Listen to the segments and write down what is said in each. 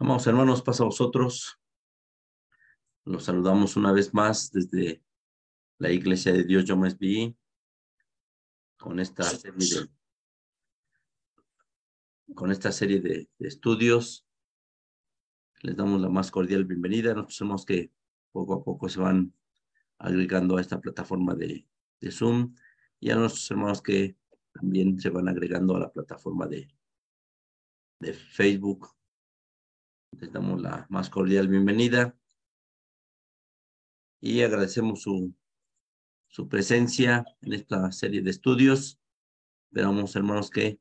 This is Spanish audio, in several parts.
Amados hermanos, pasa a vosotros. Los saludamos una vez más desde la Iglesia de Dios Yo con esta con esta serie de, estudios. Les damos la más cordial bienvenida. Nosotros hermanos que poco a poco se van agregando a esta plataforma de, Zoom y a nuestros hermanos que también se van agregando a la plataforma de, de Facebook les damos la más cordial bienvenida y agradecemos su, su presencia en esta serie de estudios. Esperamos, hermanos, que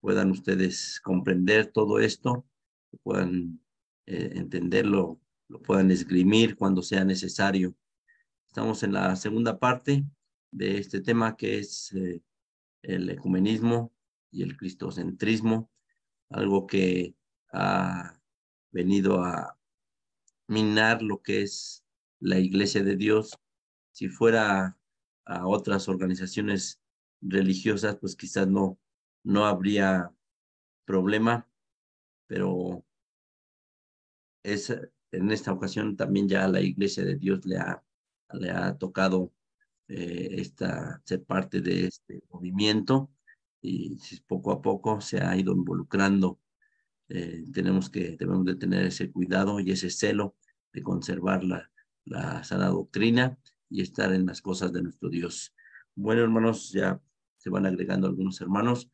puedan ustedes comprender todo esto, que puedan eh, entenderlo, lo puedan esgrimir cuando sea necesario. Estamos en la segunda parte de este tema que es eh, el ecumenismo y el cristocentrismo, algo que ha venido a minar lo que es la iglesia de Dios. Si fuera a otras organizaciones religiosas, pues quizás no, no habría problema, pero es, en esta ocasión también ya la iglesia de Dios le ha, le ha tocado eh, esta, ser parte de este movimiento y poco a poco se ha ido involucrando eh, tenemos que debemos de tener ese cuidado y ese celo de conservar la, la sana doctrina y estar en las cosas de nuestro Dios. Bueno, hermanos, ya se van agregando algunos hermanos.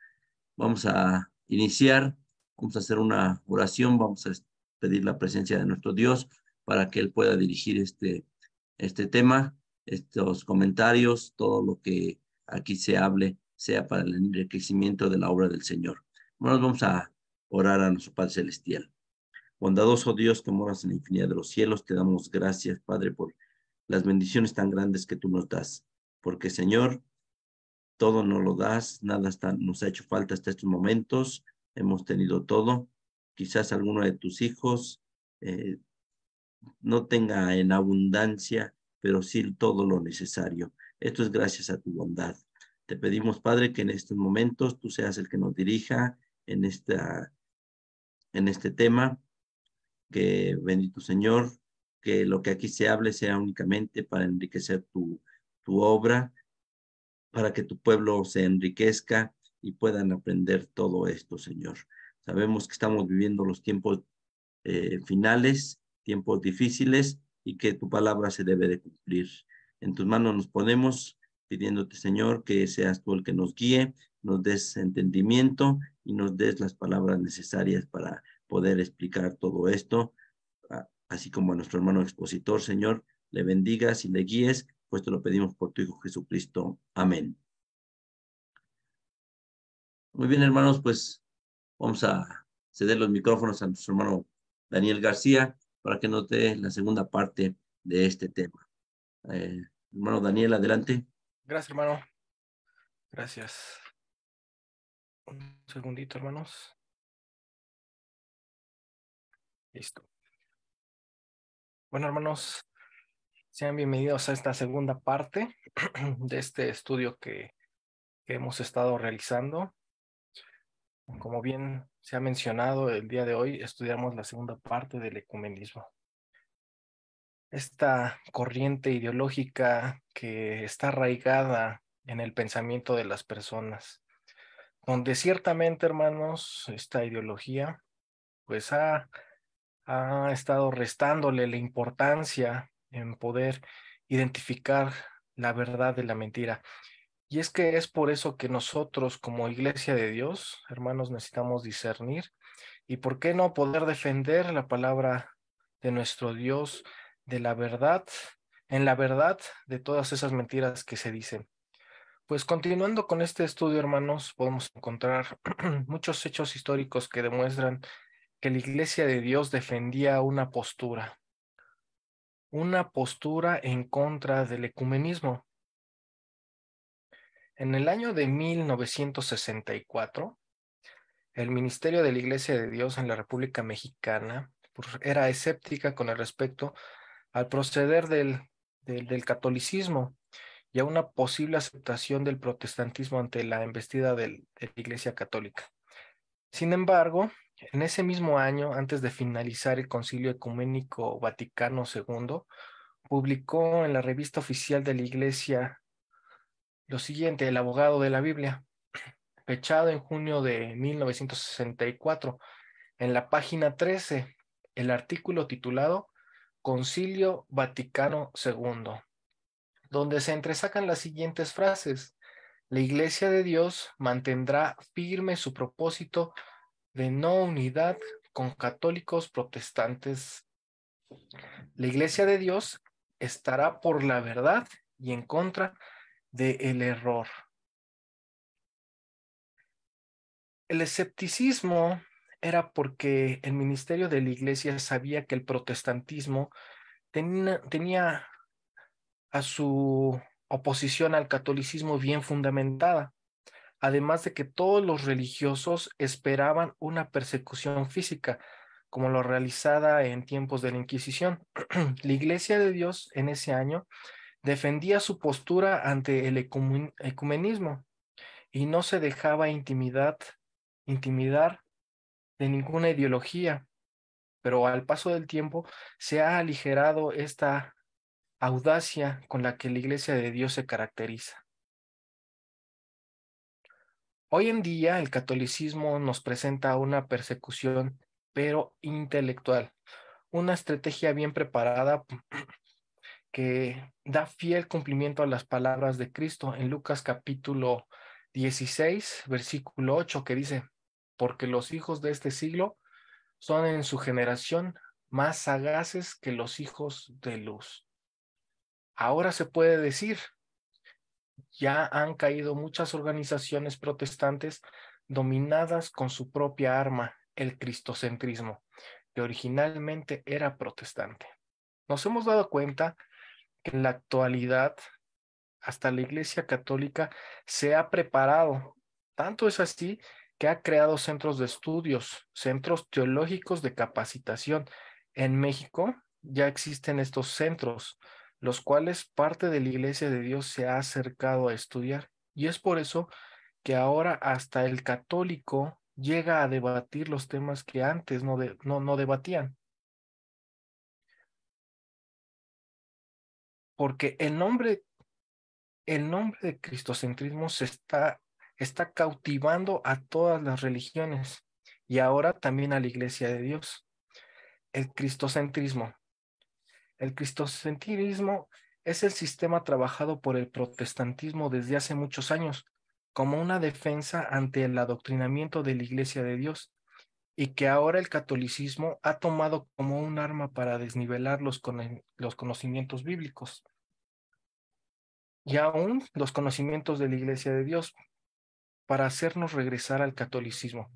Vamos a iniciar, vamos a hacer una oración, vamos a pedir la presencia de nuestro Dios para que Él pueda dirigir este, este tema, estos comentarios, todo lo que aquí se hable sea para el enriquecimiento de la obra del Señor. Bueno, vamos a orar a nuestro Padre Celestial. Bondadoso Dios que moras en la infinidad de los cielos, te damos gracias, Padre, por las bendiciones tan grandes que tú nos das. Porque, Señor, todo no lo das, nada nos ha hecho falta hasta estos momentos, hemos tenido todo. Quizás alguno de tus hijos eh, no tenga en abundancia, pero sí todo lo necesario. Esto es gracias a tu bondad. Te pedimos, Padre, que en estos momentos tú seas el que nos dirija en esta en este tema, que bendito Señor, que lo que aquí se hable sea únicamente para enriquecer tu, tu obra, para que tu pueblo se enriquezca y puedan aprender todo esto, Señor. Sabemos que estamos viviendo los tiempos eh, finales, tiempos difíciles, y que tu palabra se debe de cumplir. En tus manos nos ponemos pidiéndote, Señor, que seas tú el que nos guíe, nos des entendimiento y nos des las palabras necesarias para poder explicar todo esto, ah, así como a nuestro hermano expositor, Señor, le bendigas y le guíes, pues te lo pedimos por tu Hijo Jesucristo. Amén. Muy bien, hermanos, pues vamos a ceder los micrófonos a nuestro hermano Daniel García para que nos dé la segunda parte de este tema. Eh, hermano Daniel, adelante. Gracias, hermano. Gracias. Un segundito, hermanos. Listo. Bueno, hermanos, sean bienvenidos a esta segunda parte de este estudio que, que hemos estado realizando. Como bien se ha mencionado, el día de hoy estudiamos la segunda parte del ecumenismo esta corriente ideológica que está arraigada en el pensamiento de las personas, donde ciertamente, hermanos, esta ideología pues ha, ha estado restándole la importancia en poder identificar la verdad de la mentira. Y es que es por eso que nosotros como iglesia de Dios, hermanos, necesitamos discernir y por qué no poder defender la palabra de nuestro Dios de la verdad, en la verdad de todas esas mentiras que se dicen. Pues continuando con este estudio, hermanos, podemos encontrar muchos hechos históricos que demuestran que la Iglesia de Dios defendía una postura, una postura en contra del ecumenismo. En el año de 1964, el Ministerio de la Iglesia de Dios en la República Mexicana pues, era escéptica con el respecto al proceder del, del, catolicismo y a una posible aceptación del protestantismo ante la embestida de la Iglesia Católica. Sin embargo, en ese mismo año, antes de finalizar el Concilio Ecuménico Vaticano II, publicó en la revista oficial de la Iglesia lo siguiente, El abogado de la Biblia, fechado en junio de 1964, en la página 13, el artículo titulado Concilio Vaticano II, donde se entresacan las siguientes frases. La Iglesia de Dios mantendrá firme su propósito de no unidad con católicos protestantes. La Iglesia de Dios estará por la verdad y en contra del el error. El escepticismo era porque el ministerio de la iglesia sabía que el protestantismo tenía, a su oposición al catolicismo bien fundamentada, además de que todos los religiosos esperaban una persecución física, como lo realizada en tiempos de la Inquisición. la Iglesia de Dios en ese año defendía su postura ante el ecumenismo y no se dejaba intimidar de ninguna ideología, pero al paso del tiempo se ha aligerado esta audacia con la que la Iglesia de Dios se caracteriza. Hoy en día el catolicismo nos presenta una persecución, pero intelectual, una estrategia bien preparada que da fiel cumplimiento a las palabras de Cristo en Lucas capítulo 16, versículo 8, que dice, porque los hijos de este siglo son en su generación más sagaces que los hijos de luz. Ahora se puede decir, ya han caído muchas organizaciones protestantes dominadas con su propia arma, el cristocentrismo, que originalmente era protestante. Nos hemos dado cuenta que en la actualidad hasta la Iglesia Católica se ha preparado. Tanto es así que ha creado centros de estudios, centros teológicos de capacitación. En México ya existen estos centros, los cuales parte de la Iglesia de Dios se ha acercado a estudiar. Y es por eso que ahora hasta el católico llega a debatir los temas que antes no, debatían. Porque el nombre, el nombre de cristocentrismo se está está cautivando a todas las religiones y ahora también a la iglesia de Dios. El cristocentrismo. El cristocentrismo es el sistema trabajado por el protestantismo desde hace muchos años como una defensa ante el adoctrinamiento de la iglesia de Dios y que ahora el catolicismo ha tomado como un arma para desnivelar los, con los conocimientos bíblicos y aún los conocimientos de la iglesia de Dios, para hacernos regresar al catolicismo.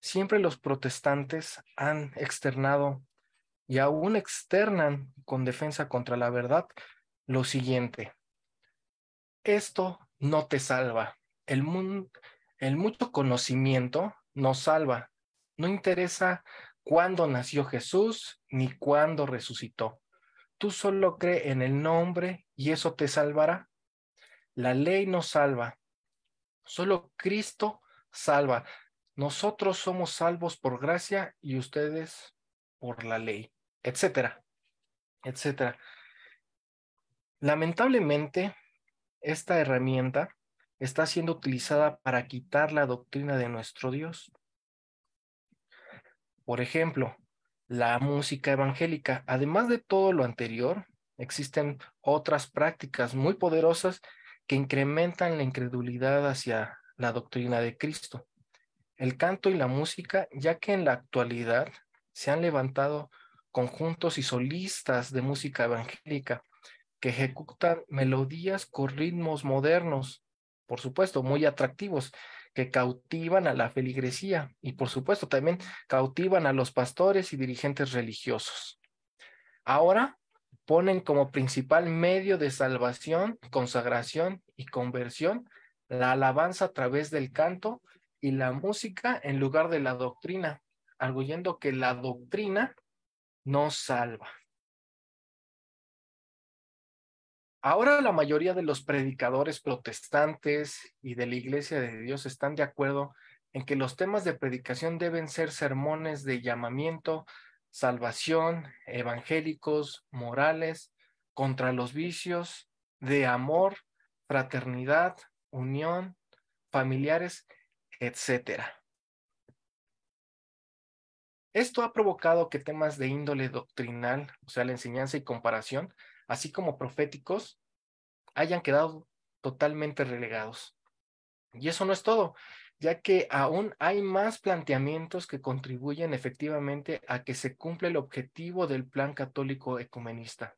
Siempre los protestantes han externado y aún externan con defensa contra la verdad lo siguiente. Esto no te salva. El, el mucho conocimiento no salva. No interesa cuándo nació Jesús ni cuándo resucitó. Tú solo cree en el nombre y eso te salvará. La ley no salva. Solo Cristo salva. Nosotros somos salvos por gracia y ustedes por la ley, etcétera, etcétera. Lamentablemente, esta herramienta está siendo utilizada para quitar la doctrina de nuestro Dios. Por ejemplo, la música evangélica. Además de todo lo anterior, existen otras prácticas muy poderosas que incrementan la incredulidad hacia la doctrina de Cristo. El canto y la música, ya que en la actualidad se han levantado conjuntos y solistas de música evangélica que ejecutan melodías con ritmos modernos, por supuesto, muy atractivos, que cautivan a la feligresía y por supuesto también cautivan a los pastores y dirigentes religiosos. Ahora ponen como principal medio de salvación, consagración y conversión la alabanza a través del canto y la música en lugar de la doctrina, arguyendo que la doctrina no salva. Ahora la mayoría de los predicadores protestantes y de la Iglesia de Dios están de acuerdo en que los temas de predicación deben ser sermones de llamamiento, salvación, evangélicos, morales, contra los vicios, de amor, fraternidad, unión, familiares, etc. Esto ha provocado que temas de índole doctrinal, o sea, la enseñanza y comparación, así como proféticos, hayan quedado totalmente relegados. Y eso no es todo ya que aún hay más planteamientos que contribuyen efectivamente a que se cumpla el objetivo del plan católico ecumenista.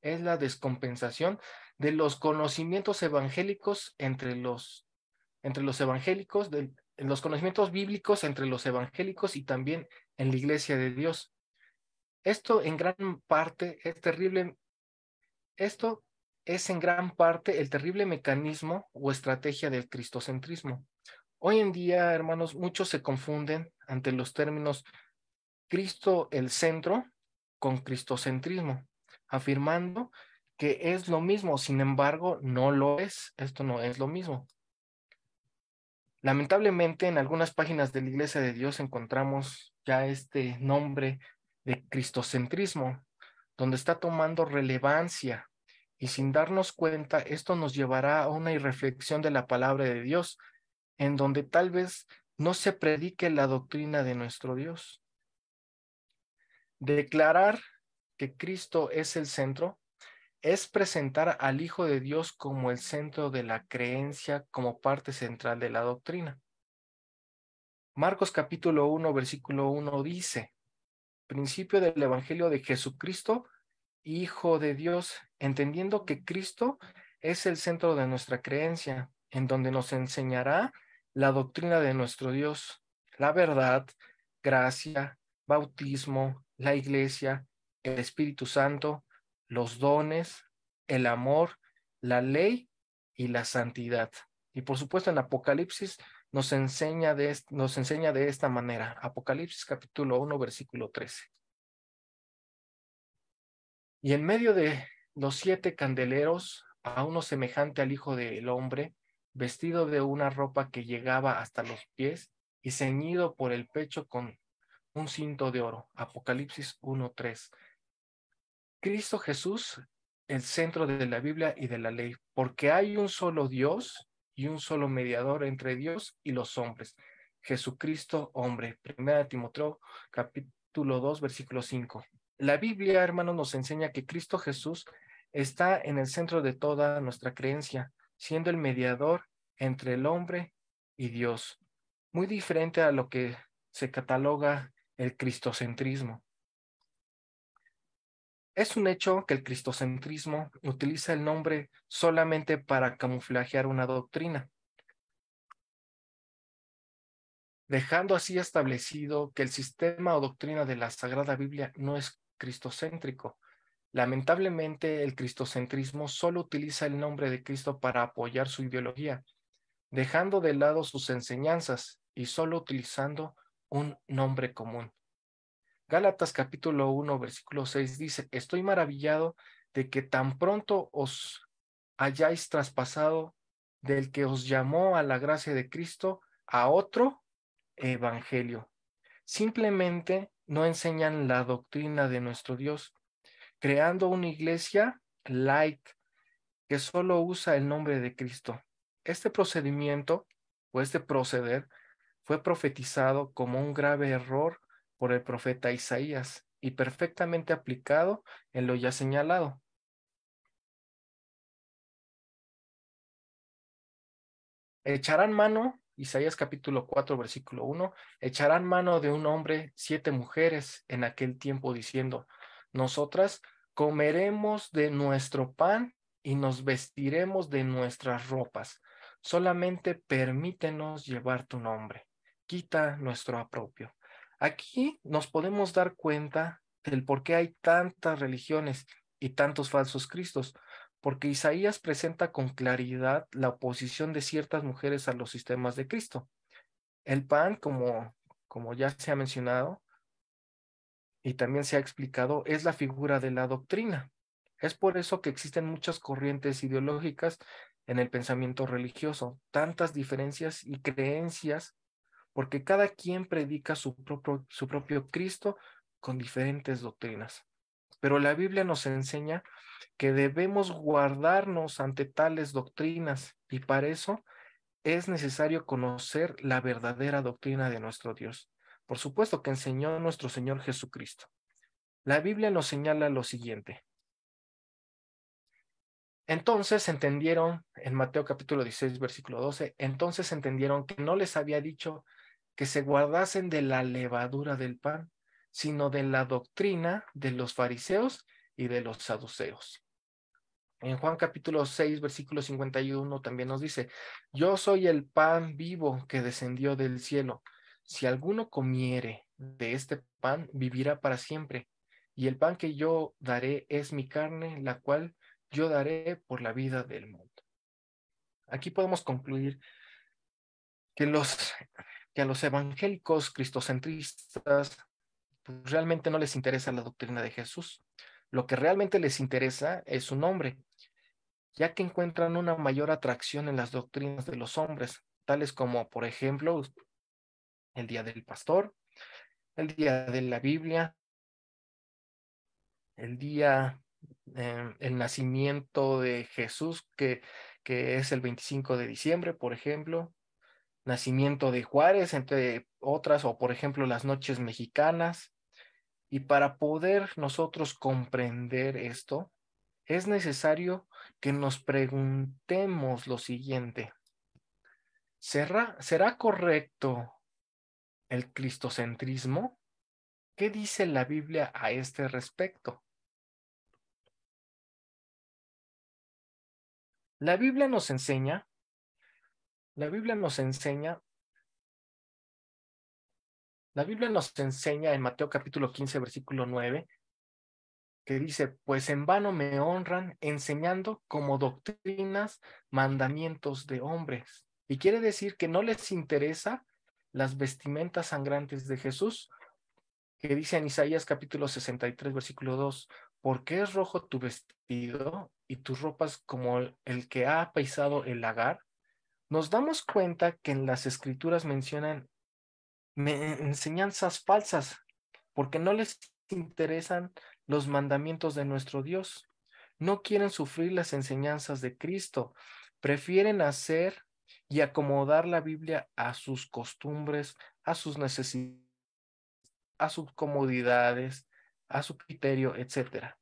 Es la descompensación de los conocimientos evangélicos entre los, entre los evangélicos, los conocimientos bíblicos entre los evangélicos y también en la iglesia de Dios. Esto en gran parte es terrible. Esto es en gran parte el terrible mecanismo o estrategia del cristocentrismo Hoy en día, hermanos, muchos se confunden ante los términos Cristo el centro con cristocentrismo, afirmando que es lo mismo, sin embargo, no lo es, esto no es lo mismo. Lamentablemente, en algunas páginas de la Iglesia de Dios encontramos ya este nombre de cristocentrismo, donde está tomando relevancia y sin darnos cuenta, esto nos llevará a una irreflexión de la palabra de Dios, en donde tal vez no se predique la doctrina de nuestro Dios. Declarar que Cristo es el centro es presentar al Hijo de Dios como el centro de la creencia, como parte central de la doctrina. Marcos capítulo 1, versículo 1 dice, principio del Evangelio de Jesucristo, Hijo de Dios, entendiendo que Cristo es el centro de nuestra creencia, en donde nos enseñará la doctrina de nuestro Dios, la verdad, gracia, bautismo, la iglesia, el Espíritu Santo, los dones, el amor, la ley y la santidad. Y por supuesto en Apocalipsis nos enseña de, nos enseña de esta manera. Apocalipsis capítulo 1, versículo 13. Y en medio de los siete candeleros, a uno semejante al Hijo del Hombre, vestido de una ropa que llegaba hasta los pies y ceñido por el pecho con un cinto de oro. Apocalipsis 1.3. Cristo Jesús, el centro de la Biblia y de la ley, porque hay un solo Dios y un solo mediador entre Dios y los hombres, Jesucristo hombre. Primera Timoteo capítulo 2 versículo 5. La Biblia, hermanos, nos enseña que Cristo Jesús está en el centro de toda nuestra creencia siendo el mediador entre el hombre y Dios, muy diferente a lo que se cataloga el cristocentrismo. Es un hecho que el cristocentrismo utiliza el nombre solamente para camuflajear una doctrina, dejando así establecido que el sistema o doctrina de la Sagrada Biblia no es cristocéntrico, Lamentablemente, el cristocentrismo solo utiliza el nombre de Cristo para apoyar su ideología, dejando de lado sus enseñanzas y solo utilizando un nombre común. Gálatas capítulo 1, versículo 6 dice, estoy maravillado de que tan pronto os hayáis traspasado del que os llamó a la gracia de Cristo a otro evangelio. Simplemente no enseñan la doctrina de nuestro Dios, creando una iglesia light que solo usa el nombre de Cristo. Este procedimiento o este proceder fue profetizado como un grave error por el profeta Isaías y perfectamente aplicado en lo ya señalado. Echarán mano, Isaías capítulo 4, versículo 1, echarán mano de un hombre siete mujeres en aquel tiempo diciendo, nosotras comeremos de nuestro pan y nos vestiremos de nuestras ropas. Solamente permítenos llevar tu nombre. Quita nuestro apropio. Aquí nos podemos dar cuenta del por qué hay tantas religiones y tantos falsos cristos, porque Isaías presenta con claridad la oposición de ciertas mujeres a los sistemas de Cristo. El pan, como, como ya se ha mencionado, y también se ha explicado, es la figura de la doctrina. Es por eso que existen muchas corrientes ideológicas en el pensamiento religioso, tantas diferencias y creencias, porque cada quien predica su propio, su propio Cristo con diferentes doctrinas. Pero la Biblia nos enseña que debemos guardarnos ante tales doctrinas y para eso es necesario conocer la verdadera doctrina de nuestro Dios. Por supuesto que enseñó nuestro Señor Jesucristo. La Biblia nos señala lo siguiente. Entonces entendieron, en Mateo capítulo 16, versículo 12, entonces entendieron que no les había dicho que se guardasen de la levadura del pan, sino de la doctrina de los fariseos y de los saduceos. En Juan capítulo 6, versículo 51 también nos dice, yo soy el pan vivo que descendió del cielo si alguno comiere de este pan, vivirá para siempre. Y el pan que yo daré es mi carne, la cual yo daré por la vida del mundo. Aquí podemos concluir que, los, que a los evangélicos cristocentristas pues, realmente no les interesa la doctrina de Jesús. Lo que realmente les interesa es su nombre, ya que encuentran una mayor atracción en las doctrinas de los hombres, tales como, por ejemplo, el día del pastor, el día de la Biblia, el día, em, el nacimiento de Jesús, que, que es el 25 de diciembre, por ejemplo, nacimiento de Juárez, entre otras, o por ejemplo las noches mexicanas. Y para poder nosotros comprender esto, es necesario que nos preguntemos lo siguiente. ¿Será, ¿Será correcto el cristocentrismo? ¿Qué dice la Biblia a este respecto? La Biblia nos enseña, la Biblia nos enseña, la Biblia nos enseña en Mateo capítulo 15, versículo 9, que dice, pues en vano me honran enseñando como doctrinas mandamientos de hombres. Y quiere decir que no les interesa las vestimentas sangrantes de Jesús, que dice en Isaías capítulo 63, versículo 2, porque es rojo tu vestido y tus ropas como el que ha paisado el lagar, nos damos cuenta que en las escrituras mencionan enseñanzas falsas, porque no les interesan los mandamientos de nuestro Dios. No quieren sufrir las enseñanzas de Cristo, prefieren hacer y acomodar la Biblia a sus costumbres, a sus necesidades, a sus comodidades, a su criterio, etc.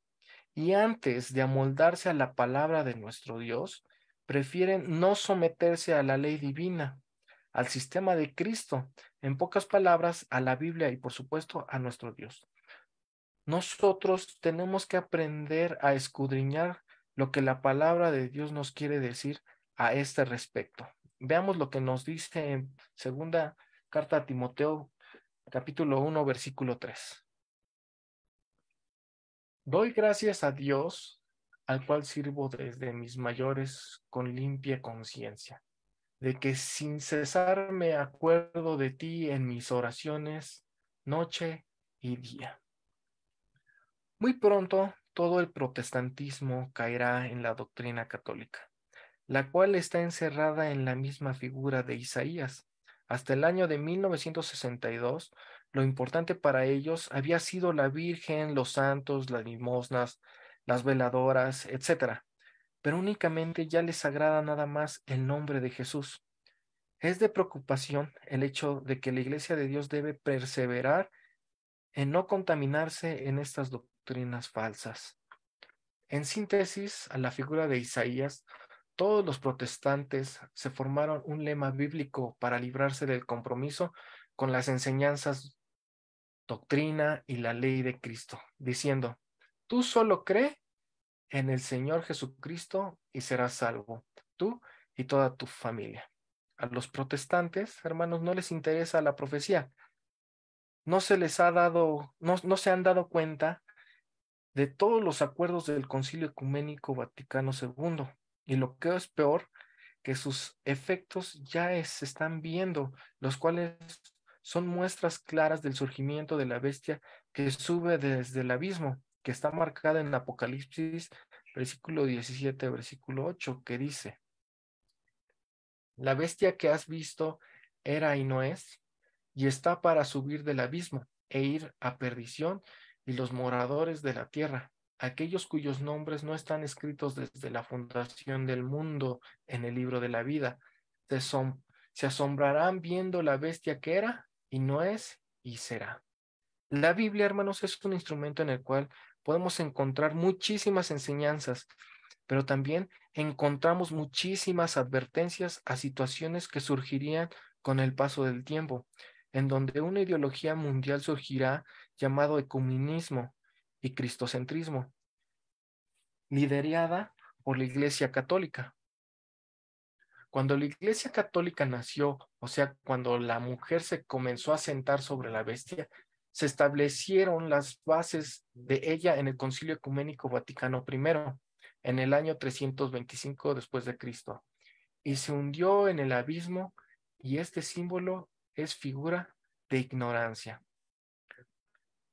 Y antes de amoldarse a la palabra de nuestro Dios, prefieren no someterse a la ley divina, al sistema de Cristo, en pocas palabras, a la Biblia y por supuesto a nuestro Dios. Nosotros tenemos que aprender a escudriñar lo que la palabra de Dios nos quiere decir a este respecto. Veamos lo que nos dice en segunda carta a Timoteo, capítulo 1, versículo 3. Doy gracias a Dios, al cual sirvo desde mis mayores con limpia conciencia, de que sin cesar me acuerdo de ti en mis oraciones, noche y día. Muy pronto todo el protestantismo caerá en la doctrina católica la cual está encerrada en la misma figura de Isaías. Hasta el año de 1962, lo importante para ellos había sido la Virgen, los santos, las limosnas, las veladoras, etc. Pero únicamente ya les agrada nada más el nombre de Jesús. Es de preocupación el hecho de que la Iglesia de Dios debe perseverar en no contaminarse en estas doctrinas falsas. En síntesis, a la figura de Isaías todos los protestantes se formaron un lema bíblico para librarse del compromiso con las enseñanzas, doctrina y la ley de Cristo, diciendo, tú solo cree en el Señor Jesucristo y serás salvo, tú y toda tu familia. A los protestantes, hermanos, no les interesa la profecía. No se les ha dado, no, no se han dado cuenta de todos los acuerdos del Concilio Ecuménico Vaticano II y lo que es peor, que sus efectos ya se están viendo, los cuales son muestras claras del surgimiento de la bestia que sube desde el abismo, que está marcada en Apocalipsis, versículo 17, versículo 8, que dice, la bestia que has visto era y no es, y está para subir del abismo e ir a perdición y los moradores de la tierra aquellos cuyos nombres no están escritos desde la fundación del mundo en el libro de la vida. Se, asombrarán viendo la bestia que era y no es y será. La Biblia, hermanos, es un instrumento en el cual podemos encontrar muchísimas enseñanzas, pero también encontramos muchísimas advertencias a situaciones que surgirían con el paso del tiempo, en donde una ideología mundial surgirá llamado ecumenismo, y cristocentrismo, liderada por la Iglesia Católica. Cuando la Iglesia Católica nació, o sea, cuando la mujer se comenzó a sentar sobre la bestia, se establecieron las bases de ella en el Concilio Ecuménico Vaticano I, en el año 325 después de Cristo, y se hundió en el abismo, y este símbolo es figura de ignorancia.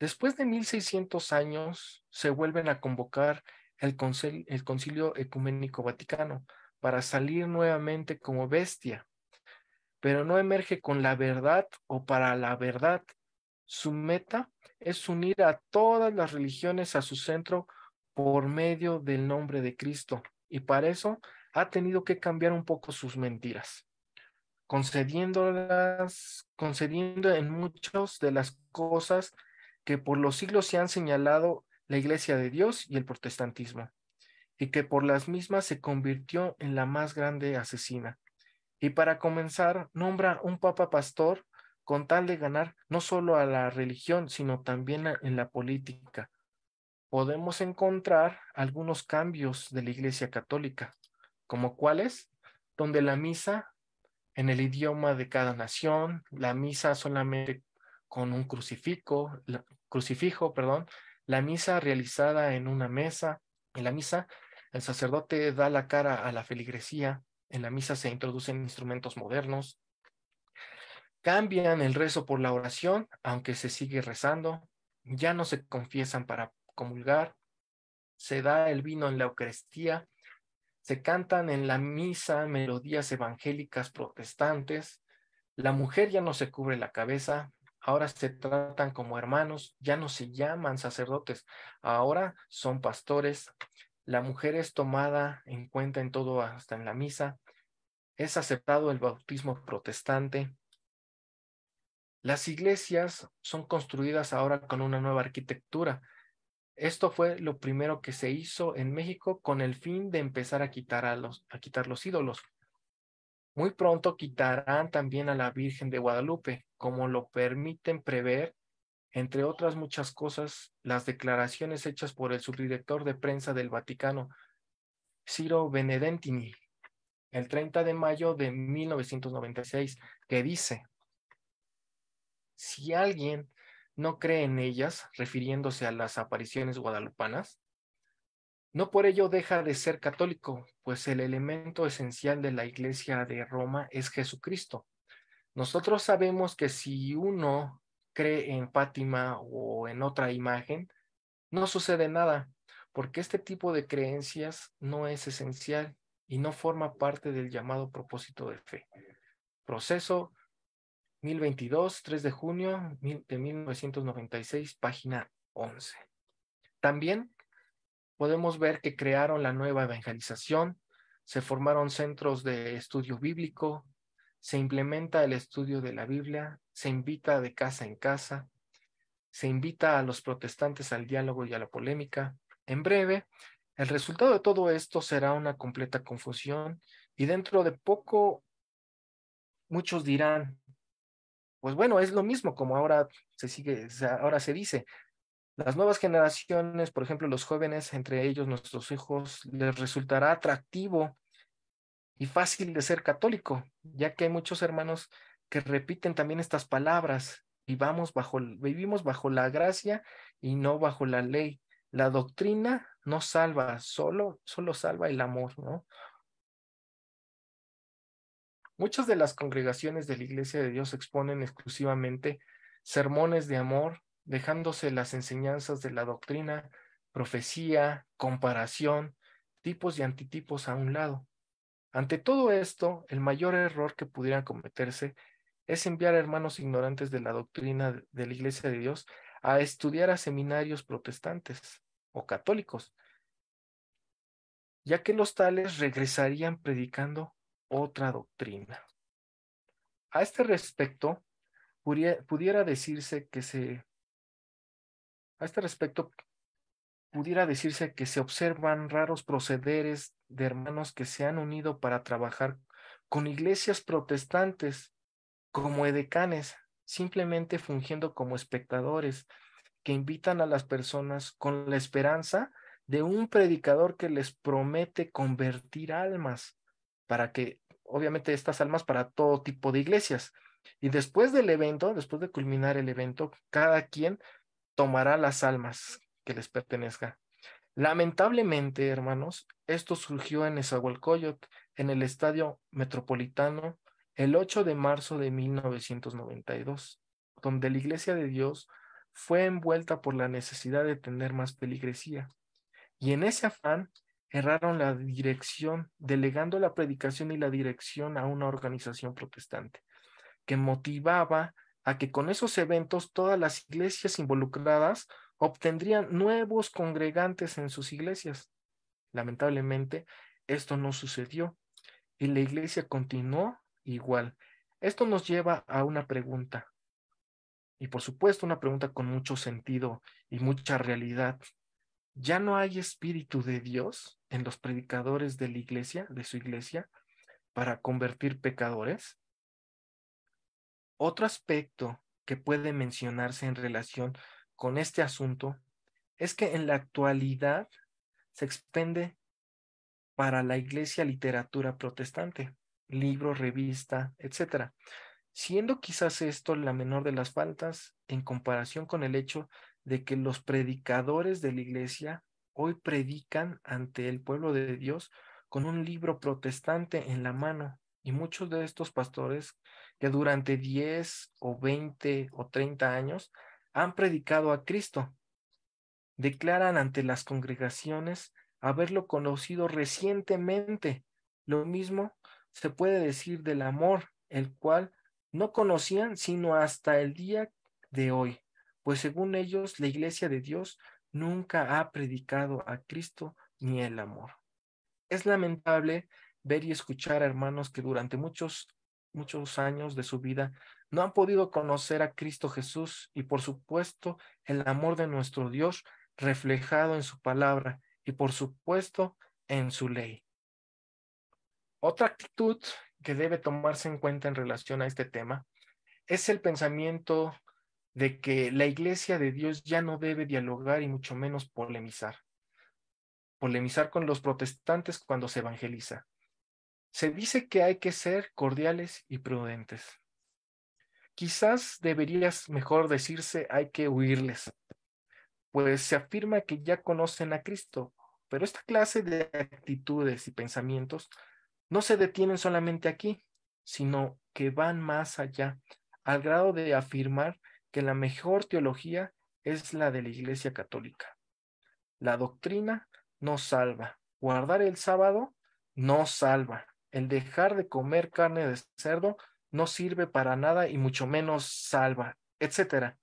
Después de 1600 años, se vuelven a convocar el, Concilio Ecuménico Vaticano para salir nuevamente como bestia, pero no emerge con la verdad o para la verdad. Su meta es unir a todas las religiones a su centro por medio del nombre de Cristo, y para eso ha tenido que cambiar un poco sus mentiras, concediéndolas, concediendo en muchas de las cosas que por los siglos se han señalado la Iglesia de Dios y el protestantismo, y que por las mismas se convirtió en la más grande asesina. Y para comenzar, nombra un papa pastor con tal de ganar no solo a la religión, sino también en la política. Podemos encontrar algunos cambios de la Iglesia Católica, como cuáles, donde la misa en el idioma de cada nación, la misa solamente con un crucifijo, crucifijo, perdón, la misa realizada en una mesa. En la misa, el sacerdote da la cara a la feligresía. En la misa se introducen instrumentos modernos. Cambian el rezo por la oración, aunque se sigue rezando. Ya no se confiesan para comulgar. Se da el vino en la Eucaristía. Se cantan en la misa melodías evangélicas protestantes. La mujer ya no se cubre la cabeza, ahora se tratan como hermanos, ya no se llaman sacerdotes, ahora son pastores, la mujer es tomada en cuenta en todo, hasta en la misa, es aceptado el bautismo protestante. Las iglesias son construidas ahora con una nueva arquitectura. Esto fue lo primero que se hizo en México con el fin de empezar a quitar, a los, a quitar los ídolos. Muy pronto quitarán también a la Virgen de Guadalupe, como lo permiten prever, entre otras muchas cosas, las declaraciones hechas por el subdirector de prensa del Vaticano, Ciro Benedentini, el 30 de mayo de 1996, que dice, si alguien no cree en ellas, refiriéndose a las apariciones guadalupanas, no por ello deja de ser católico, pues el elemento esencial de la Iglesia de Roma es Jesucristo, nosotros sabemos que si uno cree en Fátima o en otra imagen, no sucede nada, porque este tipo de creencias no es esencial y no forma parte del llamado propósito de fe. Proceso 1022, 3 de junio de 1996, página 11. También podemos ver que crearon la nueva evangelización, se formaron centros de estudio bíblico, se implementa el estudio de la Biblia, se invita de casa en casa, se invita a los protestantes al diálogo y a la polémica. En breve, el resultado de todo esto será una completa confusión y dentro de poco muchos dirán, pues bueno, es lo mismo como ahora se sigue, ahora se dice. Las nuevas generaciones, por ejemplo, los jóvenes, entre ellos nuestros hijos, les resultará atractivo y fácil de ser católico, ya que hay muchos hermanos que repiten también estas palabras. vamos bajo, vivimos bajo la gracia y no bajo la ley. La doctrina no salva, solo, solo salva el amor, ¿no? Muchas de las congregaciones de la Iglesia de Dios exponen exclusivamente sermones de amor, dejándose las enseñanzas de la doctrina, profecía, comparación, tipos y antitipos a un lado. Ante todo esto, el mayor error que pudiera cometerse es enviar a hermanos ignorantes de la doctrina de la Iglesia de Dios a estudiar a seminarios protestantes o católicos, ya que los tales regresarían predicando otra doctrina. A este respecto, pudiera, decirse que se... A este respecto, pudiera decirse que se observan raros procederes de hermanos que se han unido para trabajar con iglesias protestantes como edecanes, simplemente fungiendo como espectadores que invitan a las personas con la esperanza de un predicador que les promete convertir almas para que, obviamente, estas almas para todo tipo de iglesias. Y después del evento, después de culminar el evento, cada quien tomará las almas que les pertenezca. Lamentablemente, hermanos, esto surgió en Esahualcoyot, en el Estadio Metropolitano, el 8 de marzo de 1992, donde la Iglesia de Dios fue envuelta por la necesidad de tener más peligresía, Y en ese afán erraron la dirección, delegando la predicación y la dirección a una organización protestante, que motivaba a que con esos eventos todas las iglesias involucradas obtendrían nuevos congregantes en sus iglesias. Lamentablemente, esto no sucedió y la iglesia continuó igual. Esto nos lleva a una pregunta, y por supuesto una pregunta con mucho sentido y mucha realidad. ¿Ya no hay espíritu de Dios en los predicadores de la iglesia, de su iglesia, para convertir pecadores? Otro aspecto que puede mencionarse en relación con este asunto es que en la actualidad se expende para la iglesia literatura protestante, libro, revista, etcétera Siendo quizás esto la menor de las faltas en comparación con el hecho de que los predicadores de la iglesia hoy predican ante el pueblo de Dios con un libro protestante en la mano. Y muchos de estos pastores que durante 10 o 20 o 30 años han predicado a Cristo. Declaran ante las congregaciones haberlo conocido recientemente. Lo mismo se puede decir del amor, el cual no conocían sino hasta el día de hoy, pues según ellos la iglesia de Dios nunca ha predicado a Cristo ni el amor. Es lamentable ver y escuchar a hermanos que durante muchos, muchos años de su vida no han podido conocer a Cristo Jesús y por supuesto el amor de nuestro Dios reflejado en su palabra y por supuesto en su ley. Otra actitud que debe tomarse en cuenta en relación a este tema es el pensamiento de que la iglesia de Dios ya no debe dialogar y mucho menos polemizar. Polemizar con los protestantes cuando se evangeliza. Se dice que hay que ser cordiales y prudentes quizás deberías mejor decirse hay que huirles, pues se afirma que ya conocen a Cristo, pero esta clase de actitudes y pensamientos no se detienen solamente aquí, sino que van más allá, al grado de afirmar que la mejor teología es la de la Iglesia Católica. La doctrina no salva. Guardar el sábado no salva. El dejar de comer carne de cerdo no sirve para nada y mucho menos salva, etcétera.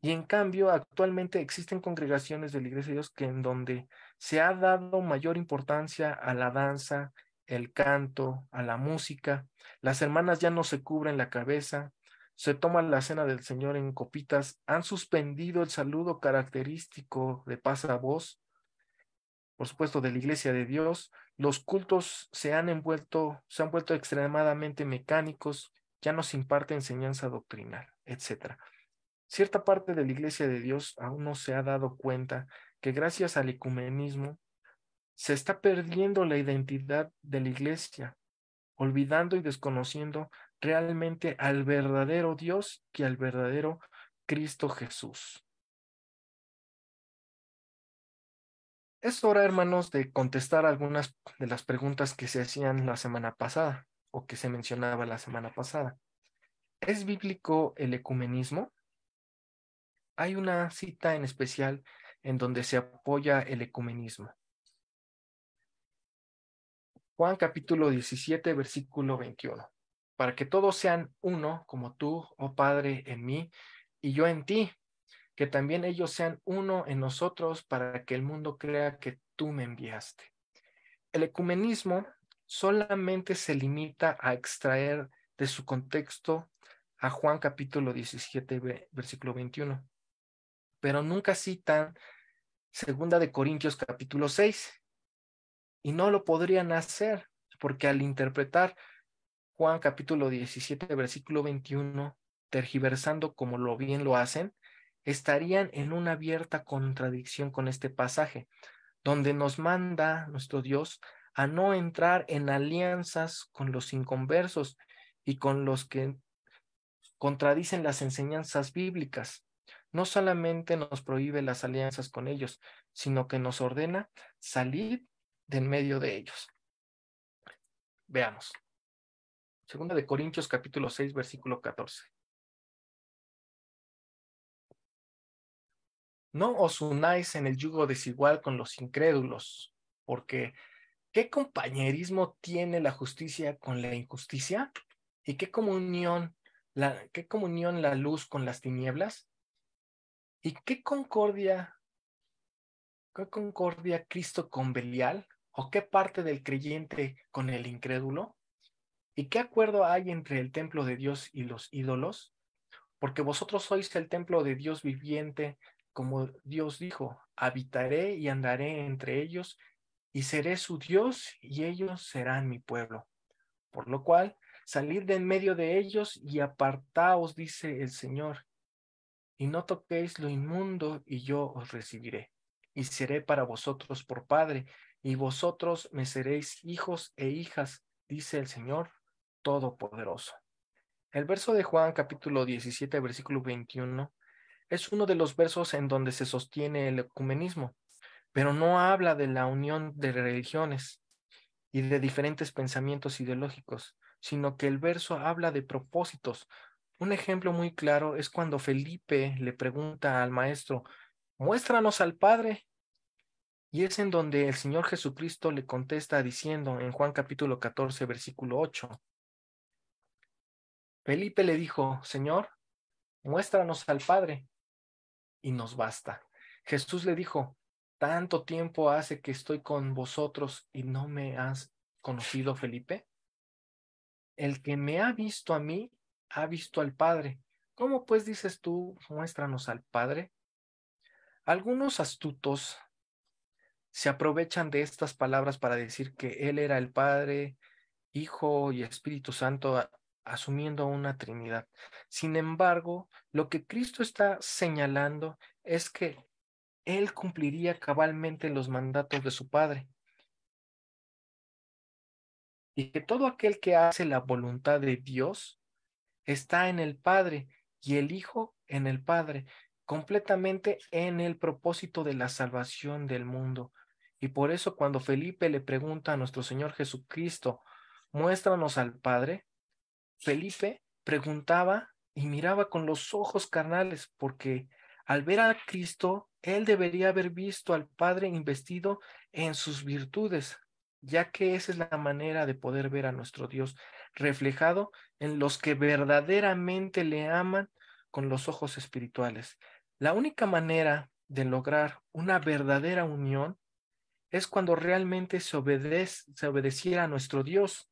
Y en cambio, actualmente existen congregaciones de la Iglesia de Dios que en donde se ha dado mayor importancia a la danza, el canto, a la música. Las hermanas ya no se cubren la cabeza, se toman la cena del Señor en copitas, han suspendido el saludo característico de pasavoz, por supuesto, de la Iglesia de Dios, los cultos se han envuelto, se han vuelto extremadamente mecánicos, ya no se imparte enseñanza doctrinal, etc. Cierta parte de la Iglesia de Dios aún no se ha dado cuenta que gracias al ecumenismo se está perdiendo la identidad de la Iglesia, olvidando y desconociendo realmente al verdadero Dios y al verdadero Cristo Jesús. Es hora, hermanos, de contestar algunas de las preguntas que se hacían la semana pasada o que se mencionaba la semana pasada. ¿Es bíblico el ecumenismo? Hay una cita en especial en donde se apoya el ecumenismo. Juan capítulo 17, versículo 21. Para que todos sean uno, como tú, oh Padre, en mí y yo en ti, que también ellos sean uno en nosotros para que el mundo crea que tú me enviaste. El ecumenismo solamente se limita a extraer de su contexto a Juan capítulo 17, versículo 21, pero nunca citan segunda de Corintios capítulo 6 y no lo podrían hacer porque al interpretar Juan capítulo 17, versículo 21, tergiversando como lo bien lo hacen, estarían en una abierta contradicción con este pasaje, donde nos manda nuestro Dios a no entrar en alianzas con los inconversos y con los que contradicen las enseñanzas bíblicas. No solamente nos prohíbe las alianzas con ellos, sino que nos ordena salir del medio de ellos. Veamos. Segunda de Corintios capítulo 6 versículo 14. No os unáis en el yugo desigual con los incrédulos, porque ¿qué compañerismo tiene la justicia con la injusticia? ¿Y qué comunión la, qué comunión la luz con las tinieblas? ¿Y qué concordia qué concordia Cristo con Belial? ¿O qué parte del creyente con el incrédulo? ¿Y qué acuerdo hay entre el templo de Dios y los ídolos? Porque vosotros sois el templo de Dios viviente, como Dios dijo, habitaré y andaré entre ellos y seré su Dios y ellos serán mi pueblo. Por lo cual, salid de en medio de ellos y apartaos, dice el Señor, y no toquéis lo inmundo y yo os recibiré, y seré para vosotros por Padre, y vosotros me seréis hijos e hijas, dice el Señor Todopoderoso. El verso de Juan capítulo 17, versículo 21 es uno de los versos en donde se sostiene el ecumenismo, pero no habla de la unión de religiones y de diferentes pensamientos ideológicos, sino que el verso habla de propósitos. Un ejemplo muy claro es cuando Felipe le pregunta al maestro, muéstranos al Padre. Y es en donde el Señor Jesucristo le contesta diciendo en Juan capítulo 14, versículo 8. Felipe le dijo, Señor, muéstranos al Padre, y nos basta. Jesús le dijo, tanto tiempo hace que estoy con vosotros y no me has conocido, Felipe. El que me ha visto a mí, ha visto al Padre. ¿Cómo pues dices tú, muéstranos al Padre? Algunos astutos se aprovechan de estas palabras para decir que Él era el Padre, Hijo y Espíritu Santo asumiendo una Trinidad. Sin embargo, lo que Cristo está señalando es que Él cumpliría cabalmente los mandatos de su Padre. Y que todo aquel que hace la voluntad de Dios está en el Padre y el Hijo en el Padre, completamente en el propósito de la salvación del mundo. Y por eso cuando Felipe le pregunta a nuestro Señor Jesucristo, muéstranos al Padre, Felipe preguntaba y miraba con los ojos carnales, porque al ver a Cristo, él debería haber visto al Padre investido en sus virtudes, ya que esa es la manera de poder ver a nuestro Dios reflejado en los que verdaderamente le aman con los ojos espirituales. La única manera de lograr una verdadera unión es cuando realmente se, obedece, se obedeciera a nuestro Dios,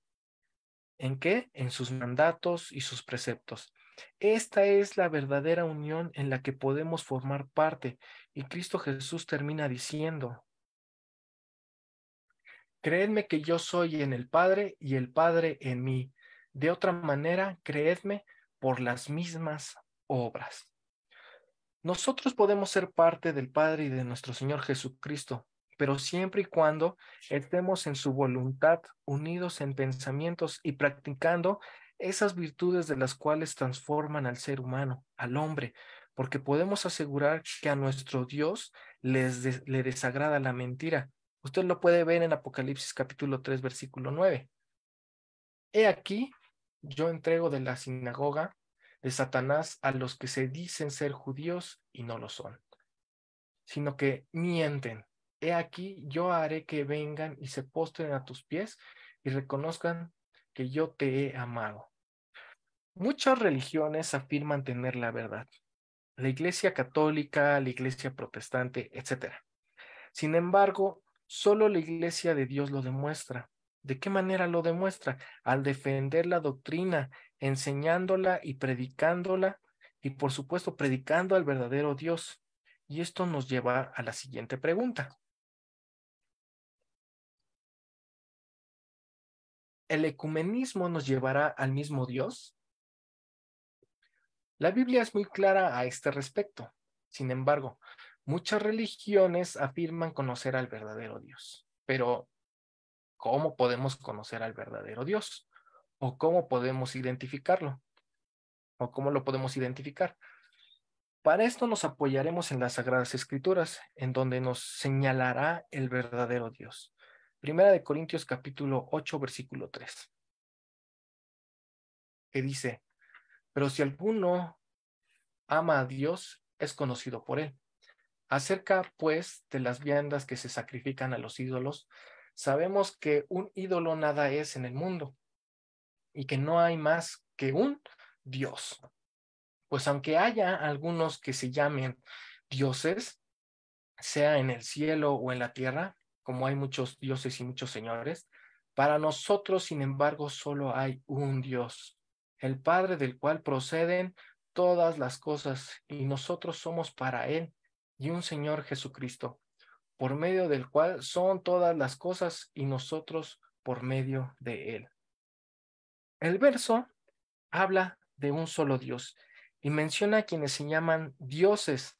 ¿En qué? En sus mandatos y sus preceptos. Esta es la verdadera unión en la que podemos formar parte. Y Cristo Jesús termina diciendo, creedme que yo soy en el Padre y el Padre en mí. De otra manera, creedme por las mismas obras. Nosotros podemos ser parte del Padre y de nuestro Señor Jesucristo, pero siempre y cuando estemos en su voluntad, unidos en pensamientos y practicando esas virtudes de las cuales transforman al ser humano, al hombre, porque podemos asegurar que a nuestro Dios le desagrada la mentira. Usted lo puede ver en Apocalipsis capítulo 3, versículo 9. He aquí, yo entrego de la sinagoga de Satanás a los que se dicen ser judíos y no lo son, sino que mienten He aquí, yo haré que vengan y se postren a tus pies y reconozcan que yo te he amado. Muchas religiones afirman tener la verdad, la Iglesia católica, la Iglesia protestante, etc. Sin embargo, solo la Iglesia de Dios lo demuestra. ¿De qué manera lo demuestra? Al defender la doctrina, enseñándola y predicándola, y por supuesto predicando al verdadero Dios. Y esto nos lleva a la siguiente pregunta. ¿El ecumenismo nos llevará al mismo Dios? La Biblia es muy clara a este respecto. Sin embargo, muchas religiones afirman conocer al verdadero Dios. Pero, ¿cómo podemos conocer al verdadero Dios? ¿O cómo podemos identificarlo? ¿O cómo lo podemos identificar? Para esto nos apoyaremos en las Sagradas Escrituras, en donde nos señalará el verdadero Dios. Primera de Corintios capítulo 8, versículo 3, que dice, pero si alguno ama a Dios, es conocido por él. Acerca, pues, de las viandas que se sacrifican a los ídolos, sabemos que un ídolo nada es en el mundo y que no hay más que un Dios. Pues aunque haya algunos que se llamen dioses, sea en el cielo o en la tierra, como hay muchos dioses y muchos señores, para nosotros, sin embargo, solo hay un Dios, el Padre del cual proceden todas las cosas, y nosotros somos para Él, y un Señor Jesucristo, por medio del cual son todas las cosas, y nosotros por medio de Él. El verso habla de un solo Dios y menciona a quienes se llaman dioses,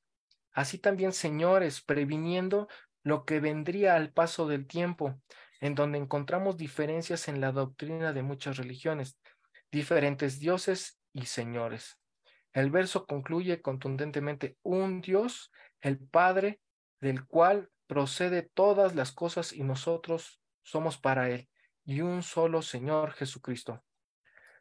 así también señores, previniendo lo que vendría al paso del tiempo, en donde encontramos diferencias en la doctrina de muchas religiones, diferentes dioses y señores. El verso concluye contundentemente, un Dios, el Padre, del cual procede todas las cosas y nosotros somos para Él, y un solo Señor Jesucristo.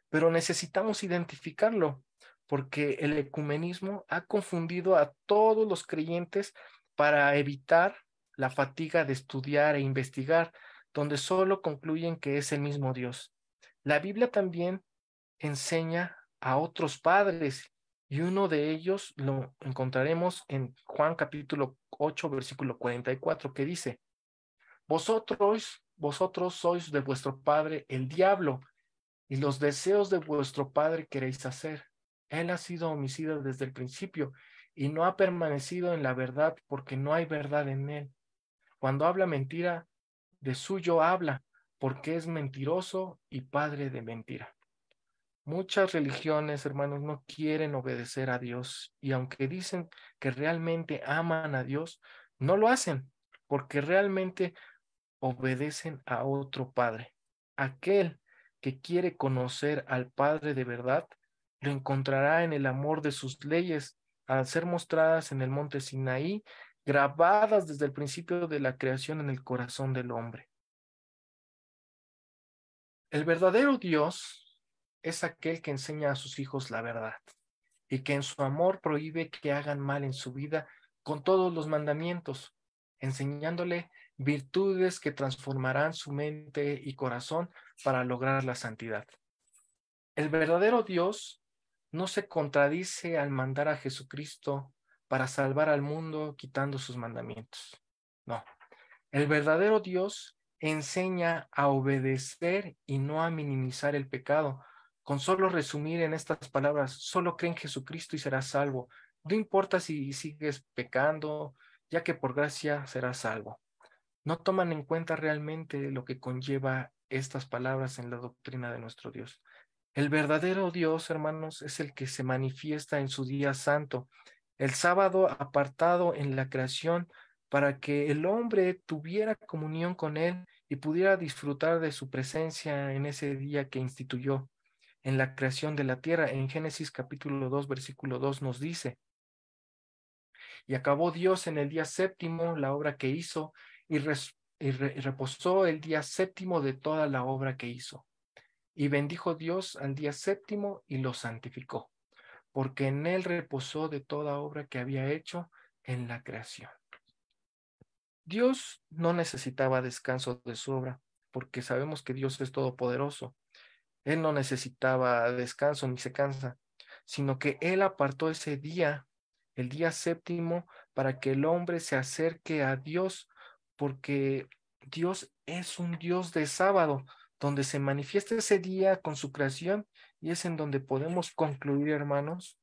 Pero necesitamos identificarlo, porque el ecumenismo ha confundido a todos los creyentes para evitar la fatiga de estudiar e investigar, donde solo concluyen que es el mismo Dios. La Biblia también enseña a otros padres y uno de ellos lo encontraremos en Juan capítulo 8 versículo 44 que dice, vosotros, vosotros sois de vuestro padre el diablo y los deseos de vuestro padre queréis hacer. Él ha sido homicida desde el principio y no ha permanecido en la verdad porque no hay verdad en él. Cuando habla mentira, de suyo habla, porque es mentiroso y padre de mentira. Muchas religiones, hermanos, no quieren obedecer a Dios y aunque dicen que realmente aman a Dios, no lo hacen porque realmente obedecen a otro Padre. Aquel que quiere conocer al Padre de verdad, lo encontrará en el amor de sus leyes al ser mostradas en el monte Sinaí grabadas desde el principio de la creación en el corazón del hombre. El verdadero Dios es aquel que enseña a sus hijos la verdad y que en su amor prohíbe que hagan mal en su vida con todos los mandamientos, enseñándole virtudes que transformarán su mente y corazón para lograr la santidad. El verdadero Dios no se contradice al mandar a Jesucristo para salvar al mundo quitando sus mandamientos. No, el verdadero Dios enseña a obedecer y no a minimizar el pecado. Con solo resumir en estas palabras, solo cree en Jesucristo y serás salvo. No importa si sigues pecando, ya que por gracia serás salvo. No toman en cuenta realmente lo que conlleva estas palabras en la doctrina de nuestro Dios. El verdadero Dios, hermanos, es el que se manifiesta en su día santo, el sábado apartado en la creación para que el hombre tuviera comunión con él y pudiera disfrutar de su presencia en ese día que instituyó en la creación de la tierra. En Génesis capítulo 2, versículo 2 nos dice, y acabó Dios en el día séptimo la obra que hizo y, reposó el día séptimo de toda la obra que hizo. Y bendijo Dios al día séptimo y lo santificó, porque en él reposó de toda obra que había hecho en la creación. Dios no necesitaba descanso de su obra, porque sabemos que Dios es todopoderoso. Él no necesitaba descanso ni se cansa, sino que Él apartó ese día, el día séptimo, para que el hombre se acerque a Dios, porque Dios es un Dios de sábado, donde se manifiesta ese día con su creación y es en donde podemos concluir, hermanos,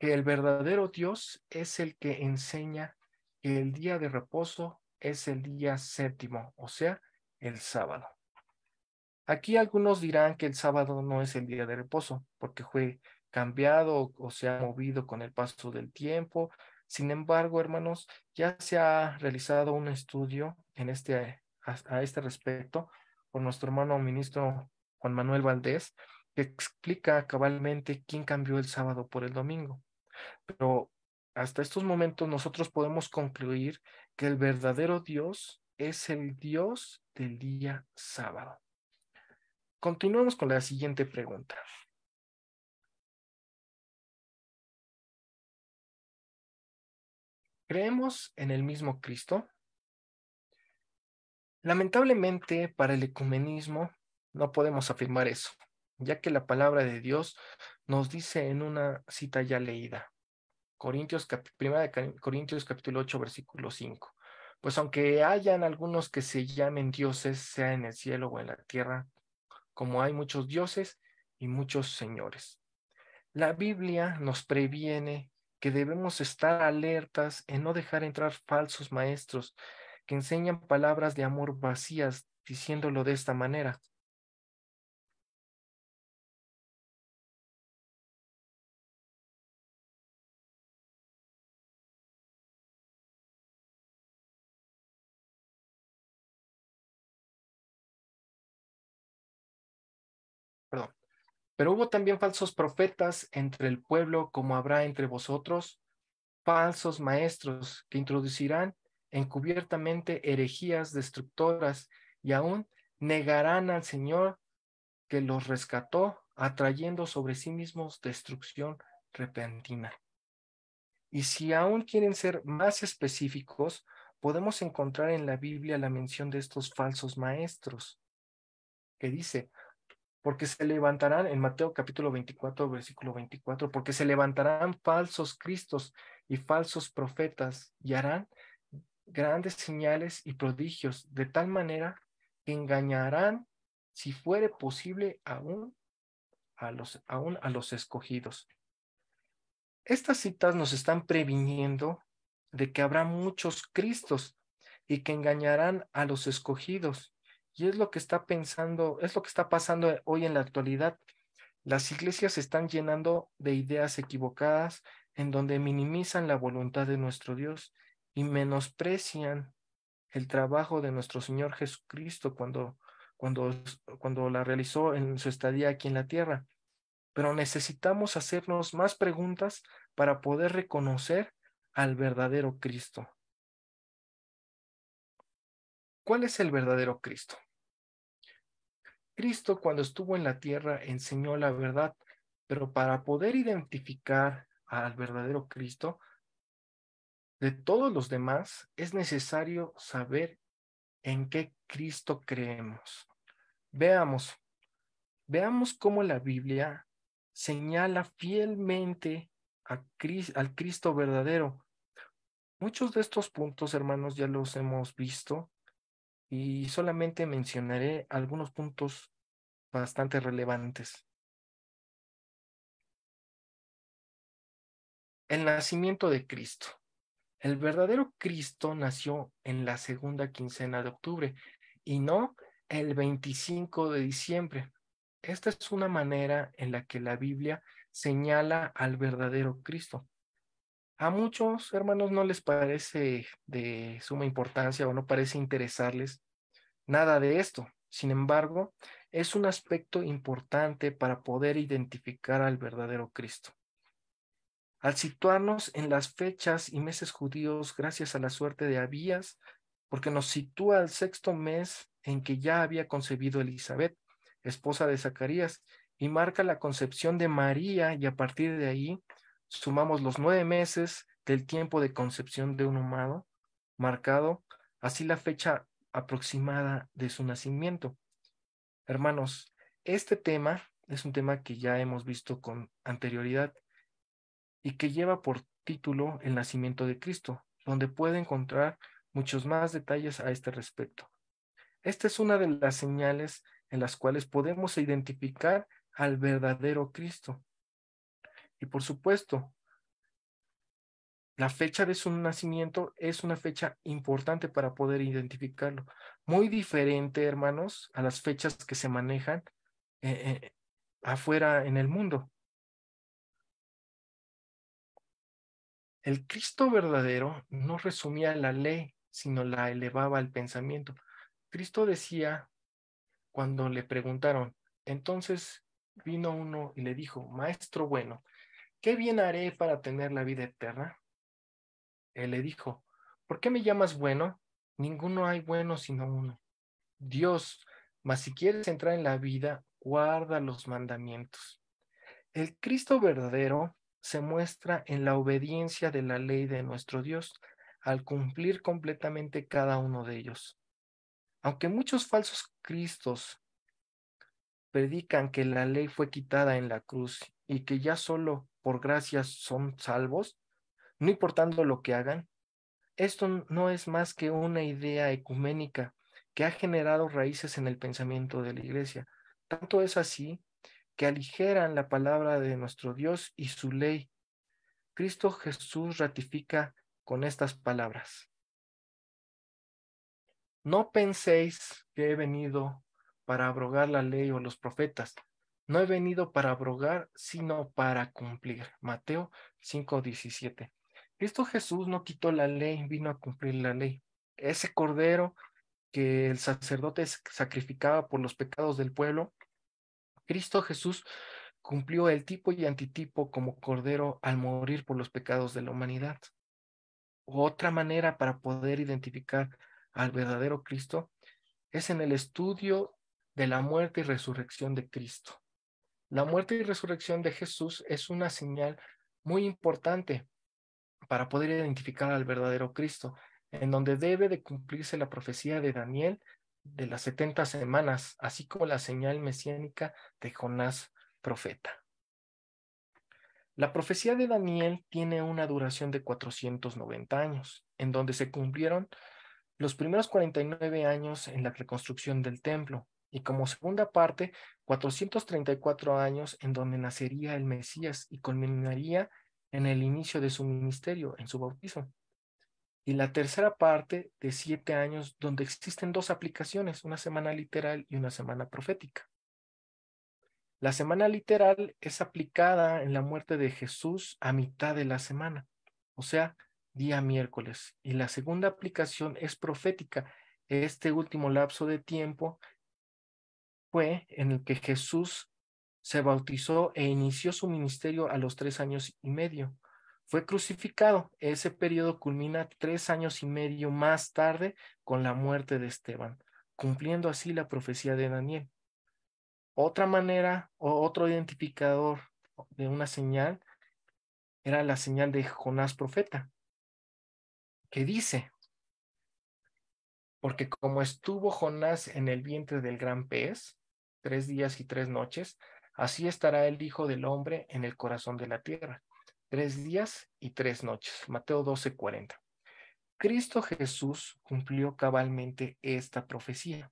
que el verdadero Dios es el que enseña que el día de reposo es el día séptimo, o sea, el sábado. Aquí algunos dirán que el sábado no es el día de reposo, porque fue cambiado o se ha movido con el paso del tiempo. Sin embargo, hermanos, ya se ha realizado un estudio en este, a, a este respecto por nuestro hermano ministro Juan Manuel Valdés, que explica cabalmente quién cambió el sábado por el domingo. Pero hasta estos momentos nosotros podemos concluir que el verdadero Dios es el Dios del día sábado. Continuamos con la siguiente pregunta. ¿Creemos en el mismo Cristo? Lamentablemente para el ecumenismo no podemos afirmar eso ya que la palabra de Dios nos dice en una cita ya leída, Corintios, primera de Corintios capítulo 8, versículo 5. Pues aunque hayan algunos que se llamen dioses, sea en el cielo o en la tierra, como hay muchos dioses y muchos señores. La Biblia nos previene que debemos estar alertas en no dejar entrar falsos maestros que enseñan palabras de amor vacías, diciéndolo de esta manera. Perdón. Pero hubo también falsos profetas entre el pueblo, como habrá entre vosotros, falsos maestros que introducirán encubiertamente herejías destructoras y aún negarán al Señor que los rescató, atrayendo sobre sí mismos destrucción repentina. Y si aún quieren ser más específicos, podemos encontrar en la Biblia la mención de estos falsos maestros, que dice, porque se levantarán, en Mateo capítulo 24, versículo 24, porque se levantarán falsos cristos y falsos profetas y harán grandes señales y prodigios, de tal manera que engañarán, si fuere posible, aún a los, aún a los escogidos. Estas citas nos están previniendo de que habrá muchos cristos y que engañarán a los escogidos. Y es lo que está pensando, es lo que está pasando hoy en la actualidad. Las iglesias se están llenando de ideas equivocadas en donde minimizan la voluntad de nuestro Dios y menosprecian el trabajo de nuestro Señor Jesucristo cuando, cuando, cuando la realizó en su estadía aquí en la tierra. Pero necesitamos hacernos más preguntas para poder reconocer al verdadero Cristo. ¿Cuál es el verdadero Cristo? Cristo cuando estuvo en la tierra enseñó la verdad, pero para poder identificar al verdadero Cristo de todos los demás, es necesario saber en qué Cristo creemos. Veamos, veamos cómo la Biblia señala fielmente a al Cristo verdadero. Muchos de estos puntos, hermanos, ya los hemos visto y solamente mencionaré algunos puntos bastante relevantes. El nacimiento de Cristo. El verdadero Cristo nació en la segunda quincena de octubre y no el 25 de diciembre. Esta es una manera en la que la Biblia señala al verdadero Cristo a muchos hermanos no les parece de suma importancia o no parece interesarles nada de esto. Sin embargo, es un aspecto importante para poder identificar al verdadero Cristo. Al situarnos en las fechas y meses judíos, gracias a la suerte de Abías, porque nos sitúa al sexto mes en que ya había concebido Elizabeth, esposa de Zacarías, y marca la concepción de María, y a partir de ahí sumamos los nueve meses del tiempo de concepción de un humano marcado, así la fecha aproximada de su nacimiento. Hermanos, este tema es un tema que ya hemos visto con anterioridad y que lleva por título El nacimiento de Cristo, donde puede encontrar muchos más detalles a este respecto. Esta es una de las señales en las cuales podemos identificar al verdadero Cristo, y por supuesto, la fecha de su nacimiento es una fecha importante para poder identificarlo. Muy diferente, hermanos, a las fechas que se manejan eh, eh, afuera en el mundo. El Cristo verdadero no resumía la ley, sino la elevaba al pensamiento. Cristo decía, cuando le preguntaron, entonces vino uno y le dijo, Maestro bueno, ¿qué bien haré para tener la vida eterna? Él le dijo, ¿por qué me llamas bueno? Ninguno hay bueno sino uno, Dios. Mas si quieres entrar en la vida, guarda los mandamientos. El Cristo verdadero se muestra en la obediencia de la ley de nuestro Dios al cumplir completamente cada uno de ellos. Aunque muchos falsos cristos predican que la ley fue quitada en la cruz y que ya solo por gracias son salvos, no importando lo que hagan. Esto no es más que una idea ecuménica que ha generado raíces en el pensamiento de la Iglesia. Tanto es así que aligeran la palabra de nuestro Dios y su ley. Cristo Jesús ratifica con estas palabras. No penséis que he venido para abrogar la ley o los profetas. No he venido para abrogar, sino para cumplir. Mateo 5:17. Cristo Jesús no quitó la ley, vino a cumplir la ley. Ese cordero que el sacerdote sacrificaba por los pecados del pueblo, Cristo Jesús cumplió el tipo y antitipo como cordero al morir por los pecados de la humanidad. Otra manera para poder identificar al verdadero Cristo es en el estudio de la muerte y resurrección de Cristo. La muerte y resurrección de Jesús es una señal muy importante para poder identificar al verdadero Cristo, en donde debe de cumplirse la profecía de Daniel de las 70 semanas, así como la señal mesiánica de Jonás profeta. La profecía de Daniel tiene una duración de 490 años, en donde se cumplieron los primeros 49 años en la reconstrucción del templo, y como segunda parte 434 años en donde nacería el Mesías y culminaría en el inicio de su ministerio, en su bautismo. Y la tercera parte de siete años donde existen dos aplicaciones, una semana literal y una semana profética. La semana literal es aplicada en la muerte de Jesús a mitad de la semana, o sea, día miércoles. Y la segunda aplicación es profética, este último lapso de tiempo fue en el que Jesús se bautizó e inició su ministerio a los tres años y medio. Fue crucificado. Ese periodo culmina tres años y medio más tarde con la muerte de Esteban, cumpliendo así la profecía de Daniel. Otra manera o otro identificador de una señal era la señal de Jonás profeta, que dice, porque como estuvo Jonás en el vientre del gran pez, tres días y tres noches, así estará el Hijo del Hombre en el corazón de la tierra. Tres días y tres noches. Mateo 12, 40. Cristo Jesús cumplió cabalmente esta profecía,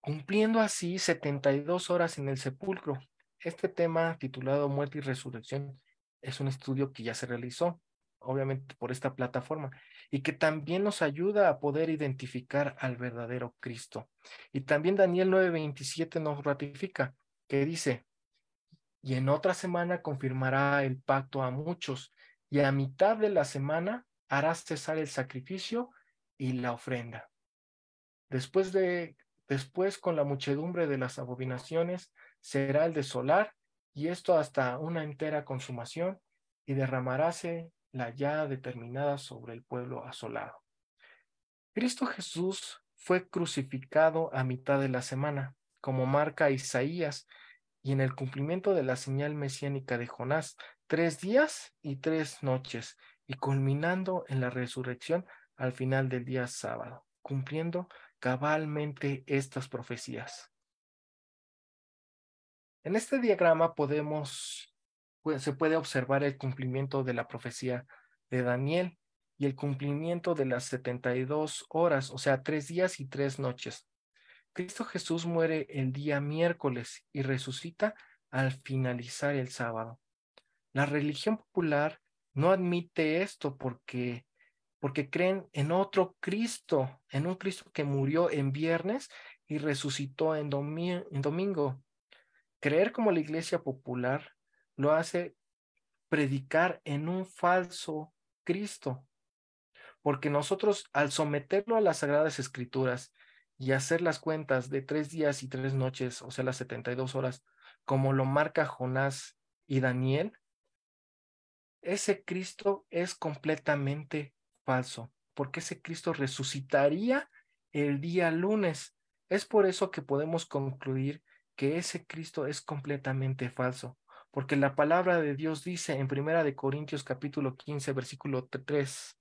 cumpliendo así 72 horas en el sepulcro. Este tema titulado Muerte y Resurrección es un estudio que ya se realizó obviamente por esta plataforma, y que también nos ayuda a poder identificar al verdadero Cristo. Y también Daniel 9:27 nos ratifica, que dice, y en otra semana confirmará el pacto a muchos, y a mitad de la semana hará cesar el sacrificio y la ofrenda. Después de después con la muchedumbre de las abominaciones será el desolar, y esto hasta una entera consumación, y derramaráse la ya determinada sobre el pueblo asolado. Cristo Jesús fue crucificado a mitad de la semana, como marca Isaías, y en el cumplimiento de la señal mesiánica de Jonás, tres días y tres noches, y culminando en la resurrección al final del día sábado, cumpliendo cabalmente estas profecías. En este diagrama podemos se puede observar el cumplimiento de la profecía de Daniel y el cumplimiento de las 72 horas, o sea, tres días y tres noches. Cristo Jesús muere el día miércoles y resucita al finalizar el sábado. La religión popular no admite esto porque porque creen en otro Cristo, en un Cristo que murió en viernes y resucitó en domingo. Creer como la iglesia popular lo hace predicar en un falso Cristo. Porque nosotros al someterlo a las sagradas escrituras y hacer las cuentas de tres días y tres noches, o sea, las 72 horas, como lo marca Jonás y Daniel, ese Cristo es completamente falso, porque ese Cristo resucitaría el día lunes. Es por eso que podemos concluir que ese Cristo es completamente falso porque la palabra de Dios dice en Primera de Corintios capítulo 15 versículo 3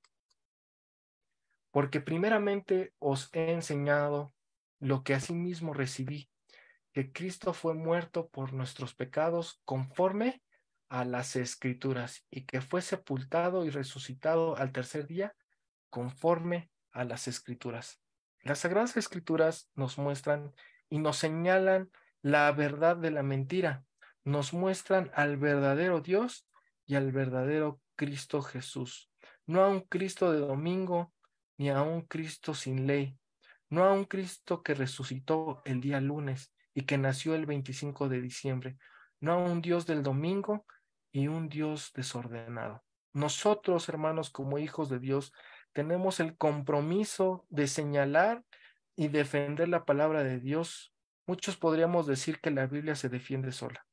porque primeramente os he enseñado lo que asimismo recibí, que Cristo fue muerto por nuestros pecados conforme a las escrituras y que fue sepultado y resucitado al tercer día conforme a las escrituras. Las sagradas escrituras nos muestran y nos señalan la verdad de la mentira, nos muestran al verdadero Dios y al verdadero Cristo Jesús, no a un Cristo de domingo ni a un Cristo sin ley, no a un Cristo que resucitó el día lunes y que nació el 25 de diciembre, no a un Dios del domingo y un Dios desordenado. Nosotros, hermanos, como hijos de Dios, tenemos el compromiso de señalar y defender la palabra de Dios. Muchos podríamos decir que la Biblia se defiende sola.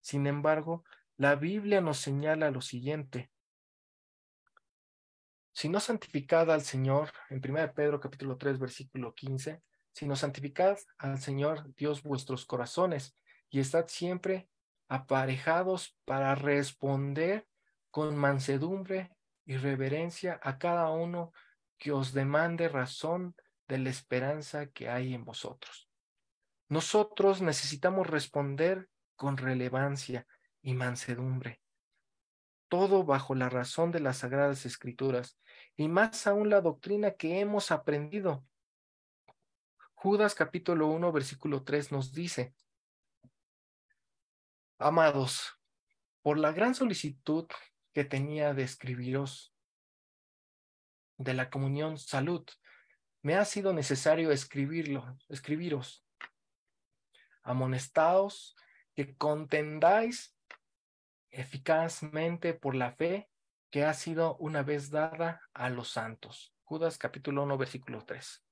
Sin embargo, la Biblia nos señala lo siguiente. Si no santificad al Señor, en 1 Pedro capítulo 3, versículo 15, si no santificad al Señor Dios vuestros corazones y estad siempre aparejados para responder con mansedumbre y reverencia a cada uno que os demande razón de la esperanza que hay en vosotros. Nosotros necesitamos responder con relevancia y mansedumbre. Todo bajo la razón de las sagradas escrituras y más aún la doctrina que hemos aprendido. Judas capítulo uno versículo tres nos dice, Amados, por la gran solicitud que tenía de escribiros de la comunión salud, me ha sido necesario escribirlo, escribiros, amonestados que contendáis eficazmente por la fe que ha sido una vez dada a los santos. Judas capítulo 1, versículo 3.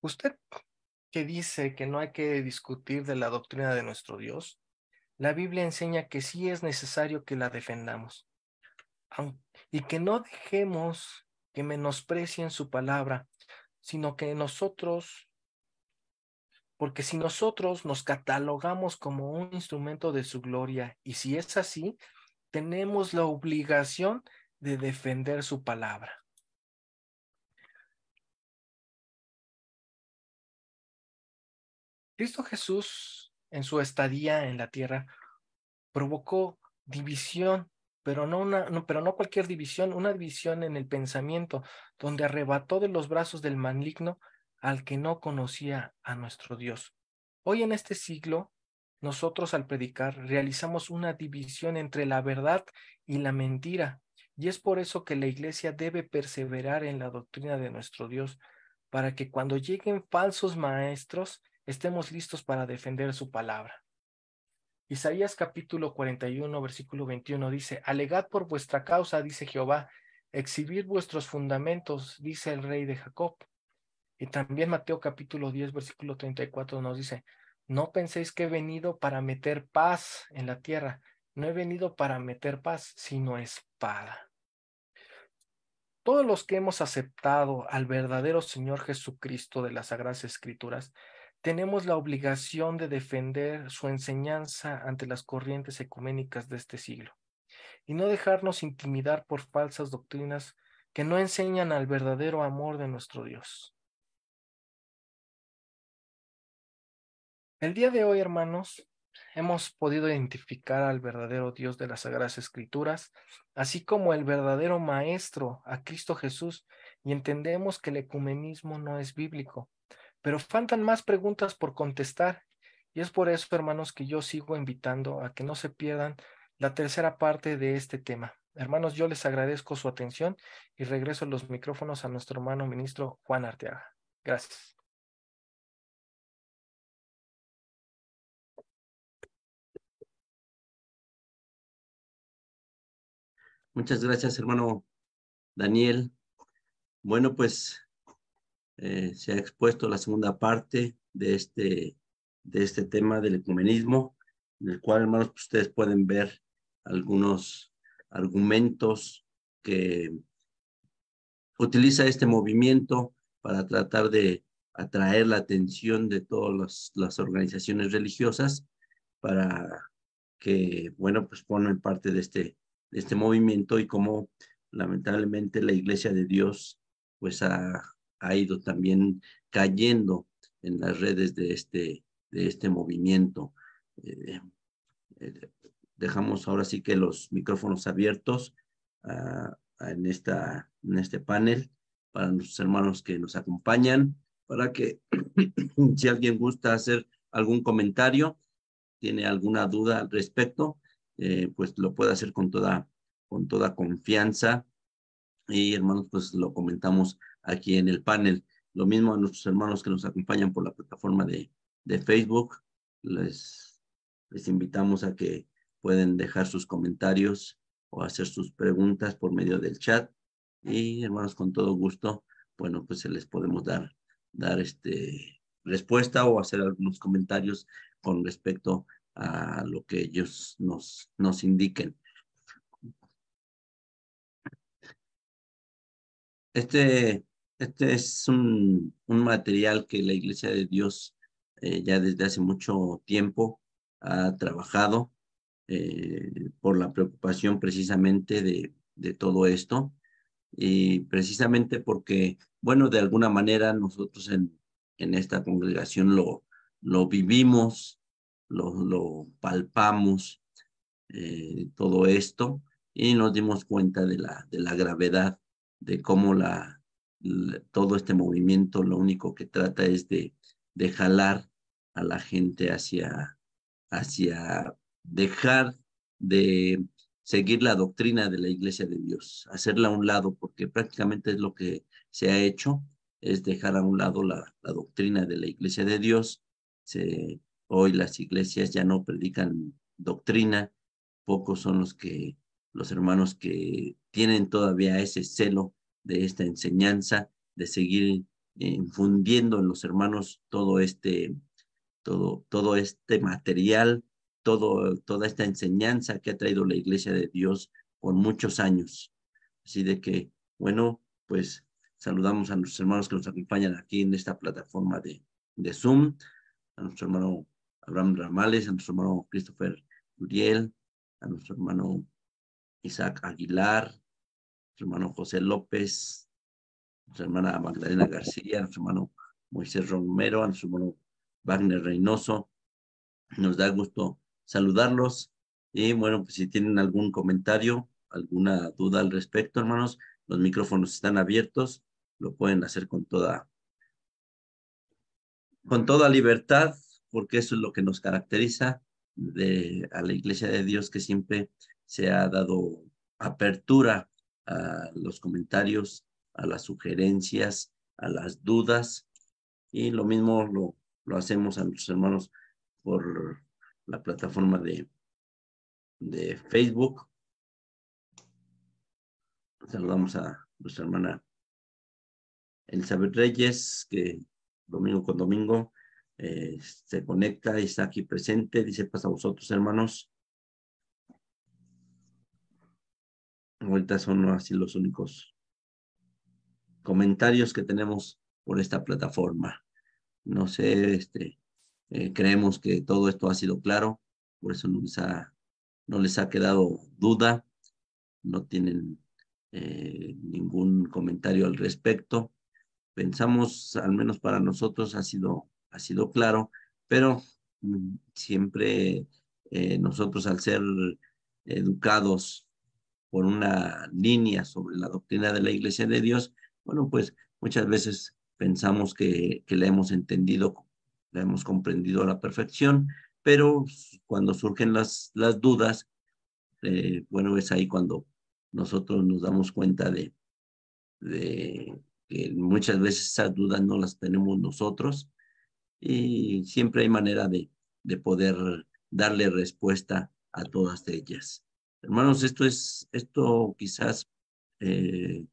Usted que dice que no hay que discutir de la doctrina de nuestro Dios, la Biblia enseña que sí es necesario que la defendamos y que no dejemos que menosprecien su palabra, sino que nosotros porque si nosotros nos catalogamos como un instrumento de su gloria, y si es así, tenemos la obligación de defender su palabra. Cristo Jesús, en su estadía en la tierra, provocó división, pero no, una, pero no cualquier división, una división en el pensamiento, donde arrebató de los brazos del maligno al que no conocía a nuestro Dios. Hoy en este siglo, nosotros al predicar realizamos una división entre la verdad y la mentira, y es por eso que la Iglesia debe perseverar en la doctrina de nuestro Dios, para que cuando lleguen falsos maestros estemos listos para defender su palabra. Isaías capítulo 41, versículo 21 dice, Alegad por vuestra causa, dice Jehová, exhibid vuestros fundamentos, dice el rey de Jacob. Y también Mateo capítulo 10, versículo 34 nos dice, no penséis que he venido para meter paz en la tierra, no he venido para meter paz, sino espada. Todos los que hemos aceptado al verdadero Señor Jesucristo de las Sagradas Escrituras, tenemos la obligación de defender su enseñanza ante las corrientes ecuménicas de este siglo y no dejarnos intimidar por falsas doctrinas que no enseñan al verdadero amor de nuestro Dios. El día de hoy, hermanos, hemos podido identificar al verdadero Dios de las Sagradas Escrituras, así como el verdadero Maestro, a Cristo Jesús, y entendemos que el ecumenismo no es bíblico. Pero faltan más preguntas por contestar, y es por eso, hermanos, que yo sigo invitando a que no se pierdan la tercera parte de este tema. Hermanos, yo les agradezco su atención y regreso los micrófonos a nuestro hermano ministro Juan Arteaga. Gracias. Muchas gracias, hermano Daniel. Bueno, pues eh, se ha expuesto la segunda parte de este, de este tema del ecumenismo, en el cual, hermanos, pues, ustedes pueden ver algunos argumentos que utiliza este movimiento para tratar de atraer la atención de todas las, organizaciones religiosas para que, bueno, pues ponen parte de este este movimiento y cómo lamentablemente la iglesia de Dios pues ha, ha ido también cayendo en las redes de este, de este movimiento. Eh, eh, dejamos ahora sí que los micrófonos abiertos ah, en, esta, en este panel para nuestros hermanos que nos acompañan, para que si alguien gusta hacer algún comentario, tiene alguna duda al respecto, eh, pues lo puede hacer con toda, con toda confianza. Y hermanos, pues lo comentamos aquí en el panel. Lo mismo a nuestros hermanos que nos acompañan por la plataforma de, de Facebook. Les, les invitamos a que pueden dejar sus comentarios o hacer sus preguntas por medio del chat. Y hermanos, con todo gusto, bueno, pues se les podemos dar, dar este, respuesta o hacer algunos comentarios con respecto a lo que ellos nos, nos indiquen. Este, este es un, un, material que la Iglesia de Dios eh, ya desde hace mucho tiempo ha trabajado eh, por la preocupación precisamente de, de todo esto y precisamente porque, bueno, de alguna manera nosotros en, en esta congregación lo, lo vivimos lo, palpamos eh, todo esto y nos dimos cuenta de la, de la gravedad, de cómo la, todo este movimiento lo único que trata es de, de jalar a la gente hacia, hacia dejar de seguir la doctrina de la iglesia de Dios, hacerla a un lado, porque prácticamente es lo que se ha hecho, es dejar a un lado la, la doctrina de la iglesia de Dios, se Hoy las iglesias ya no predican doctrina, pocos son los que los hermanos que tienen todavía ese celo de esta enseñanza, de seguir infundiendo en los hermanos todo este, todo, todo este material, todo, toda esta enseñanza que ha traído la iglesia de Dios por muchos años. Así de que, bueno, pues saludamos a nuestros hermanos que nos acompañan aquí en esta plataforma de, de Zoom, a nuestro hermano Abraham Ramales, a nuestro hermano Christopher Uriel, a nuestro hermano Isaac Aguilar, a nuestro hermano José López, a nuestra hermana Magdalena García, a nuestro hermano Moisés Romero, a nuestro hermano Wagner Reynoso. Nos da gusto saludarlos y bueno, pues si tienen algún comentario, alguna duda al respecto, hermanos, los micrófonos están abiertos, lo pueden hacer con toda con toda libertad porque eso es lo que nos caracteriza de, a la Iglesia de Dios que siempre se ha dado apertura a los comentarios, a las sugerencias, a las dudas y lo mismo lo, hacemos a nuestros hermanos por la plataforma de, de Facebook. Saludamos a nuestra hermana Elizabeth Reyes, que domingo con domingo eh, se conecta y está aquí presente. Dice pasa pues, a vosotros, hermanos. Ahorita son así los únicos comentarios que tenemos por esta plataforma. No sé, este, eh, creemos que todo esto ha sido claro, por eso no les ha, quedado duda, no tienen eh, ningún comentario al respecto. Pensamos, al menos para nosotros, ha sido ha sido claro, pero mm, siempre eh, nosotros al ser educados por una línea sobre la doctrina de la Iglesia de Dios, bueno, pues muchas veces pensamos que, la hemos entendido, la hemos comprendido a la perfección, pero cuando surgen las, las dudas, eh, bueno, es ahí cuando nosotros nos damos cuenta de que muchas veces esas dudas no las tenemos nosotros, y siempre hay manera de, de poder darle respuesta a todas ellas. Hermanos, esto es, esto quizás eh,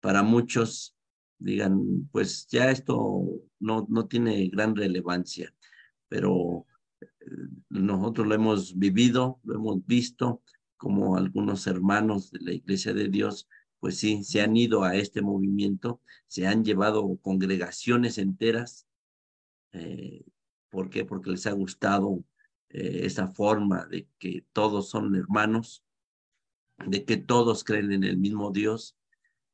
para muchos digan, pues ya esto no, no tiene gran relevancia, pero eh, nosotros lo hemos vivido, lo hemos visto, como algunos hermanos de la Iglesia de Dios, pues sí, se han ido a este movimiento, se han llevado congregaciones enteras, eh, ¿Por qué? Porque les ha gustado eh, esa forma de que todos son hermanos, de que todos creen en el mismo Dios,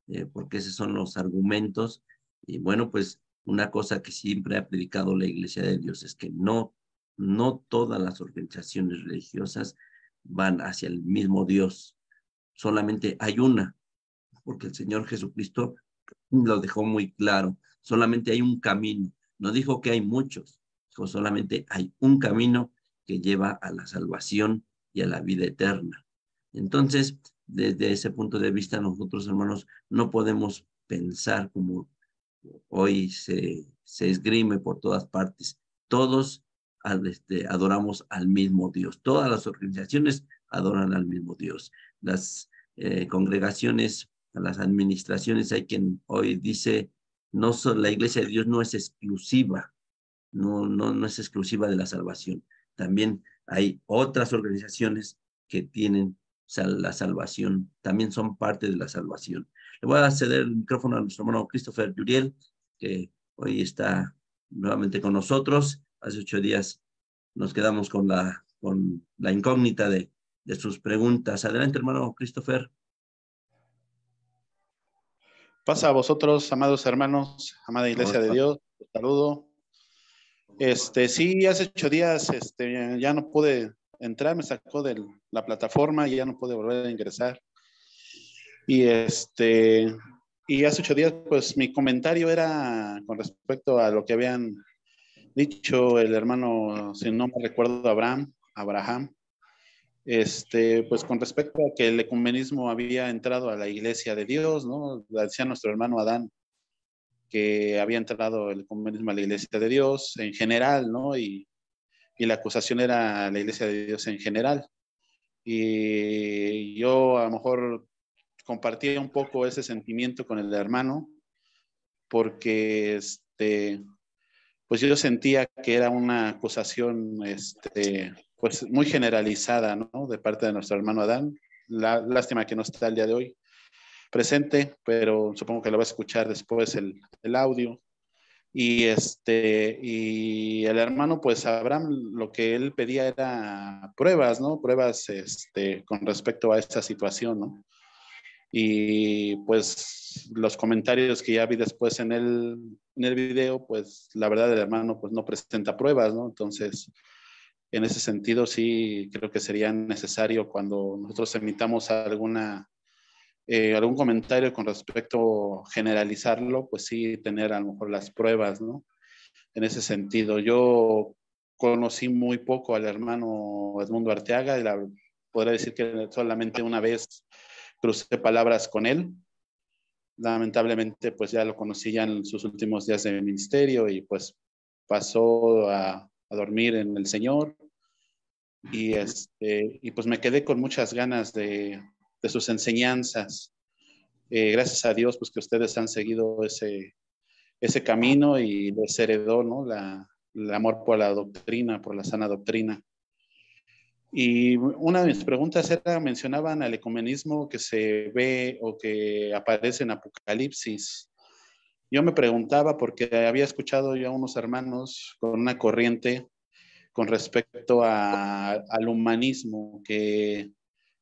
eh, porque esos son los argumentos. Y bueno, pues una cosa que siempre ha predicado la Iglesia de Dios es que no, no todas las organizaciones religiosas van hacia el mismo Dios, solamente hay una, porque el Señor Jesucristo lo dejó muy claro, solamente hay un camino, no dijo que hay muchos, dijo solamente hay un camino que lleva a la salvación y a la vida eterna. Entonces, desde ese punto de vista, nosotros hermanos no podemos pensar como hoy se, se esgrime por todas partes. Todos este, adoramos al mismo Dios. Todas las organizaciones adoran al mismo Dios. Las eh, congregaciones, las administraciones, hay quien hoy dice no la iglesia de Dios no es exclusiva, no, no, no es exclusiva de la salvación. También hay otras organizaciones que tienen la salvación, también son parte de la salvación. Le voy a ceder el micrófono a nuestro hermano Christopher Yuriel, que hoy está nuevamente con nosotros. Hace ocho días nos quedamos con la, con la incógnita de, de sus preguntas. Adelante, hermano Christopher. Pasa a vosotros, amados hermanos, amada iglesia de Dios, saludo. Este, sí, hace ocho días este, ya no pude entrar, me sacó de la plataforma y ya no pude volver a ingresar. Y este, y hace ocho días, pues mi comentario era con respecto a lo que habían dicho el hermano, si no me recuerdo, Abraham, Abraham, este, pues con respecto a que el ecumenismo había entrado a la iglesia de Dios, ¿no? Decía nuestro hermano Adán que había entrado el ecumenismo a la iglesia de Dios en general, ¿no? Y, y la acusación era la iglesia de Dios en general. Y yo a lo mejor compartía un poco ese sentimiento con el hermano, porque este, pues yo sentía que era una acusación, este, pues muy generalizada, ¿no? De parte de nuestro hermano Adán. La, lástima que no está el día de hoy presente, pero supongo que lo va a escuchar después el, el audio. Y este, y el hermano, pues Abraham, lo que él pedía era pruebas, ¿no? Pruebas este, con respecto a esta situación, ¿no? Y pues los comentarios que ya vi después en el, en el video, pues la verdad el hermano pues no presenta pruebas, ¿no? Entonces, en ese sentido sí creo que sería necesario cuando nosotros emitamos alguna, eh, algún comentario con respecto a generalizarlo, pues sí tener a lo mejor las pruebas, ¿no? En ese sentido, yo conocí muy poco al hermano Edmundo Arteaga, y podría decir que solamente una vez crucé palabras con él. Lamentablemente, pues ya lo conocí ya en sus últimos días de ministerio y pues pasó a, a dormir en el Señor. Y, este, y pues me quedé con muchas ganas de, sus enseñanzas. Eh, gracias a Dios, pues que ustedes han seguido ese, ese camino y les heredó, ¿no? el amor por la doctrina, por la sana doctrina. Y una de mis preguntas era, mencionaban al ecumenismo que se ve o que aparece en Apocalipsis. Yo me preguntaba porque había escuchado ya a unos hermanos con una corriente con respecto al humanismo, que,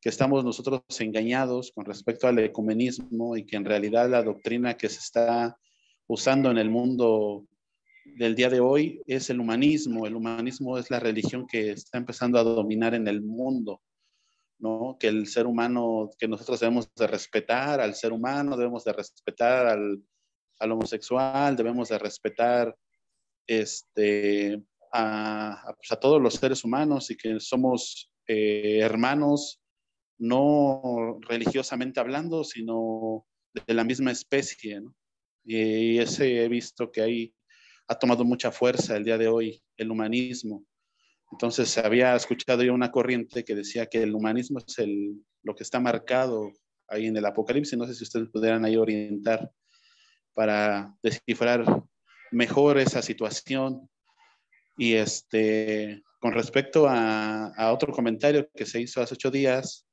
que estamos nosotros engañados con respecto al ecumenismo y que en realidad la doctrina que se está usando en el mundo del día de hoy es el humanismo. El humanismo es la religión que está empezando a dominar en el mundo, ¿no? Que el ser humano, que nosotros debemos de respetar al ser humano, debemos de respetar al, al homosexual, debemos de respetar este, pues, a, todos los seres humanos y que somos eh, hermanos, no religiosamente hablando, sino de la misma especie. Y ese he visto que ahí ha tomado mucha fuerza el día de hoy, el humanismo. Entonces había escuchado yo una corriente que decía que el humanismo es lo que está marcado ahí en el Apocalipsis. No sé si ustedes pudieran ahí orientar para descifrar mejor esa situación. Y este, con respecto a, otro comentario que se hizo hace ocho días,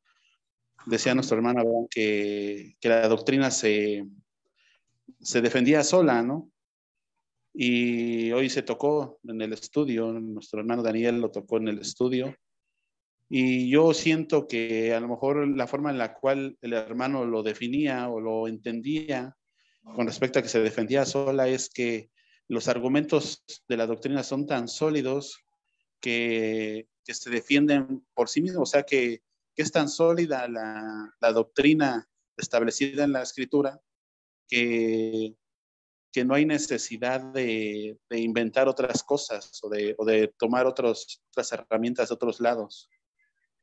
decía nuestro hermano que, que la doctrina se, se defendía sola, ¿no? Y hoy se tocó en el estudio, nuestro hermano Daniel lo tocó en el estudio. Y yo siento que a lo mejor la forma en la cual el hermano lo definía o lo entendía con respecto a que se defendía sola es que los argumentos de la doctrina son tan sólidos que, se defienden por sí mismos, o sea que, es tan sólida la, doctrina establecida en la escritura que, no hay necesidad de, inventar otras cosas o de, tomar otras herramientas de otros lados.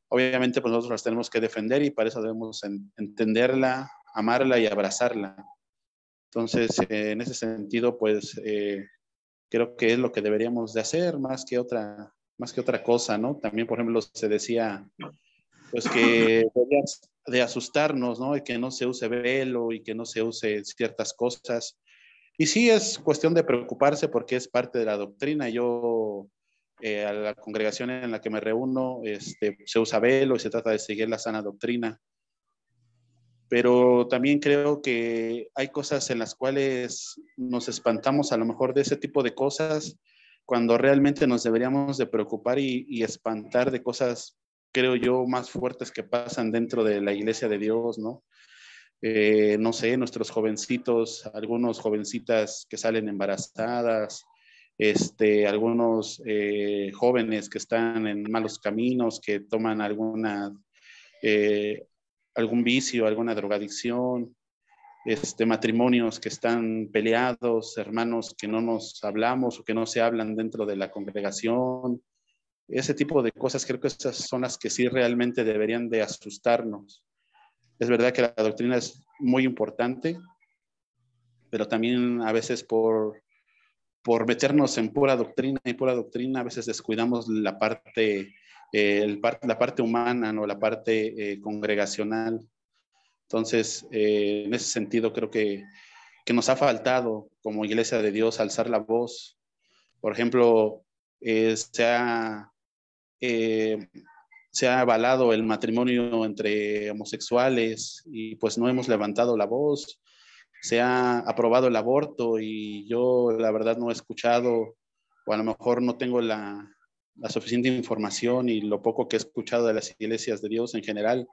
Obviamente pues nosotros las tenemos que defender y para eso debemos entenderla, amarla y abrazarla. Entonces, eh, en ese sentido, pues eh, creo que es lo que deberíamos de hacer más que otra, más que otra cosa, ¿no? También, por ejemplo, se decía pues que de asustarnos, ¿no? Y que no se use velo y que no se use ciertas cosas. Y sí es cuestión de preocuparse porque es parte de la doctrina. Yo eh, a la congregación en la que me reúno este, se usa velo y se trata de seguir la sana doctrina pero también creo que hay cosas en las cuales nos espantamos a lo mejor de ese tipo de cosas cuando realmente nos deberíamos de preocupar y, espantar de cosas, creo yo, más fuertes que pasan dentro de la iglesia de Dios, ¿no? Eh, no sé, nuestros jovencitos, algunos jovencitas que salen embarazadas, este, algunos eh, jóvenes que están en malos caminos, que toman alguna eh, algún vicio, alguna drogadicción, este, matrimonios que están peleados, hermanos que no nos hablamos o que no se hablan dentro de la congregación, ese tipo de cosas, creo que esas son las que sí realmente deberían de asustarnos. Es verdad que la doctrina es muy importante, pero también a veces por, por meternos en pura doctrina y pura doctrina, a veces descuidamos la parte eh, la parte humana, ¿no? la parte eh, congregacional. Entonces, eh, en ese sentido, creo que, que nos ha faltado como iglesia de Dios alzar la voz. Por ejemplo, se, ha, se, ha, avalado el matrimonio entre homosexuales y pues no hemos levantado la voz. Se ha aprobado el aborto y yo la verdad no he escuchado o a lo mejor no tengo la, la suficiente información y lo poco que he escuchado de las iglesias de Dios en general,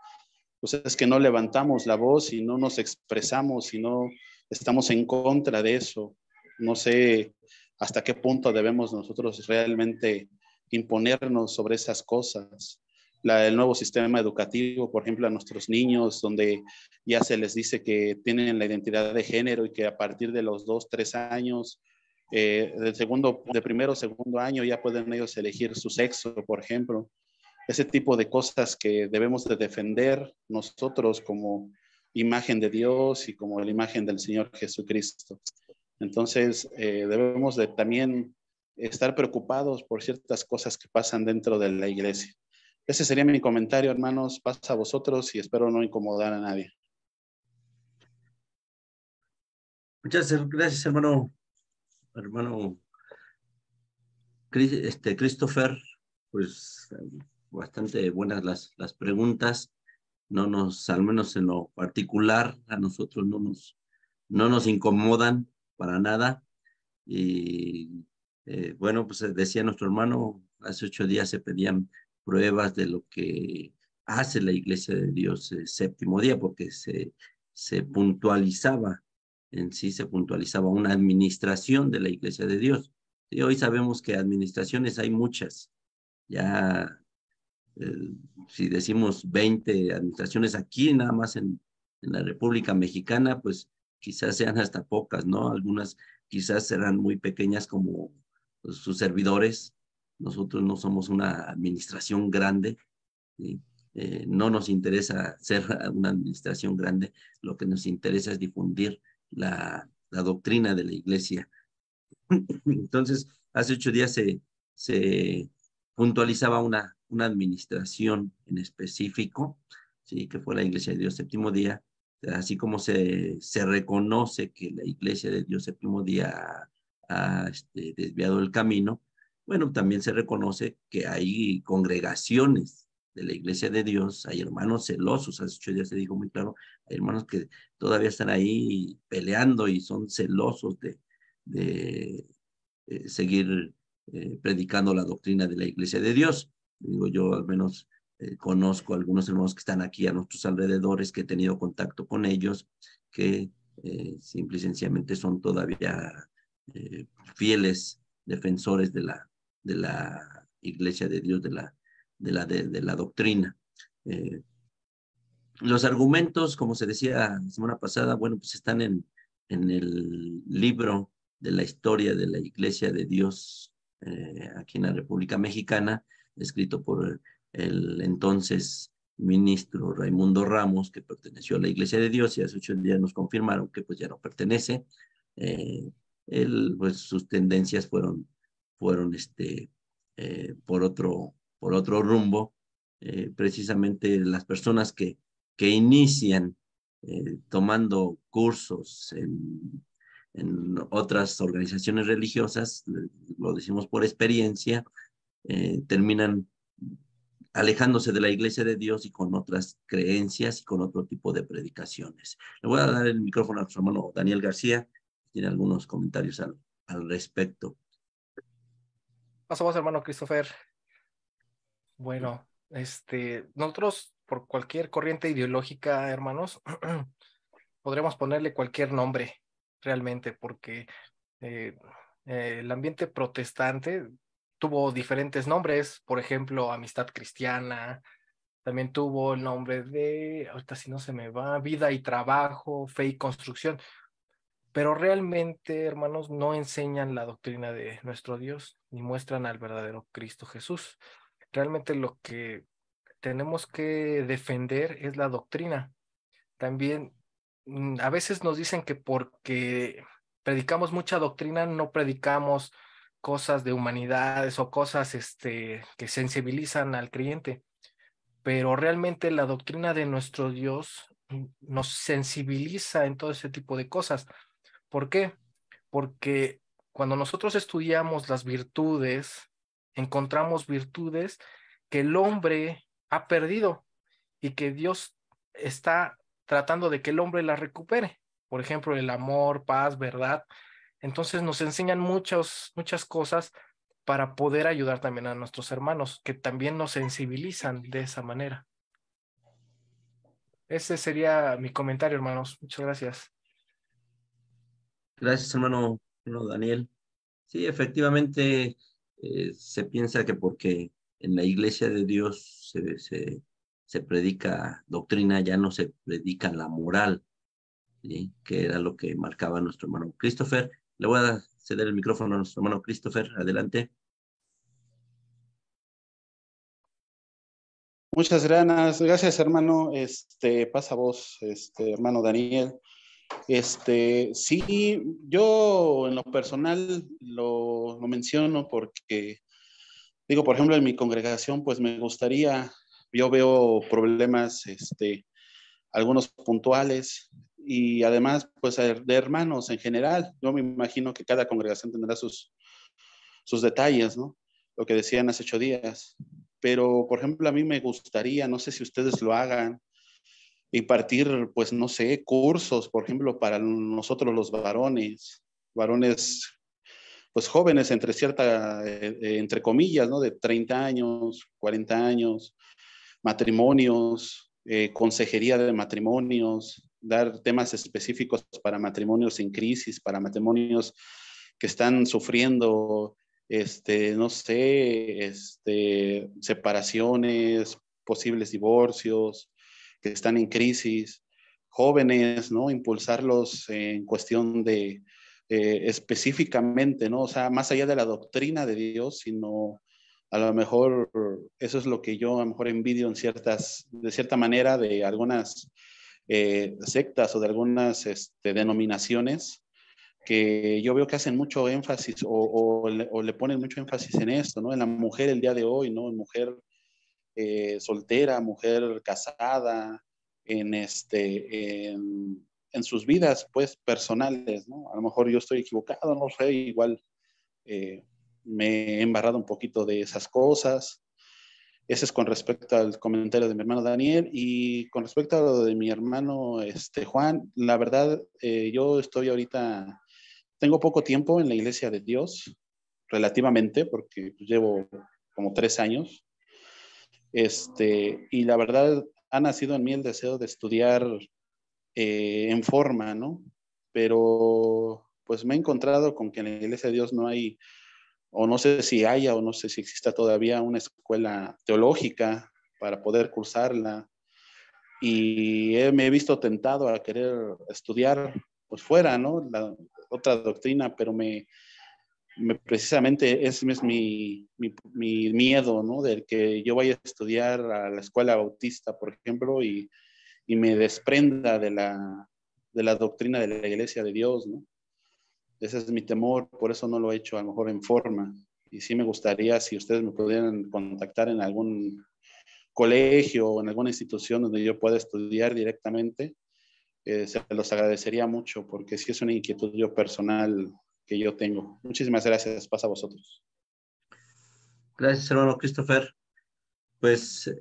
pues es que no levantamos la voz y no nos expresamos y no estamos en contra de eso. No sé hasta qué punto debemos nosotros realmente imponernos sobre esas cosas. La, el nuevo sistema educativo, por ejemplo, a nuestros niños, donde ya se les dice que tienen la identidad de género y que a partir de los dos, tres años eh, de, segundo, de primero, segundo año ya pueden ellos elegir su sexo, por ejemplo. Ese tipo de cosas que debemos de defender nosotros como imagen de Dios y como la imagen del Señor Jesucristo. Entonces, eh, debemos de también estar preocupados por ciertas cosas que pasan dentro de la iglesia. Ese sería mi comentario, hermanos. Pasa a vosotros y espero no incomodar a nadie. Muchas gracias, hermano hermano este, Christopher, pues bastante buenas las, las preguntas. No nos, al menos en lo particular, a nosotros no nos, no nos incomodan para nada. Y eh, bueno, pues decía nuestro hermano, hace ocho días se pedían pruebas de lo que hace la Iglesia de Dios el eh, séptimo día, porque se, se puntualizaba en sí se puntualizaba una administración de la Iglesia de Dios. Y hoy sabemos que administraciones hay muchas. Ya, eh, si decimos 20 administraciones aquí, nada más en, la República Mexicana, pues quizás sean hasta pocas, ¿no? Algunas quizás serán muy pequeñas como pues, sus servidores. Nosotros no somos una administración grande. Eh, no nos interesa ser una administración grande, lo que nos interesa es difundir la, doctrina de la iglesia. Entonces, hace ocho días se, puntualizaba una, administración en específico, ¿sí? que fue la Iglesia de Dios séptimo día, así como se, reconoce que la Iglesia de Dios séptimo día ha, este, desviado el camino, bueno, también se reconoce que hay congregaciones de la iglesia de Dios, hay hermanos celosos, hace ocho se dijo muy claro, hay hermanos que todavía están ahí peleando y son celosos de, de eh, seguir eh, predicando la doctrina de la iglesia de Dios. Digo, yo al menos eh, conozco algunos hermanos que están aquí a nuestros alrededores, que he tenido contacto con ellos, que simple y sencillamente son todavía fieles defensores de la, de la iglesia de Dios, de la de la, de, la doctrina. Eh, los argumentos, como se decía la semana pasada, bueno, pues están en, en el libro de la historia de la Iglesia de Dios eh, aquí en la República Mexicana, escrito por el entonces ministro Raimundo Ramos, que perteneció a la Iglesia de Dios y hace ocho días nos confirmaron que pues ya no pertenece. Eh, él, pues sus tendencias fueron, fueron este, por otro por otro rumbo, eh, precisamente las personas que, que inician eh, tomando cursos en, otras organizaciones religiosas, lo decimos por experiencia, eh, terminan alejándose de la iglesia de Dios y con otras creencias y con otro tipo de predicaciones. Le voy a dar el micrófono a nuestro hermano Daniel García, tiene algunos comentarios al, al respecto. Pasamos, hermano Christopher. Bueno, este, nosotros por cualquier corriente ideológica, hermanos, podremos ponerle cualquier nombre realmente, porque eh, eh, el ambiente protestante tuvo diferentes nombres, por ejemplo, Amistad Cristiana, también tuvo el nombre de, ahorita si no se me va, Vida y Trabajo, Fe y Construcción, pero realmente, hermanos, no enseñan la doctrina de nuestro Dios ni muestran al verdadero Cristo Jesús realmente lo que tenemos que defender es la doctrina. También mm, a veces nos dicen que porque predicamos mucha doctrina, no predicamos cosas de humanidades o cosas este, que sensibilizan al creyente. Pero realmente la doctrina de nuestro Dios mm, nos sensibiliza en todo ese tipo de cosas. ¿Por qué? Porque cuando nosotros estudiamos las virtudes, encontramos virtudes que el hombre ha perdido y que Dios está tratando de que el hombre las recupere. Por ejemplo, el amor, paz, verdad. Entonces nos enseñan muchas, muchas cosas para poder ayudar también a nuestros hermanos, que también nos sensibilizan de esa manera. Ese sería mi comentario, hermanos. Muchas gracias. Gracias, hermano, hermano Daniel. Sí, efectivamente, eh, se piensa que porque en la iglesia de Dios se, se, predica doctrina, ya no se predica la moral, que era lo que marcaba nuestro hermano Christopher. Le voy a ceder el micrófono a nuestro hermano Christopher. Adelante. Muchas gracias, gracias hermano. Este pasa vos, este hermano Daniel. Este, sí, yo en lo personal lo, lo menciono porque, digo, por ejemplo, en mi congregación, pues me gustaría, yo veo problemas, este, algunos puntuales y además, pues er, de hermanos en general, yo me imagino que cada congregación tendrá sus, sus detalles, ¿no? Lo que decían hace ocho días. Pero, por ejemplo, a mí me gustaría, no sé si ustedes lo hagan, impartir, pues no sé, cursos, por ejemplo, para nosotros los varones, varones pues jóvenes entre cierta, eh, eh, entre comillas, ¿no? De 30 años, 40 años, matrimonios, eh, consejería de matrimonios, dar temas específicos para matrimonios en crisis, para matrimonios que están sufriendo, este, no sé, este, separaciones, posibles divorcios, que están en crisis, jóvenes, ¿no? Impulsarlos en cuestión de eh, específicamente, ¿no? O sea, más allá de la doctrina de Dios, sino a lo mejor eso es lo que yo a lo mejor envidio en ciertas, de cierta manera, de algunas eh, sectas o de algunas este, denominaciones que yo veo que hacen mucho énfasis o, le, ponen mucho énfasis en esto, ¿no? En la mujer el día de hoy, ¿no? En mujer eh, soltera, mujer casada, en, este, en, sus vidas pues personales, ¿no? A lo mejor yo estoy equivocado, no sé, igual eh, me he embarrado un poquito de esas cosas. Ese es con respecto al comentario de mi hermano Daniel y con respecto a lo de mi hermano este, Juan, la verdad, eh, yo estoy ahorita, tengo poco tiempo en la iglesia de Dios, relativamente, porque pues, llevo como tres años, este, y la verdad ha nacido en mí el deseo de estudiar eh, en forma, ¿no? Pero pues me he encontrado con que en la iglesia de Dios no hay, o no sé si haya, o no sé si exista todavía una escuela teológica para poder cursarla. Y me he visto tentado a querer estudiar, pues fuera, ¿no? La, otra doctrina, pero me, precisamente ese es mi, miedo, ¿no? Del que yo vaya a estudiar a la escuela bautista, por ejemplo, y, me desprenda de la, de la, doctrina de la iglesia de Dios, ¿no? Ese es mi temor, por eso no lo he hecho a lo mejor en forma. Y sí me gustaría si ustedes me pudieran contactar en algún colegio o en alguna institución donde yo pueda estudiar directamente, eh, se los agradecería mucho porque sí es una inquietud yo personal que yo tengo. Muchísimas gracias. Pasa a vosotros. Gracias, hermano Christopher. Pues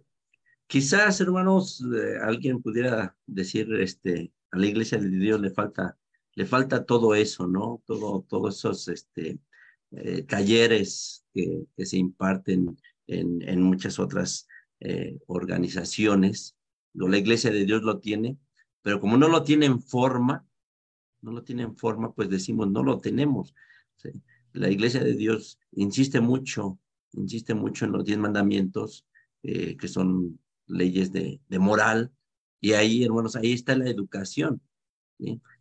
quizás, hermanos, eh, alguien pudiera decir, este, a la iglesia de Dios le falta, le falta todo eso, ¿no? Todo, todos esos, este, eh, talleres que, se imparten en, muchas otras eh, organizaciones. La iglesia de Dios lo tiene, pero como no lo tiene en forma, no lo tienen forma, pues decimos, no lo tenemos. La iglesia de Dios insiste mucho, insiste mucho en los diez mandamientos, eh, que son leyes de, moral, y ahí, hermanos, ahí está la educación.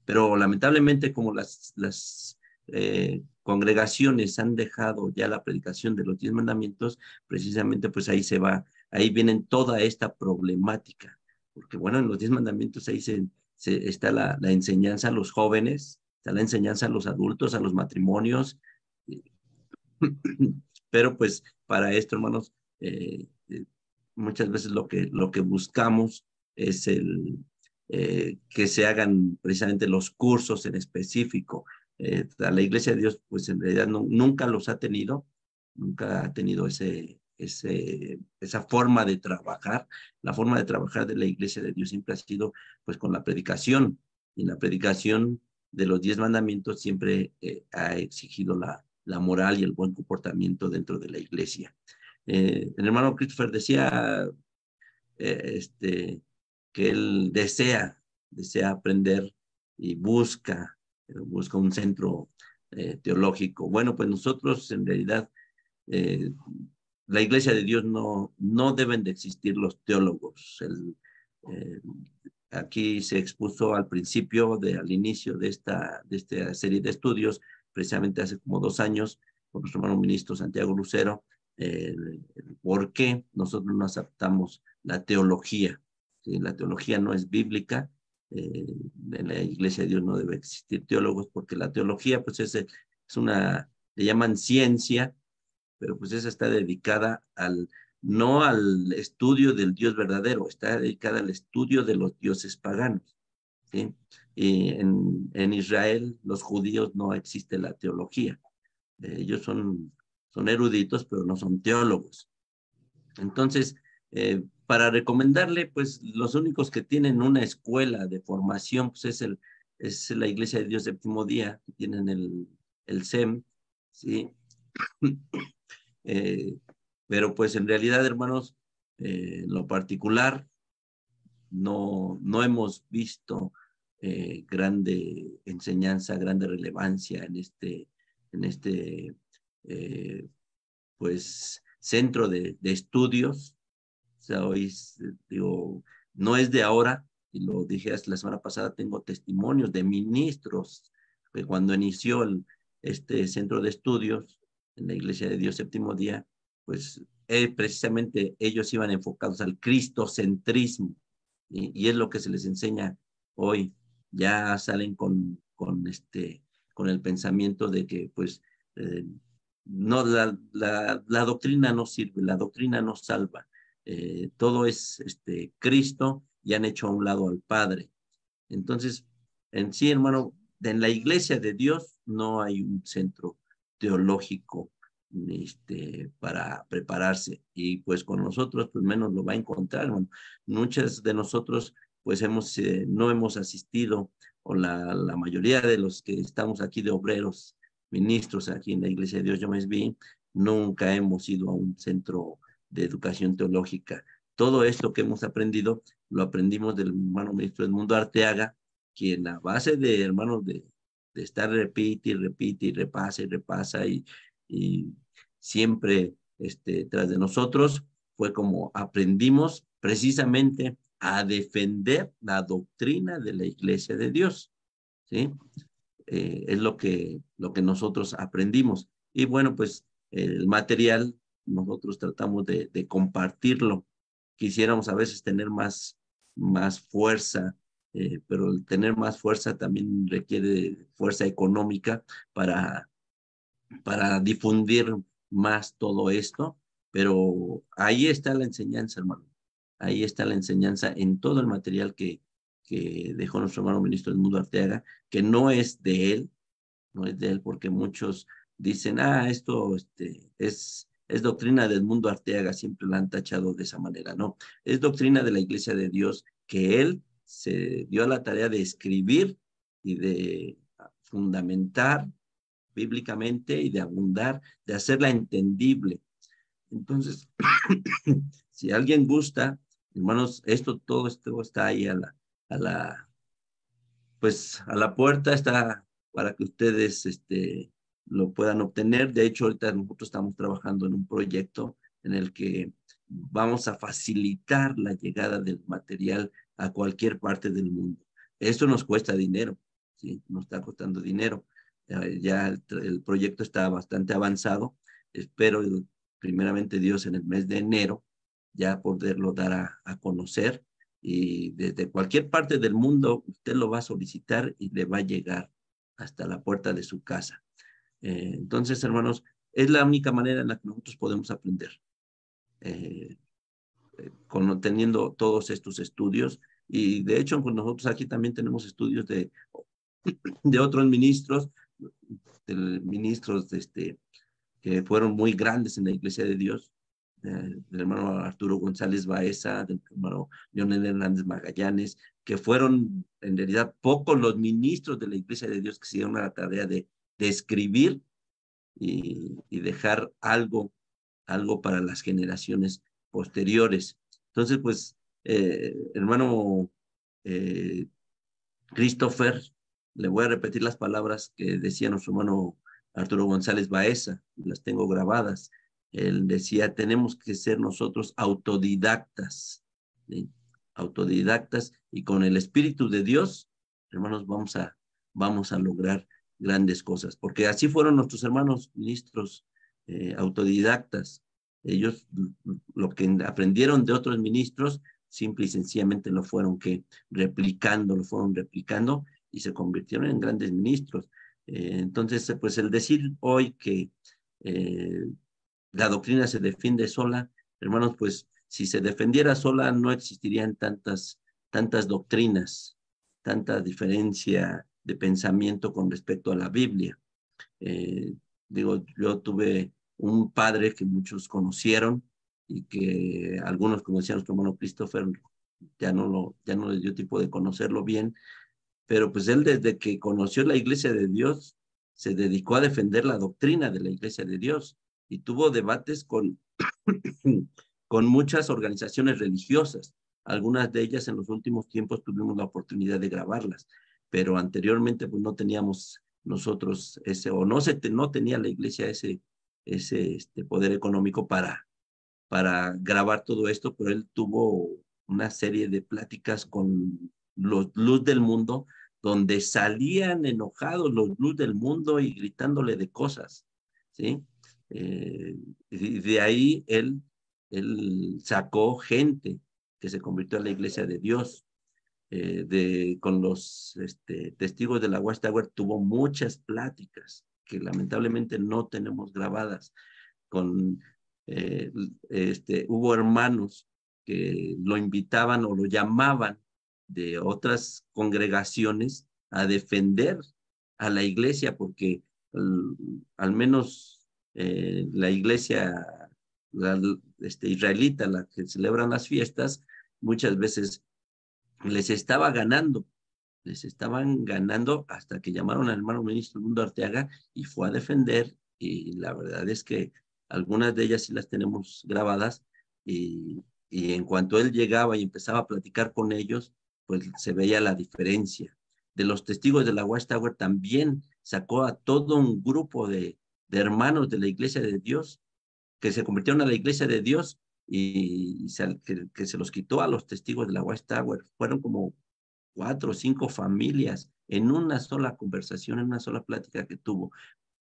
Pero lamentablemente, como las, las eh, congregaciones han dejado ya la predicación de los diez mandamientos, precisamente pues ahí se va, ahí viene toda esta problemática, porque bueno, en los diez mandamientos ahí se, está la, enseñanza a los jóvenes, está la enseñanza a los adultos, a los matrimonios. Pero pues para esto, hermanos, eh, eh, muchas veces lo que, lo que buscamos es el, eh, que se hagan precisamente los cursos en específico. Eh, la Iglesia de Dios, pues en realidad nunca los ha tenido, nunca ha tenido ese, esa forma de trabajar, la forma de trabajar de la iglesia de Dios siempre ha sido pues con la predicación y la predicación de los diez mandamientos siempre eh, ha exigido la, la moral y el buen comportamiento dentro de la iglesia. Eh, el hermano Christopher decía eh, este, que él desea, desea aprender y busca, busca un centro teológico. Bueno, pues nosotros en realidad la iglesia de Dios no, no deben de existir los teólogos. aquí se expuso al principio, de, al inicio de esta, de esta serie de estudios, precisamente hace como dos años, con nuestro hermano ministro Santiago Lucero, por qué nosotros no aceptamos la teología. La teología no es bíblica. Eh, en la iglesia de Dios no debe existir teólogos porque la teología pues es, es una, le llaman ciencia, pero pues esa está dedicada al, no al estudio del Dios verdadero, está dedicada al estudio de los dioses paganos. ¿sí? Y en, en, Israel, los judíos no existe la teología. Eh, ellos son, son eruditos, pero no son teólogos. Entonces, eh, para recomendarle, pues los únicos que tienen una escuela de formación, pues es, el, es la Iglesia de Dios Séptimo Día, tienen el, el SEM, ¿sí? Eh, pero pues en realidad, hermanos, eh, en lo particular, no, no hemos visto eh, grande enseñanza, grande relevancia en este, en este pues, centro de, estudios. O sea, digo, no es de ahora, y lo dije la semana pasada, tengo testimonios de ministros que cuando inició este centro de estudios, en la Iglesia de Dios séptimo día, pues eh, precisamente ellos iban enfocados al cristocentrismo y, y, es lo que se les enseña hoy. Ya salen con, con, este, con el pensamiento de que pues eh, no, la, doctrina no sirve, la doctrina no salva. Eh, todo es este, Cristo y han hecho a un lado al Padre. Entonces, en sí, hermano, en la iglesia de Dios no hay un centro teológico este, para prepararse. Y pues con nosotros, pues menos lo va a encontrar. muchas de nosotros, pues hemos, eh, no hemos asistido, o la, la, mayoría de los que estamos aquí de obreros, ministros aquí en la Iglesia de Dios, yo me vi, nunca hemos ido a un centro de educación teológica. Todo esto que hemos aprendido, lo aprendimos del hermano ministro Edmundo Arteaga, quien a base de hermanos de de estar repite y repite y repasa y repasa y, y siempre este, tras de nosotros, fue como aprendimos precisamente a defender la doctrina de la iglesia de Dios. ¿sí? Eh, es lo que, lo que nosotros aprendimos. Y bueno, pues el material nosotros tratamos de, de compartirlo. Quisiéramos a veces tener más, más fuerza eh, pero el tener más fuerza también requiere fuerza económica para, para difundir más todo esto, pero ahí está la enseñanza, hermano. Ahí está la enseñanza en todo el material que, que dejó nuestro hermano ministro del Mundo Arteaga, que no es de él, no es de él, porque muchos dicen, ah, esto este, es, es doctrina del mundo Arteaga, siempre la han tachado de esa manera, no, es doctrina de la iglesia de Dios que él se dio a la tarea de escribir y de fundamentar bíblicamente y de abundar, de hacerla entendible. Entonces, si alguien gusta, hermanos, esto todo esto está ahí a la, a la, pues a la puerta está para que ustedes este, lo puedan obtener. De hecho, ahorita nosotros estamos trabajando en un proyecto en el que vamos a facilitar la llegada del material a cualquier parte del mundo. Esto nos cuesta dinero, ¿sí? nos está costando dinero. Ya el, proyecto está bastante avanzado. Espero, eh, primeramente Dios, en el mes de enero ya poderlo dar a, a conocer y desde cualquier parte del mundo usted lo va a solicitar y le va a llegar hasta la puerta de su casa. Eh, entonces, hermanos, es la única manera en la que nosotros podemos aprender. Eh, eh, con, teniendo todos estos estudios. Y de hecho, nosotros aquí también tenemos estudios de, de otros ministros, ministros este, que fueron muy grandes en la Iglesia de Dios, eh, del hermano Arturo González Baeza, del hermano Leonel Hernández Magallanes, que fueron en realidad pocos los ministros de la Iglesia de Dios que se la tarea de, escribir y, dejar algo, algo para las generaciones posteriores. Entonces, pues, eh, hermano eh, Christopher, le voy a repetir las palabras que decía nuestro hermano Arturo González Baeza, las tengo grabadas. Él decía, tenemos que ser nosotros autodidactas, autodidactas y con el Espíritu de Dios, hermanos, vamos a, vamos a lograr grandes cosas, porque así fueron nuestros hermanos ministros eh, autodidactas, ellos mm, lo que aprendieron de otros ministros, simple y sencillamente lo fueron que replicando, lo fueron replicando y se convirtieron en grandes ministros. Eh, entonces, pues el decir hoy que eh, la doctrina se defiende sola, hermanos, pues si se defendiera sola no existirían tantas, tantas doctrinas, tanta diferencia de pensamiento con respecto a la Biblia. Eh, digo, yo tuve un padre que muchos conocieron y que algunos conocían como hermano Christopher, ya no, lo, ya no les dio tiempo de conocerlo bien, pero pues él desde que conoció la iglesia de Dios, se dedicó a defender la doctrina de la iglesia de Dios y tuvo debates con, con muchas organizaciones religiosas. Algunas de ellas en los últimos tiempos tuvimos la oportunidad de grabarlas, pero anteriormente pues no teníamos nosotros ese, o no, se, no tenía la iglesia ese, ese este, poder económico para, para grabar todo esto, pero él tuvo una serie de pláticas con los luz del mundo, donde salían enojados los luz del mundo y gritándole de cosas, ¿sí? Eh, de ahí él, él sacó gente que se convirtió en la iglesia de Dios. Eh, de, con los este, testigos de la Tower, tuvo muchas pláticas que lamentablemente no tenemos grabadas. Con, eh, este, hubo hermanos que lo invitaban o lo llamaban de otras congregaciones a defender a la iglesia, porque al, menos eh, la iglesia este, israelita, la que celebran las fiestas, muchas veces les estaba ganando les estaban ganando hasta que llamaron al hermano ministro Mundo Arteaga y fue a defender y la verdad es que algunas de ellas sí las tenemos grabadas y, en cuanto él llegaba y empezaba a platicar con ellos, pues se veía la diferencia. De los testigos de la Tower también sacó a todo un grupo de, hermanos de la iglesia de Dios que se convirtieron a la iglesia de Dios y, que, se los quitó a los testigos de la Tower Fueron como cuatro o cinco familias en una sola conversación, en una sola plática que tuvo.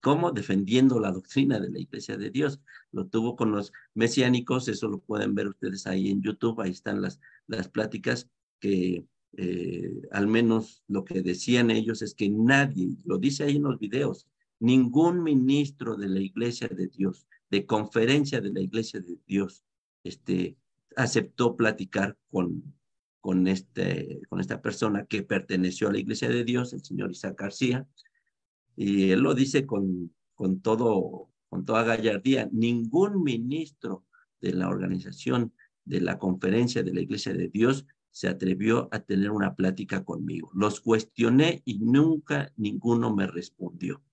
como Defendiendo la doctrina de la Iglesia de Dios. Lo tuvo con los mesiánicos, eso lo pueden ver ustedes ahí en YouTube, ahí están las, las pláticas que eh, al menos lo que decían ellos es que nadie, lo dice ahí en los videos, ningún ministro de la Iglesia de Dios, de conferencia de la Iglesia de Dios, este, aceptó platicar con con, este, con esta persona que perteneció a la Iglesia de Dios, el señor Isaac García, y él lo dice con, con, todo, con toda gallardía, ningún ministro de la organización de la conferencia de la Iglesia de Dios se atrevió a tener una plática conmigo. Los cuestioné y nunca ninguno me respondió.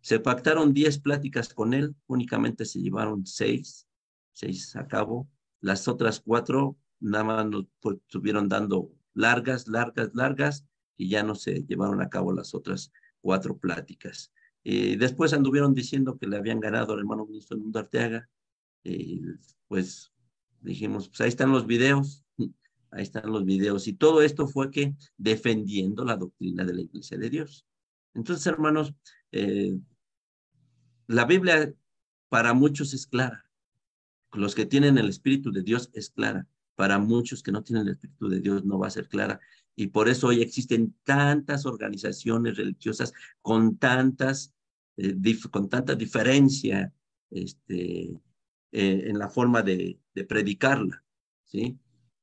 Se pactaron diez pláticas con él, únicamente se llevaron seis 6 a cabo. Las otras 4 nada más nos estuvieron dando largas, largas, largas, y ya no se llevaron a cabo las otras cuatro pláticas. y eh, después anduvieron diciendo que le habían ganado al hermano ministro Mundo Arteaga. Eh, pues dijimos, pues ahí están los videos, ahí están los videos. Y todo esto fue que defendiendo la doctrina de la Iglesia de Dios. Entonces, hermanos, eh, la Biblia para muchos es clara. Los que tienen el Espíritu de Dios es clara para muchos que no tienen el Espíritu de Dios no va a ser clara. Y por eso hoy existen tantas organizaciones religiosas con tantas, eh, con tanta diferencia este, eh, en la forma de, de, predicarla, ¿sí?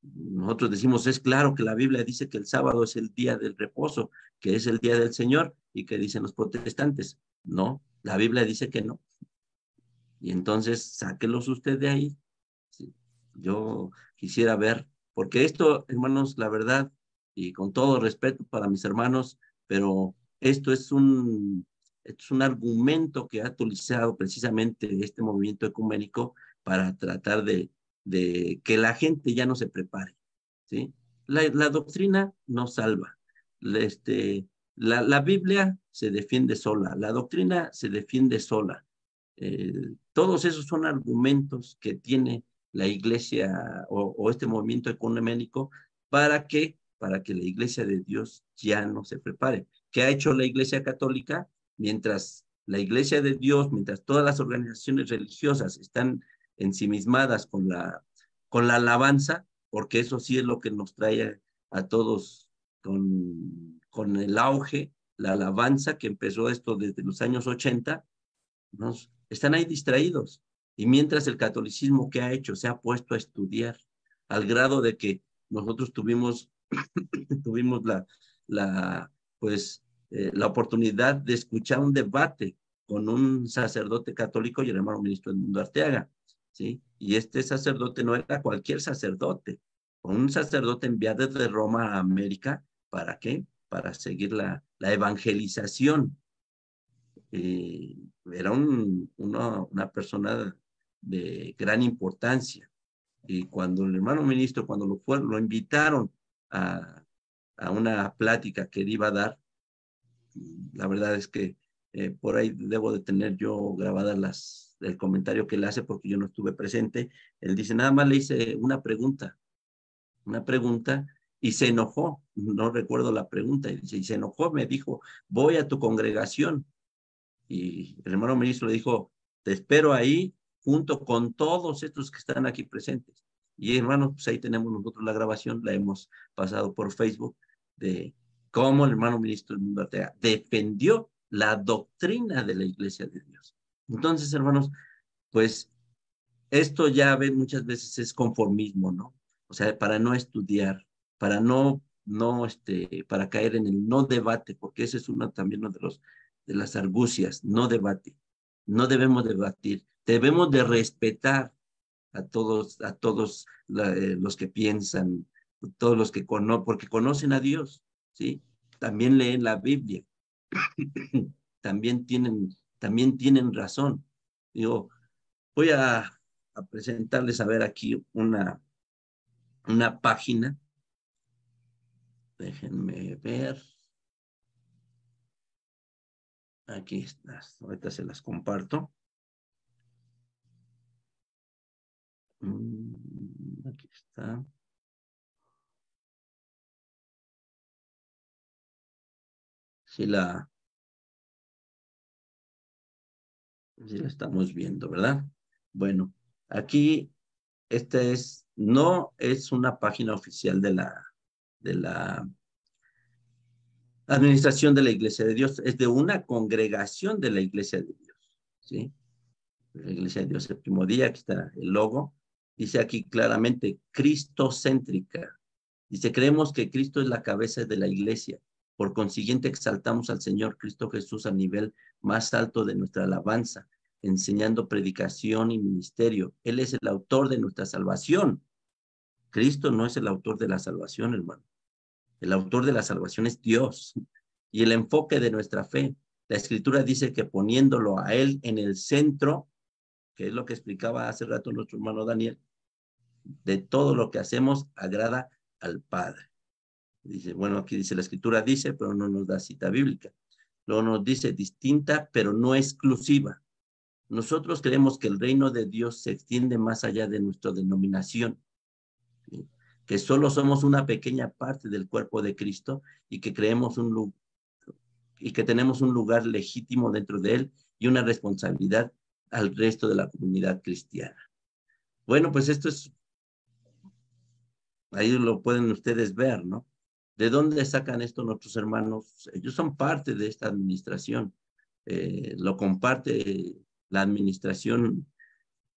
Nosotros decimos, es claro que la Biblia dice que el sábado es el día del reposo, que es el día del Señor, y que dicen los protestantes. No, la Biblia dice que no. Y entonces, sáquelos usted de ahí, yo quisiera ver, porque esto, hermanos, la verdad, y con todo respeto para mis hermanos, pero esto es un, es un argumento que ha utilizado precisamente este movimiento ecuménico para tratar de, de que la gente ya no se prepare. ¿sí? La, la doctrina no salva. Este, la, la, Biblia se defiende sola, la doctrina se defiende sola. Eh, todos esos son argumentos que tiene la iglesia o, este movimiento ecuménico para que, para que la iglesia de Dios ya no se prepare. ¿Qué ha hecho la iglesia católica? Mientras la iglesia de Dios, mientras todas las organizaciones religiosas están ensimismadas con la, con la alabanza, porque eso sí es lo que nos trae a, todos con, con el auge, la alabanza que empezó esto desde los años 80, nos, están ahí distraídos y mientras el catolicismo que ha hecho se ha puesto a estudiar al grado de que nosotros tuvimos, tuvimos la, la, pues, eh, la oportunidad de escuchar un debate con un sacerdote católico y el hermano ministro Edmundo Arteaga, ¿sí? Y este sacerdote no era cualquier sacerdote, un sacerdote enviado desde Roma a América, ¿para qué? Para seguir la, la evangelización. Eh, era un, una persona de gran importancia. Y cuando el hermano ministro, cuando lo, fue, lo invitaron a, una plática que él iba a dar, la verdad es que eh, por ahí debo de tener yo grabadas las el comentario que él hace porque yo no estuve presente. Él dice, nada más le hice una pregunta, una pregunta y se enojó, no recuerdo la pregunta, y y se enojó, me dijo, voy a tu congregación. Y el hermano ministro le dijo, te espero ahí junto con todos estos que están aquí presentes. Y hermanos, pues ahí tenemos nosotros la grabación, la hemos pasado por Facebook, de cómo el hermano ministro de Atea defendió la doctrina de la iglesia de Dios. Entonces, hermanos, pues esto ya ven muchas veces es conformismo, ¿no? O sea, para no estudiar, para no, no, este, para caer en el no debate, porque ese es uno también uno de los, de las argucias, no debate. No debemos debatir, debemos de respetar a todos, a todos eh, los que piensan, todos los que conocen, porque conocen a Dios, ¿sí? También leen la Biblia, también tienen, también tienen razón. Digo, voy a, presentarles a ver aquí una, una página. Déjenme ver. Aquí están. ahorita se las comparto. Mm, aquí está. Si la, si estamos viendo, ¿verdad? Bueno, aquí esta es, no es una página oficial de la, de la administración de la Iglesia de Dios, es de una congregación de la Iglesia de Dios, ¿sí? La Iglesia de Dios Séptimo Día, aquí está el logo, dice aquí claramente, cristocéntrica. Dice, creemos que Cristo es la cabeza de la iglesia. Por consiguiente, exaltamos al Señor Cristo Jesús a nivel más alto de nuestra alabanza, enseñando predicación y ministerio. Él es el autor de nuestra salvación. Cristo no es el autor de la salvación, hermano. El autor de la salvación es Dios. Y el enfoque de nuestra fe. La escritura dice que poniéndolo a Él en el centro, que es lo que explicaba hace rato nuestro hermano Daniel, de todo lo que hacemos agrada al Padre. Dice, bueno, aquí dice la escritura, dice, pero no nos da cita bíblica. Luego nos dice distinta, pero no exclusiva. Nosotros creemos que el reino de Dios se extiende más allá de nuestra denominación, que solo somos una pequeña parte del cuerpo de Cristo y que creemos un y que tenemos un lugar legítimo dentro de él y una responsabilidad al resto de la comunidad cristiana. Bueno, pues esto es, ahí lo pueden ustedes ver, ¿no? ¿De dónde sacan esto nuestros hermanos? Ellos son parte de esta administración. Eh, lo comparte la administración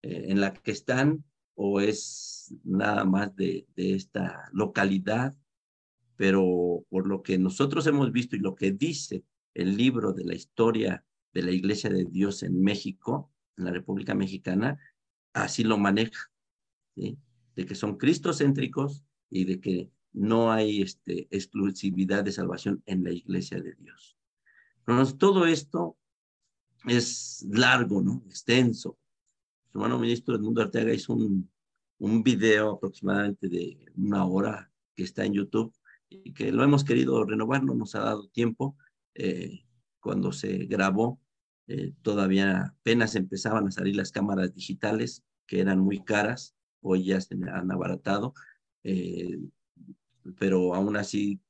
eh, en la que están o es nada más de esta localidad, pero por lo que nosotros hemos visto y lo que dice el libro de la historia de la Iglesia de Dios en México, en la República Mexicana así lo maneja, de que son cristocéntricos y de que no hay este, exclusividad de salvación en la iglesia de Dios. todo esto es largo, ¿no? Extenso. Su hermano ministro Edmundo Arteaga hizo un, un video aproximadamente de una hora que está en YouTube y que lo hemos querido renovar, no nos ha dado tiempo. Eh, cuando se grabó, eh, todavía apenas empezaban a salir las cámaras digitales, que eran muy caras, hoy ya se han abaratado, eh, pero aún así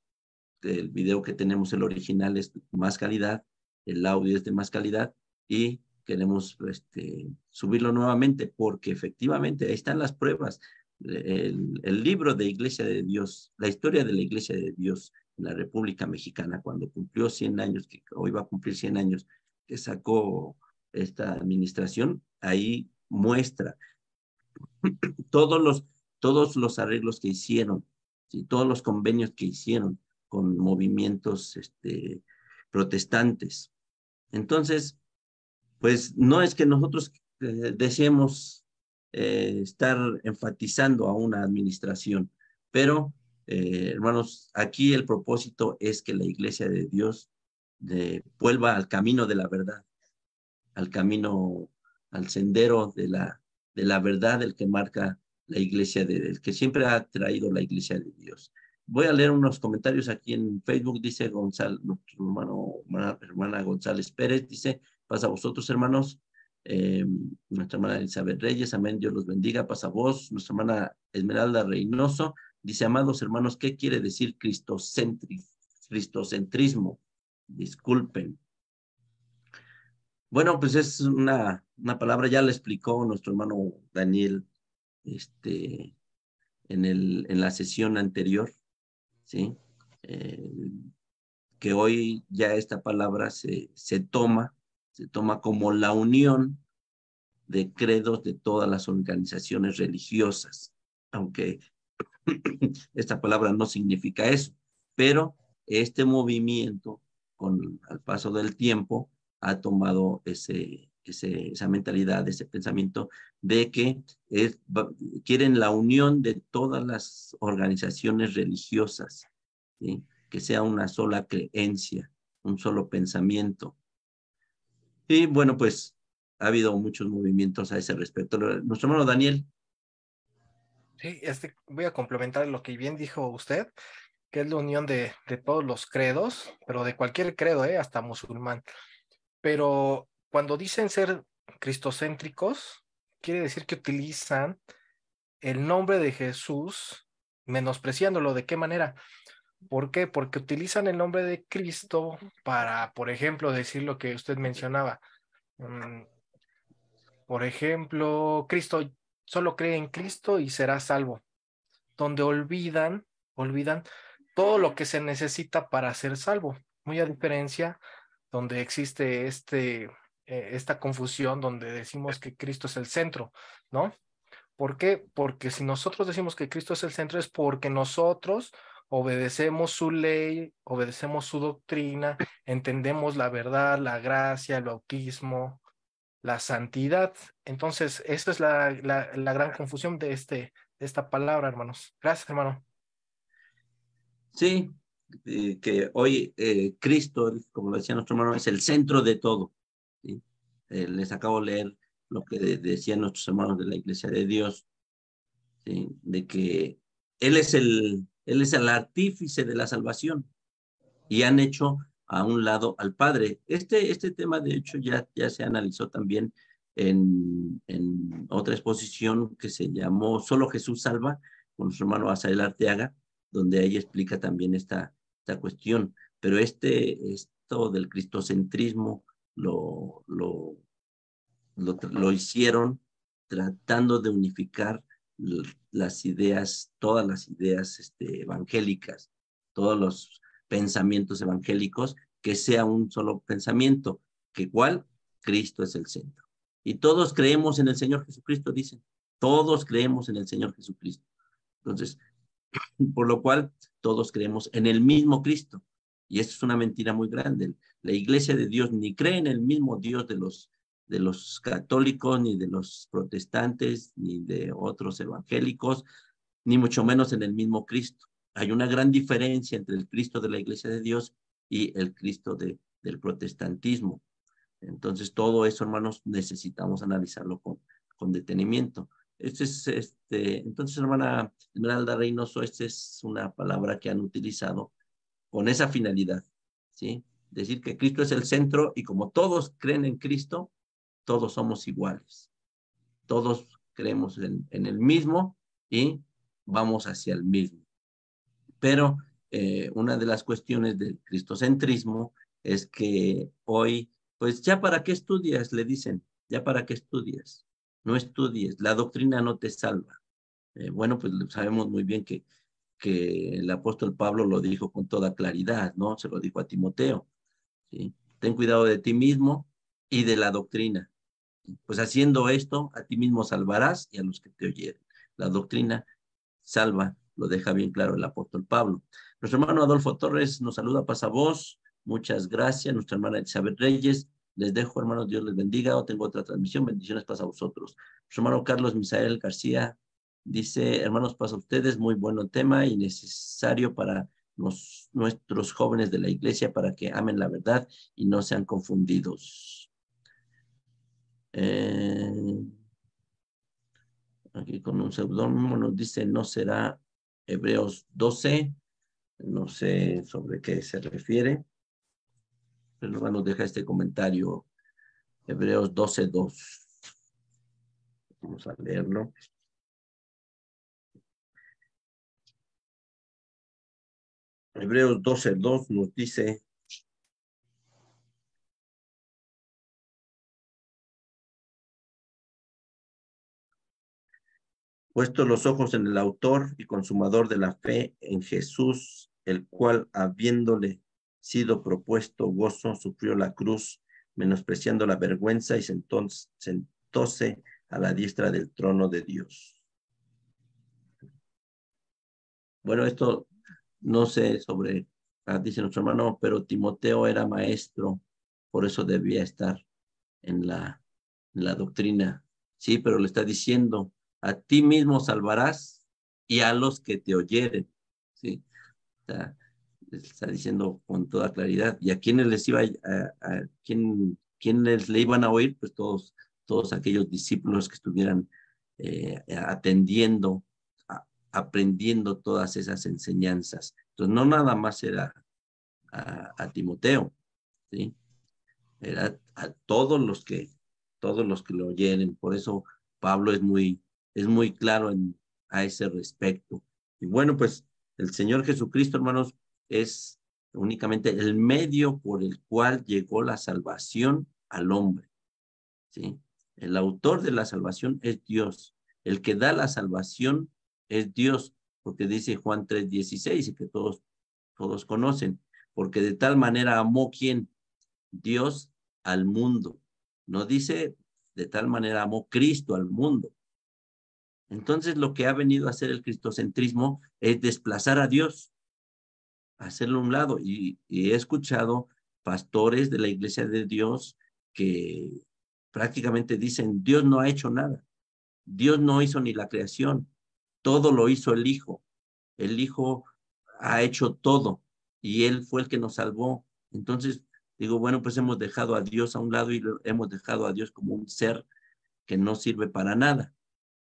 el video que tenemos, el original, es más calidad, el audio es de más calidad y queremos este, subirlo nuevamente porque efectivamente ahí están las pruebas. El, el, libro de Iglesia de Dios, la historia de la Iglesia de Dios en la República Mexicana, cuando cumplió 100 años, que hoy va a cumplir 100 años, que sacó esta administración, ahí muestra todos los, todos los arreglos que hicieron, y todos los convenios que hicieron con movimientos este, protestantes. Entonces, pues no es que nosotros eh, deseemos eh, estar enfatizando a una administración, pero eh, hermanos, aquí el propósito es que la iglesia de Dios vuelva al camino de la verdad, al camino, al sendero de la, de la verdad, el que marca la iglesia de el que siempre ha traído la iglesia de Dios. Voy a leer unos comentarios aquí en Facebook, dice Gonzalo, nuestro hermano, hermana, González Pérez, dice, pasa a vosotros hermanos, eh, nuestra hermana Elizabeth Reyes, amén, Dios los bendiga, pasa a vos, nuestra hermana Esmeralda Reynoso, dice, amados hermanos, ¿qué quiere decir cristocentrismo? disculpen. Bueno, pues es una, una palabra, ya la explicó nuestro hermano Daniel este, en, el, en la sesión anterior, ¿sí? Eh, que hoy ya esta palabra se, se toma, se toma como la unión de credos de todas las organizaciones religiosas, aunque esta palabra no significa eso, pero este movimiento con al paso del tiempo ha tomado ese, ese, esa mentalidad, ese pensamiento de que es, quieren la unión de todas las organizaciones religiosas, que sea una sola creencia, un solo pensamiento. Y bueno, pues ha habido muchos movimientos a ese respecto. Nuestro hermano Daniel. Sí, este, voy a complementar lo que bien dijo usted que es la unión de, de todos los credos, pero de cualquier credo, ¿eh? hasta musulmán. Pero cuando dicen ser cristocéntricos, quiere decir que utilizan el nombre de Jesús menospreciándolo. ¿De qué manera? ¿Por qué? Porque utilizan el nombre de Cristo para, por ejemplo, decir lo que usted mencionaba. Mm, por ejemplo, Cristo solo cree en Cristo y será salvo. Donde olvidan, olvidan todo lo que se necesita para ser salvo, muy a diferencia donde existe este, eh, esta confusión donde decimos que Cristo es el centro, ¿no? ¿Por qué? Porque si nosotros decimos que Cristo es el centro es porque nosotros obedecemos su ley, obedecemos su doctrina, entendemos la verdad, la gracia, el bautismo, la santidad. Entonces, esa es la, la, la gran confusión de, este, de esta palabra, hermanos. Gracias, hermano. Sí, eh, que hoy eh, Cristo, como decía nuestro hermano, es el centro de todo. Eh, les acabo de leer lo que decían nuestros hermanos de la Iglesia de Dios, de que Él es, el, él es el artífice de la salvación y han hecho a un lado al Padre. Este, este tema, de hecho, ya, ya se analizó también en, en otra exposición que se llamó Solo Jesús Salva, con nuestro hermano Asael Arteaga, donde ahí explica también esta, esta cuestión. Pero este, esto del cristocentrismo lo, lo, lo, hicieron tratando de unificar las ideas, todas las ideas este, evangélicas, todos los pensamientos evangélicos, que sea un solo pensamiento, que cuál, Cristo es el centro. Y todos creemos en el Señor Jesucristo, dicen, todos creemos en el Señor Jesucristo. Entonces, por lo cual, todos creemos en el mismo Cristo. Y eso es una mentira muy grande. La iglesia de Dios ni cree en el mismo Dios de los, de los católicos, ni de los protestantes, ni de otros evangélicos, ni mucho menos en el mismo Cristo. Hay una gran diferencia entre el Cristo de la iglesia de Dios y el Cristo del protestantismo. Entonces, todo eso, hermanos, necesitamos analizarlo con, con detenimiento. Este es, este, entonces, hermana Esmeralda Reynoso, esta es una palabra que han utilizado con esa finalidad, ¿sí? Decir que Cristo es el centro y como todos creen en Cristo, todos somos iguales. Todos creemos en, el mismo y vamos hacia el mismo. Pero eh, una de las cuestiones del cristocentrismo es que hoy, pues ya para qué estudias, le dicen, ya para qué estudias no estudies, la doctrina no te salva. Eh, bueno, pues sabemos muy bien que, que el apóstol Pablo lo dijo con toda claridad, ¿no? Se lo dijo a Timoteo. Ten cuidado de ti mismo y de la doctrina. Pues haciendo esto, a ti mismo salvarás y a los que te oyeron. La doctrina salva, lo deja bien claro el apóstol Pablo. Nuestro hermano Adolfo Torres nos saluda, pasa Muchas gracias. Nuestra hermana Elizabeth Reyes les dejo, hermanos, Dios les bendiga. O tengo otra transmisión. Bendiciones para vosotros. Su hermano Carlos Misael García dice, hermanos, para ustedes, muy bueno tema y necesario para nuestros jóvenes de la iglesia para que amen la verdad y no sean confundidos. Eh, aquí con un seudónimo nos dice, no será Hebreos 12, no sé sobre qué se refiere. El nos deja este comentario, Hebreos dos Vamos a leerlo. Hebreos 12.2 nos dice, puesto los ojos en el autor y consumador de la fe, en Jesús, el cual habiéndole sido propuesto gozo, sufrió la cruz, menospreciando la vergüenza y sentó, sentóse a la diestra del trono de Dios. Bueno, esto no sé sobre, ah, dice nuestro hermano, pero Timoteo era maestro, por eso debía estar en la, en la doctrina. Sí, pero le está diciendo, a ti mismo salvarás y a los que te oyeren. Sí. O está diciendo con toda claridad. ¿Y a quiénes les iba a, a, quién, le iban a oír? Pues todos, todos aquellos discípulos que estuvieran eh, atendiendo, aprendiendo todas esas enseñanzas. Entonces, no nada más era a, Timoteo, ¿sí? Era a todos los que, todos los que lo oyeren. Por eso Pablo es muy, es muy claro en, a ese respecto. Y bueno, pues el Señor Jesucristo, hermanos, es únicamente el medio por el cual llegó la salvación al hombre. ¿sí? El autor de la salvación es Dios. El que da la salvación es Dios, porque dice Juan 3:16 y que todos, todos conocen, porque de tal manera amó quien Dios al mundo. No dice de tal manera amó Cristo al mundo. Entonces lo que ha venido a hacer el cristocentrismo es desplazar a Dios hacerlo a un lado. Y, he escuchado pastores de la iglesia de Dios que prácticamente dicen, Dios no ha hecho nada. Dios no hizo ni la creación. Todo lo hizo el Hijo. El Hijo ha hecho todo y Él fue el que nos salvó. Entonces, digo, bueno, pues hemos dejado a Dios a un lado y hemos dejado a Dios como un ser que no sirve para nada,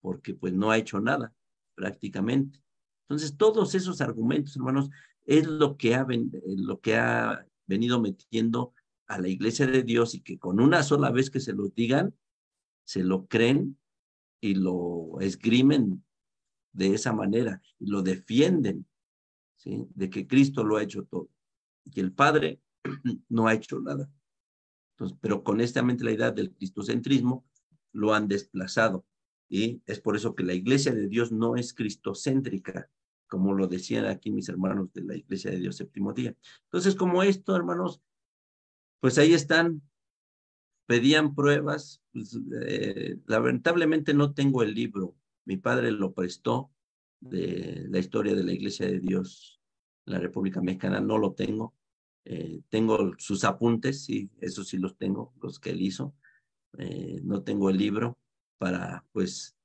porque pues no ha hecho nada prácticamente. Entonces, todos esos argumentos, hermanos, es lo que ha, eh, lo que ha venido metiendo a la iglesia de Dios y que con una sola vez que se lo digan, se lo creen y lo esgrimen de esa manera y lo defienden, ¿sí? De que Cristo lo ha hecho todo y que el Padre no ha hecho nada. pero con esta mentalidad del cristocentrismo lo han desplazado y es por eso que la iglesia de Dios no es cristocéntrica, como lo decían aquí mis hermanos de la Iglesia de Dios Séptimo Día. Entonces, como esto, hermanos, pues ahí están, pedían pruebas, pues, eh, lamentablemente no tengo el libro, mi padre lo prestó de la historia de la Iglesia de Dios la República Mexicana, no lo tengo, eh, tengo sus apuntes, sí, eso sí los tengo, los que él hizo. Eh, no tengo el libro para, pues,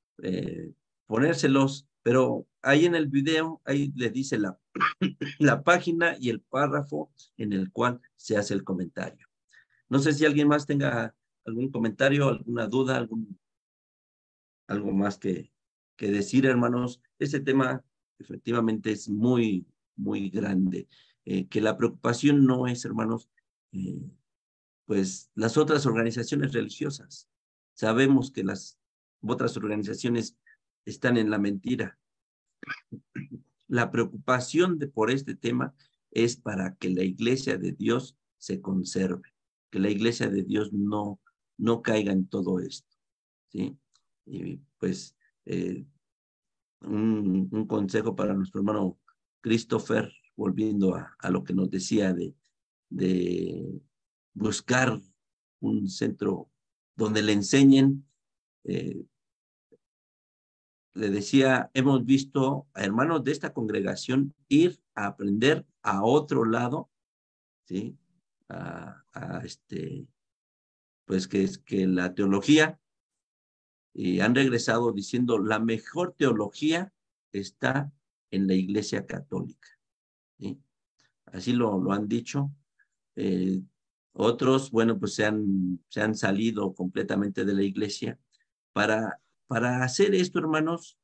ponérselos pero ahí en el video, ahí le dice la, la página y el párrafo en el cual se hace el comentario. No sé si alguien más tenga algún comentario, alguna duda, algún, algo más que, que decir, hermanos. Ese tema efectivamente es muy, muy grande. Eh, que la preocupación no es, hermanos, eh, pues las otras organizaciones religiosas. Sabemos que las otras organizaciones están en la mentira. La preocupación de, por este tema es para que la iglesia de Dios se conserve, que la iglesia de Dios no, no caiga en todo esto. ¿sí? Y pues eh, un, consejo para nuestro hermano Christopher, volviendo a, lo que nos decía de, de buscar un centro donde le enseñen eh, le decía, hemos visto a hermanos de esta congregación ir a aprender a otro lado, ¿sí? A, este, pues que es que la teología, y han regresado diciendo, la mejor teología está en la iglesia católica. ¿sí? Así lo, lo han dicho. Eh, otros, bueno, pues se han, se han salido completamente de la iglesia para para hacer esto, hermanos,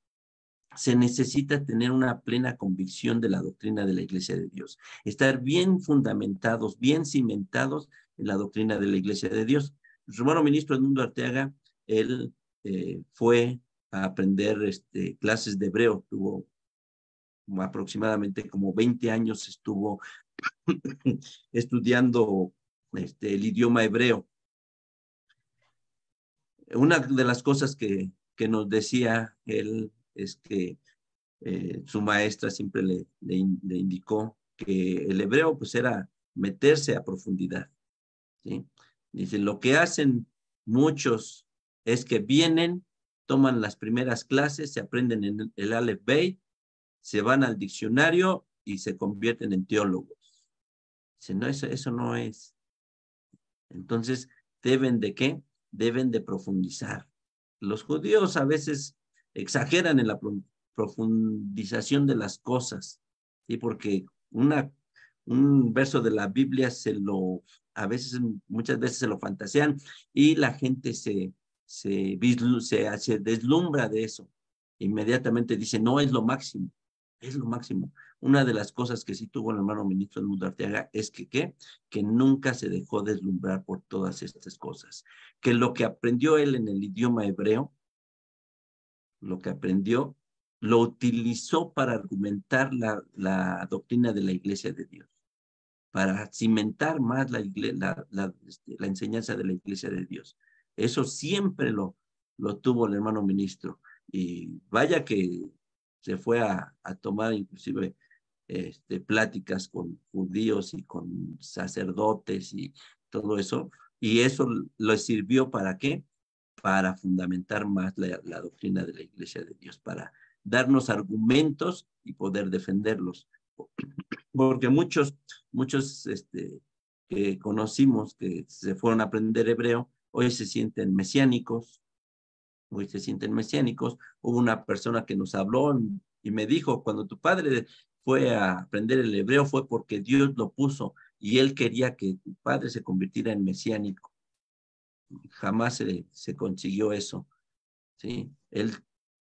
se necesita tener una plena convicción de la doctrina de la Iglesia de Dios, estar bien fundamentados, bien cimentados en la doctrina de la Iglesia de Dios. Nuestro hermano ministro Edmundo Arteaga, él eh, fue a aprender este, clases de hebreo, tuvo aproximadamente como 20 años estuvo estudiando este, el idioma hebreo. Una de las cosas que que nos decía él es que eh, su maestra siempre le, le, indicó que el hebreo pues era meterse a profundidad. ¿sí? Dice, lo que hacen muchos es que vienen, toman las primeras clases, se aprenden en el Aleph Bey, se van al diccionario y se convierten en teólogos. no, eso, eso no es. Entonces, deben de qué? Deben de profundizar los judíos a veces exageran en la profundización de las cosas, y porque un verso de la Biblia se lo, a veces, muchas veces se lo fantasean y la gente se, se deslumbra de eso. Inmediatamente dice, no es lo máximo, es lo máximo. Una de las cosas que sí tuvo el hermano ministro mundo Arteaga es que, ¿qué? que nunca se dejó deslumbrar por todas estas cosas, que lo que aprendió él en el idioma hebreo, lo que aprendió, lo utilizó para argumentar la, doctrina de la iglesia de Dios para cimentar más este, la, enseñanza de la iglesia de Dios. Eso siempre lo, lo tuvo el hermano ministro. Y vaya que se fue a tomar inclusive este, pláticas con judíos y con sacerdotes y todo eso. Y eso les sirvió para qué? Para fundamentar más la, doctrina de la iglesia de Dios, para darnos argumentos y poder defenderlos. Porque muchos, muchos este, que conocimos que se fueron a aprender hebreo, hoy se sienten mesiánicos, hoy se sienten mesiánicos. Hubo una persona que nos habló y me dijo, cuando tu padre fue a aprender el hebreo fue porque Dios lo puso y él quería que tu padre se convirtiera en mesiánico. Jamás se, se consiguió eso. ¿sí? Él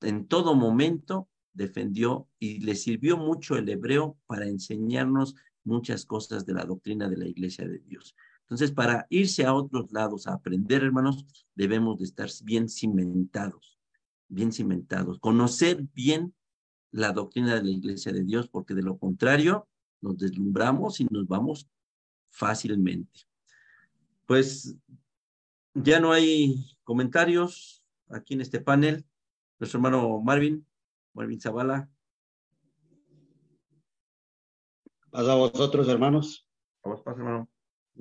en todo momento defendió y le sirvió mucho el hebreo para enseñarnos muchas cosas de la doctrina de la iglesia de Dios. Entonces, para irse a otros lados a aprender, hermanos, debemos de estar bien cimentados, bien cimentados, conocer bien la doctrina de la iglesia de Dios, porque de lo contrario nos deslumbramos y nos vamos fácilmente. Pues ya no hay comentarios aquí en este panel. Nuestro hermano Marvin, Marvin Zavala. Pasa a vosotros, hermanos.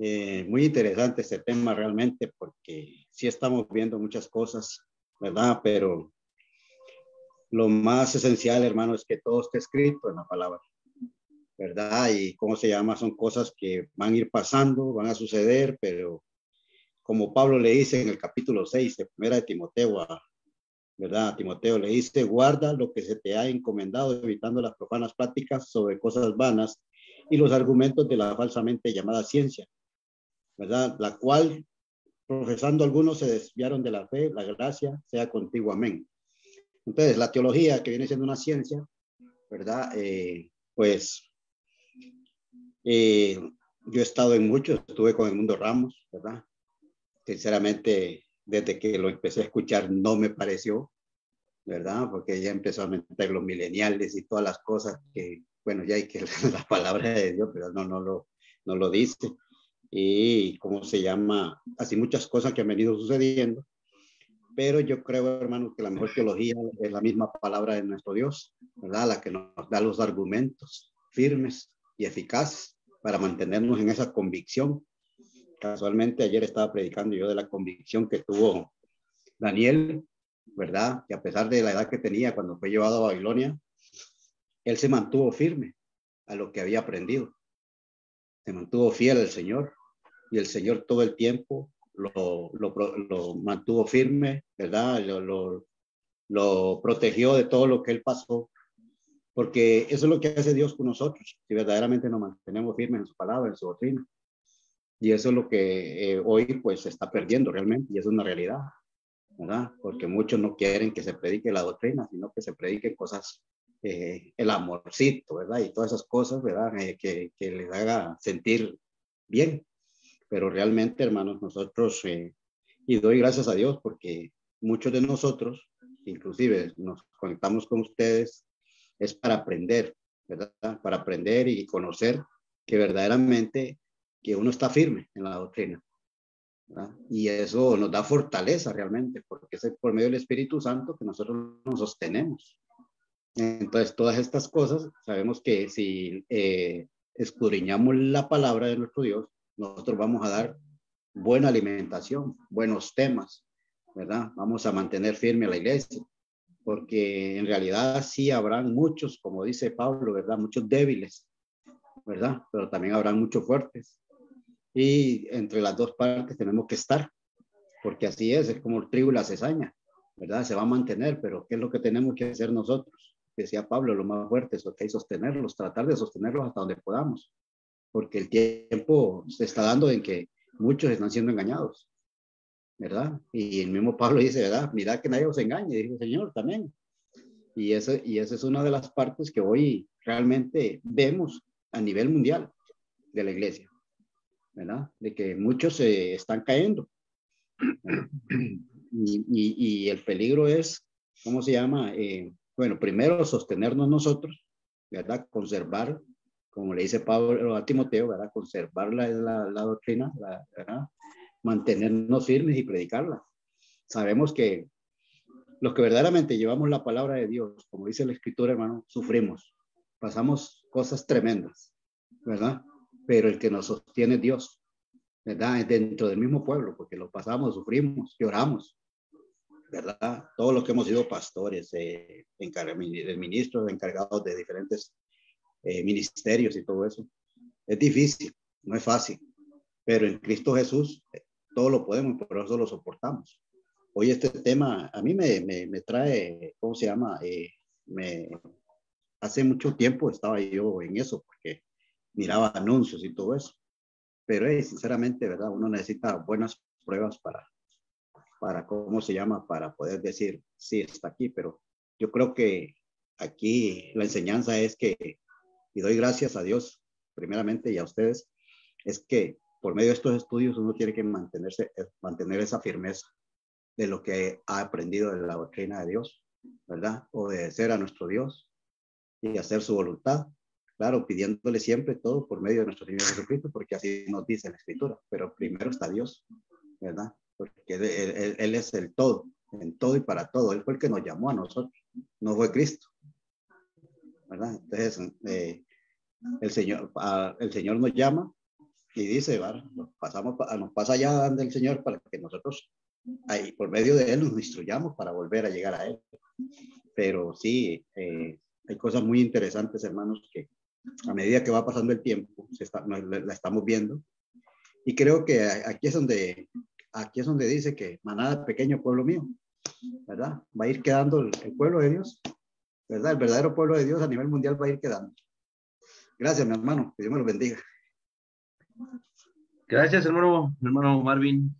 Eh, muy interesante este tema realmente porque sí estamos viendo muchas cosas, ¿verdad? Pero lo más esencial, hermano, es que todo esté escrito en la palabra, ¿verdad? Y cómo se llama, son cosas que van a ir pasando, van a suceder, pero como Pablo le dice en el capítulo 6 de primera de Timoteo, ¿verdad? Timoteo le dice, guarda lo que se te ha encomendado, evitando las profanas prácticas sobre cosas vanas y los argumentos de la falsamente llamada ciencia, ¿verdad? La cual, profesando algunos, se desviaron de la fe, la gracia sea contigo, amén. Entonces, la teología, que viene siendo una ciencia, ¿verdad? Eh, pues eh, yo he estado en muchos, estuve con el mundo Ramos, ¿verdad? Sinceramente, desde que lo empecé a escuchar no me pareció, ¿verdad? Porque ya empezó a meter los mileniales y todas las cosas que, bueno, ya hay que la palabra de Dios, pero no, no, lo, no lo dice. Y cómo se llama, así muchas cosas que han venido sucediendo, pero yo creo, hermano, que la mejor teología es la misma palabra de nuestro Dios, ¿verdad? La que nos da los argumentos firmes y eficaces para mantenernos en esa convicción. Casualmente ayer estaba predicando yo de la convicción que tuvo Daniel, ¿verdad? Que a pesar de la edad que tenía cuando fue llevado a Babilonia, él se mantuvo firme a lo que había aprendido. Se mantuvo fiel al Señor y el Señor todo el tiempo lo, lo, mantuvo firme, ¿verdad? Lo, lo, protegió de todo lo que él pasó, porque eso es lo que hace Dios con nosotros, si verdaderamente nos mantenemos firmes en su palabra, en su doctrina. Y eso es lo que eh, hoy pues se está perdiendo realmente, y es una realidad, ¿verdad? Porque muchos no quieren que se predique la doctrina, sino que se predique cosas eh, el amorcito, ¿verdad? Y todas esas cosas, ¿verdad? Eh, que, que, les haga sentir bien pero realmente, hermanos, nosotros, eh, y doy gracias a Dios porque muchos de nosotros, inclusive nos conectamos con ustedes, es para aprender, ¿verdad? Para aprender y conocer que verdaderamente que uno está firme en la doctrina. Y eso nos da fortaleza realmente, porque es por medio del Espíritu Santo que nosotros nos sostenemos. Entonces, todas estas cosas, sabemos que si eh, escudriñamos la palabra de nuestro Dios, nosotros vamos a dar buena alimentación, buenos temas, ¿verdad? Vamos a mantener firme a la iglesia, porque en realidad sí habrán muchos, como dice Pablo, ¿verdad? Muchos débiles, ¿verdad? Pero también habrán muchos fuertes. Y entre las dos partes tenemos que estar, porque así es, es como el trigo y la cesaña, ¿verdad? Se va a mantener, pero ¿qué es lo que tenemos que hacer nosotros? Decía Pablo, lo más fuerte es, hay sostenerlos, tratar de sostenerlos hasta donde podamos porque el tiempo se está dando en que muchos están siendo engañados, ¿verdad? Y el mismo Pablo dice, ¿verdad? Mira que nadie os engañe, dijo el Señor también. Y, eso, y esa es una de las partes que hoy realmente vemos a nivel mundial de la iglesia, ¿verdad? De que muchos se están cayendo. Y, y, el peligro es, ¿cómo se llama? Eh, bueno, primero sostenernos nosotros, ¿verdad? Conservar como le dice Pablo a Timoteo, ¿verdad? Conservarla la, doctrina, ¿verdad? Mantenernos firmes y predicarla. Sabemos que los que verdaderamente llevamos la palabra de Dios, como dice la escritura, hermano, sufrimos, pasamos cosas tremendas, ¿verdad? Pero el que nos sostiene es Dios, ¿verdad? dentro del mismo pueblo, porque lo pasamos, sufrimos, lloramos, ¿verdad? Todos los que hemos sido pastores, eh, ministros, encargados de diferentes eh, ministerios y todo eso. Es difícil, no es fácil, pero en Cristo Jesús eh, todo lo podemos, por eso lo soportamos. Hoy este tema a mí me, me, me trae, ¿cómo se llama? Eh, me, hace mucho tiempo estaba yo en eso, porque miraba anuncios y todo eso. Pero sinceramente, ¿verdad? Uno necesita buenas pruebas para, para, ¿cómo se llama? Para poder decir, sí, está aquí, pero yo creo que aquí la enseñanza es que y doy gracias a Dios, primeramente, y a ustedes, es que por medio de estos estudios uno tiene que mantenerse, eh, mantener esa firmeza de lo que ha aprendido de la doctrina de Dios, ¿verdad? Obedecer a nuestro Dios y hacer su voluntad, claro, pidiéndole siempre todo por medio de nuestro Señor Jesucristo, porque así nos dice la Escritura, pero primero está Dios, ¿verdad? Porque él, él es el todo, en todo y para todo, Él fue el que nos llamó a nosotros, no fue Cristo, ¿verdad? Entonces, eh, el, señor, ah, el Señor nos llama y dice, Nos, pasamos, nos pasa allá donde el Señor para que nosotros, ahí, por medio de Él, nos instruyamos para volver a llegar a Él. Pero sí, eh, hay cosas muy interesantes, hermanos, que a medida que va pasando el tiempo, se está, la estamos viendo. Y creo que aquí es donde, aquí es donde dice que manada pequeño pueblo mío, ¿verdad? Va a ir quedando el pueblo de Dios ¿verdad? El verdadero pueblo de Dios a nivel mundial va a ir quedando. Gracias, mi hermano. Que Dios me lo bendiga. Gracias, hermano, hermano Marvin.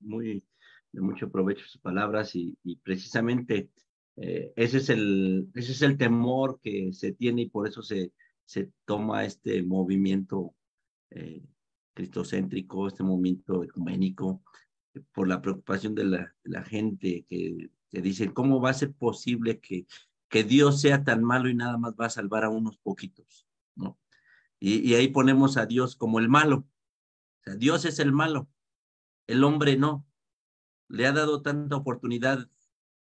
Muy, de mucho provecho sus palabras y, y precisamente eh, ese, es el, ese es el temor que se tiene y por eso se, se toma este movimiento eh, cristocéntrico, este movimiento ecuménico, por la preocupación de la, la gente que, que dice, ¿cómo va a ser posible que que Dios sea tan malo y nada más va a salvar a unos poquitos, ¿no? Y, ahí ponemos a Dios como el malo. O sea, Dios es el malo, el hombre no. Le ha dado tanta oportunidad,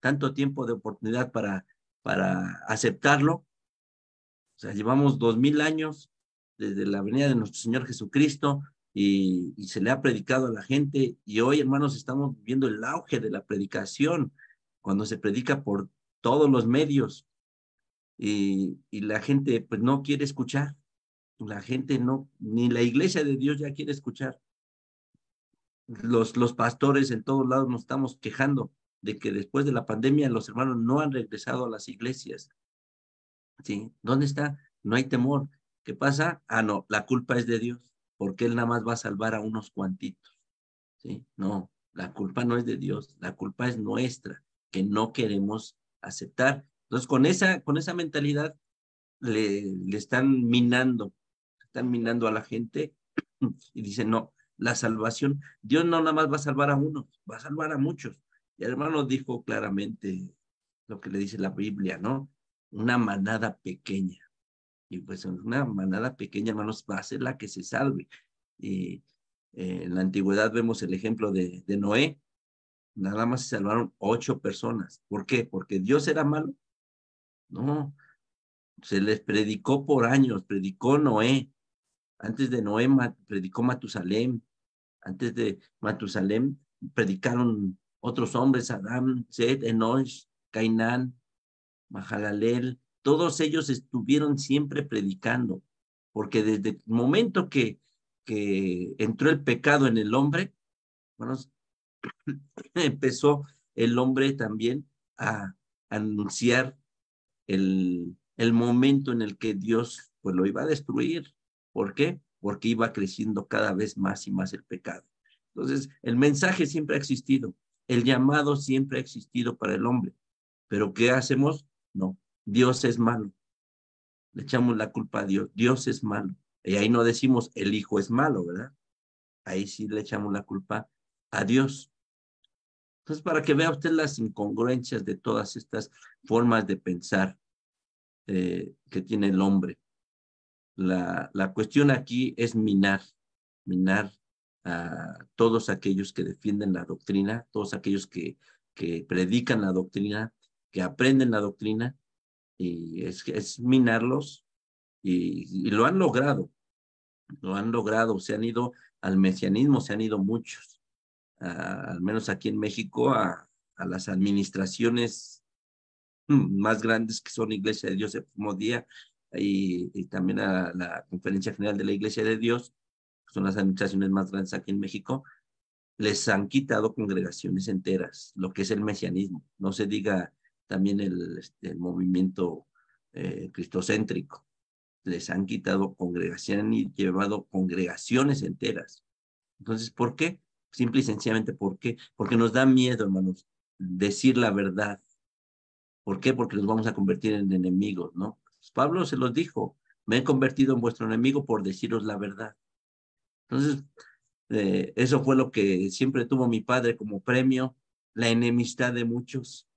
tanto tiempo de oportunidad para, para aceptarlo. O sea, llevamos dos mil años desde la venida de nuestro Señor Jesucristo, y, y, se le ha predicado a la gente. Y hoy, hermanos, estamos viendo el auge de la predicación, cuando se predica por todos los medios y, la gente pues no quiere escuchar, la gente no, ni la iglesia de Dios ya quiere escuchar. Los, los pastores en todos lados nos estamos quejando de que después de la pandemia los hermanos no han regresado a las iglesias. ¿Sí? ¿Dónde está? No hay temor. ¿Qué pasa? Ah, no, la culpa es de Dios, porque Él nada más va a salvar a unos cuantitos. ¿Sí? No, la culpa no es de Dios, la culpa es nuestra, que no queremos aceptar. Entonces, con esa, con esa mentalidad le, le están minando, están minando a la gente y dicen, no, la salvación, Dios no nada más va a salvar a uno, va a salvar a muchos. Y el hermano dijo claramente lo que le dice la Biblia, ¿no? Una manada pequeña. Y pues una manada pequeña, hermanos, va a ser la que se salve. Y eh, en la antigüedad vemos el ejemplo de, de Noé, nada más se salvaron ocho personas. ¿Por qué? ¿Porque Dios era malo? No, se les predicó por años, predicó Noé. Antes de Noé predicó Matusalem. Antes de Matusalem predicaron otros hombres, Adán, Seth, Enosh, Cainán, Mahalalel. Todos ellos estuvieron siempre predicando, porque desde el momento que, que entró el pecado en el hombre, bueno... empezó el hombre también a anunciar el, el momento en el que Dios pues lo iba a destruir. ¿Por qué? Porque iba creciendo cada vez más y más el pecado. Entonces, el mensaje siempre ha existido, el llamado siempre ha existido para el hombre. Pero ¿qué hacemos? No, Dios es malo. Le echamos la culpa a Dios, Dios es malo. Y ahí no decimos el hijo es malo, ¿verdad? Ahí sí le echamos la culpa a Dios. Entonces, pues, para que vea usted las incongruencias de todas estas formas de pensar eh, que tiene el hombre. La, la, cuestión aquí es minar, minar a todos aquellos que defienden la doctrina, todos aquellos que, que predican la doctrina, que aprenden la doctrina, y es, es minarlos, y lo han logrado, lo han logrado, se han ido al mesianismo, se han ido muchos al menos aquí en México, a, las administraciones mm, más grandes que son Iglesia de Dios de Día y, también a la Conferencia General de la Iglesia de Dios, son las administraciones más grandes aquí en México, les han quitado congregaciones enteras, lo que es el mesianismo. No se diga también el, este, el movimiento eh, cristocéntrico. Les han quitado congregaciones y llevado congregaciones enteras. Entonces, ¿por qué? Simple y sencillamente, ¿por qué? Porque nos da miedo, hermanos, decir la verdad. ¿Por qué? Porque nos vamos a convertir en enemigos, ¿no? Pues Pablo se los dijo, me he convertido en vuestro enemigo por deciros la verdad. Entonces, eh, eso fue lo que siempre tuvo mi padre como premio, la enemistad de muchos.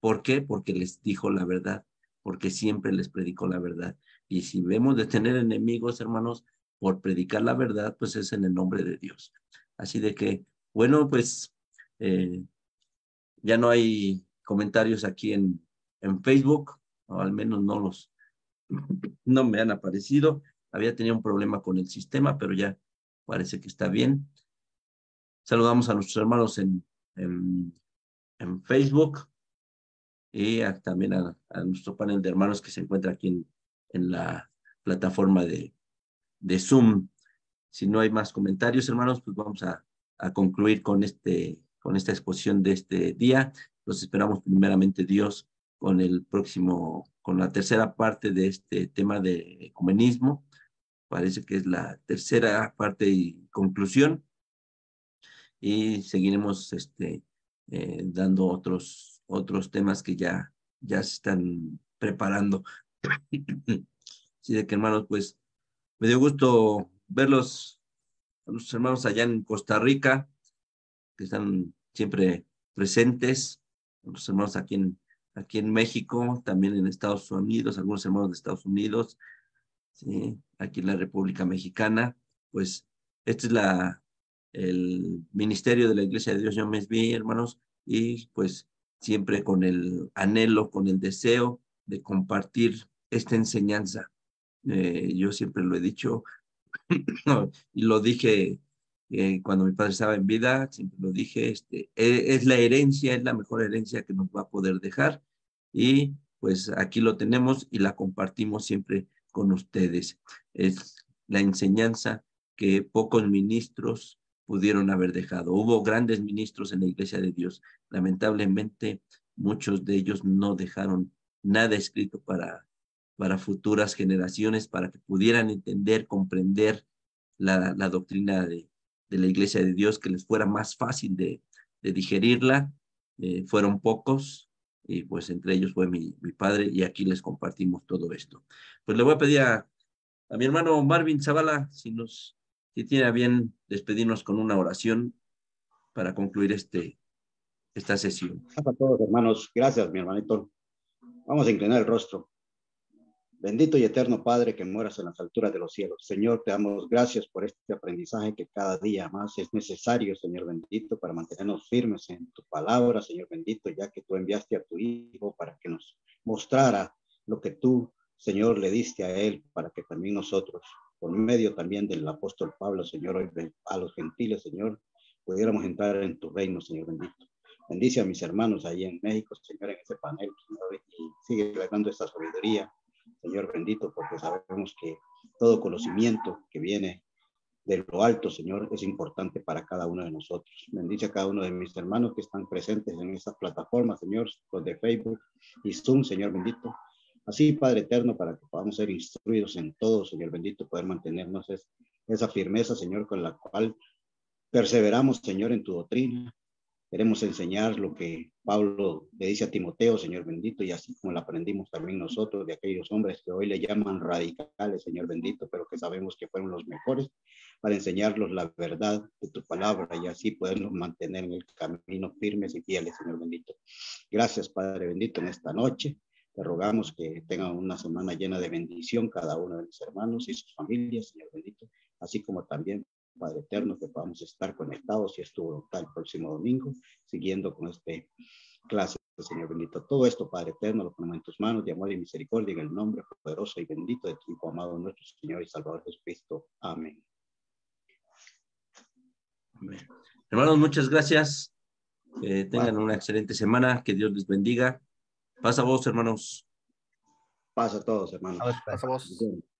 ¿Por qué? Porque les dijo la verdad, porque siempre les predicó la verdad. Y si vemos de tener enemigos, hermanos, por predicar la verdad, pues es en el nombre de Dios. Así de que, bueno, pues eh, ya no hay comentarios aquí en, en Facebook, o al menos no los, no me han aparecido. Había tenido un problema con el sistema, pero ya parece que está bien. Saludamos a nuestros hermanos en, en, Facebook y también a, nuestro panel de hermanos que se encuentra aquí en, en la plataforma de, de Zoom. Si no hay más comentarios, hermanos, pues vamos a, a concluir con, este, con esta exposición de este día. Los esperamos primeramente Dios con el próximo, con la tercera parte de este tema de ecumenismo. Parece que es la tercera parte y conclusión. Y seguiremos este, eh, dando otros, otros temas que ya, ya se están preparando. Así de que, hermanos, pues me dio gusto verlos a los hermanos allá en Costa Rica, que están siempre presentes, a los hermanos aquí en, aquí en México, también en Estados Unidos, algunos hermanos de Estados Unidos, ¿sí? aquí en la República Mexicana, pues este es la, el ministerio de la Iglesia de Dios, yo me vi, hermanos, y pues siempre con el anhelo, con el deseo de compartir esta enseñanza. Eh, yo siempre lo he dicho, y lo dije eh, cuando mi padre estaba en vida, siempre lo dije, este, es, es la herencia, es la mejor herencia que nos va a poder dejar y pues aquí lo tenemos y la compartimos siempre con ustedes. Es la enseñanza que pocos ministros pudieron haber dejado. Hubo grandes ministros en la iglesia de Dios. Lamentablemente, muchos de ellos no dejaron nada escrito para para futuras generaciones, para que pudieran entender, comprender la, doctrina de, la Iglesia de Dios, que les fuera más fácil de, digerirla. Eh, fueron pocos y pues entre ellos fue mi, mi, padre y aquí les compartimos todo esto. Pues le voy a pedir a, mi hermano Marvin Zavala si nos si tiene bien despedirnos con una oración para concluir este, esta sesión. Gracias a todos hermanos, gracias mi hermanito. Vamos a inclinar el rostro. Bendito y eterno Padre que mueras en las alturas de los cielos. Señor, te damos gracias por este aprendizaje que cada día más es necesario, Señor bendito, para mantenernos firmes en tu palabra, Señor bendito, ya que tú enviaste a tu Hijo para que nos mostrara lo que tú, Señor, le diste a Él, para que también nosotros, por medio también del apóstol Pablo, Señor, hoy a los gentiles, Señor, pudiéramos entrar en tu reino, Señor bendito. Bendice a mis hermanos ahí en México, Señor, en ese panel, Señor, y sigue dando esta sabiduría Señor bendito, porque sabemos que todo conocimiento que viene de lo alto, Señor, es importante para cada uno de nosotros. Bendice a cada uno de mis hermanos que están presentes en esta plataforma, Señor, los pues de Facebook y Zoom, Señor bendito. Así, Padre eterno, para que podamos ser instruidos en todo, Señor bendito, poder mantenernos es, esa firmeza, Señor, con la cual perseveramos, Señor, en tu doctrina, Queremos enseñar lo que Pablo le dice a Timoteo, Señor bendito, y así como lo aprendimos también nosotros de aquellos hombres que hoy le llaman radicales, Señor bendito, pero que sabemos que fueron los mejores para enseñarlos la verdad de tu palabra y así podernos mantener en el camino firmes y fieles, Señor bendito. Gracias, Padre bendito, en esta noche. Te rogamos que tengan una semana llena de bendición cada uno de mis hermanos y sus familias, Señor bendito, así como también Padre Eterno, que podamos estar conectados y estuvo tal próximo domingo, siguiendo con este clase, Señor bendito. Todo esto, Padre Eterno, lo ponemos en tus manos de amor y misericordia en el nombre poderoso y bendito de tu Hijo amado, nuestro Señor y Salvador Jesucristo. Amén. Hermanos, muchas gracias. Eh, tengan una excelente semana. Que Dios les bendiga. Pasa vos, hermanos. Pasa a todos, hermanos. Pasa a vos.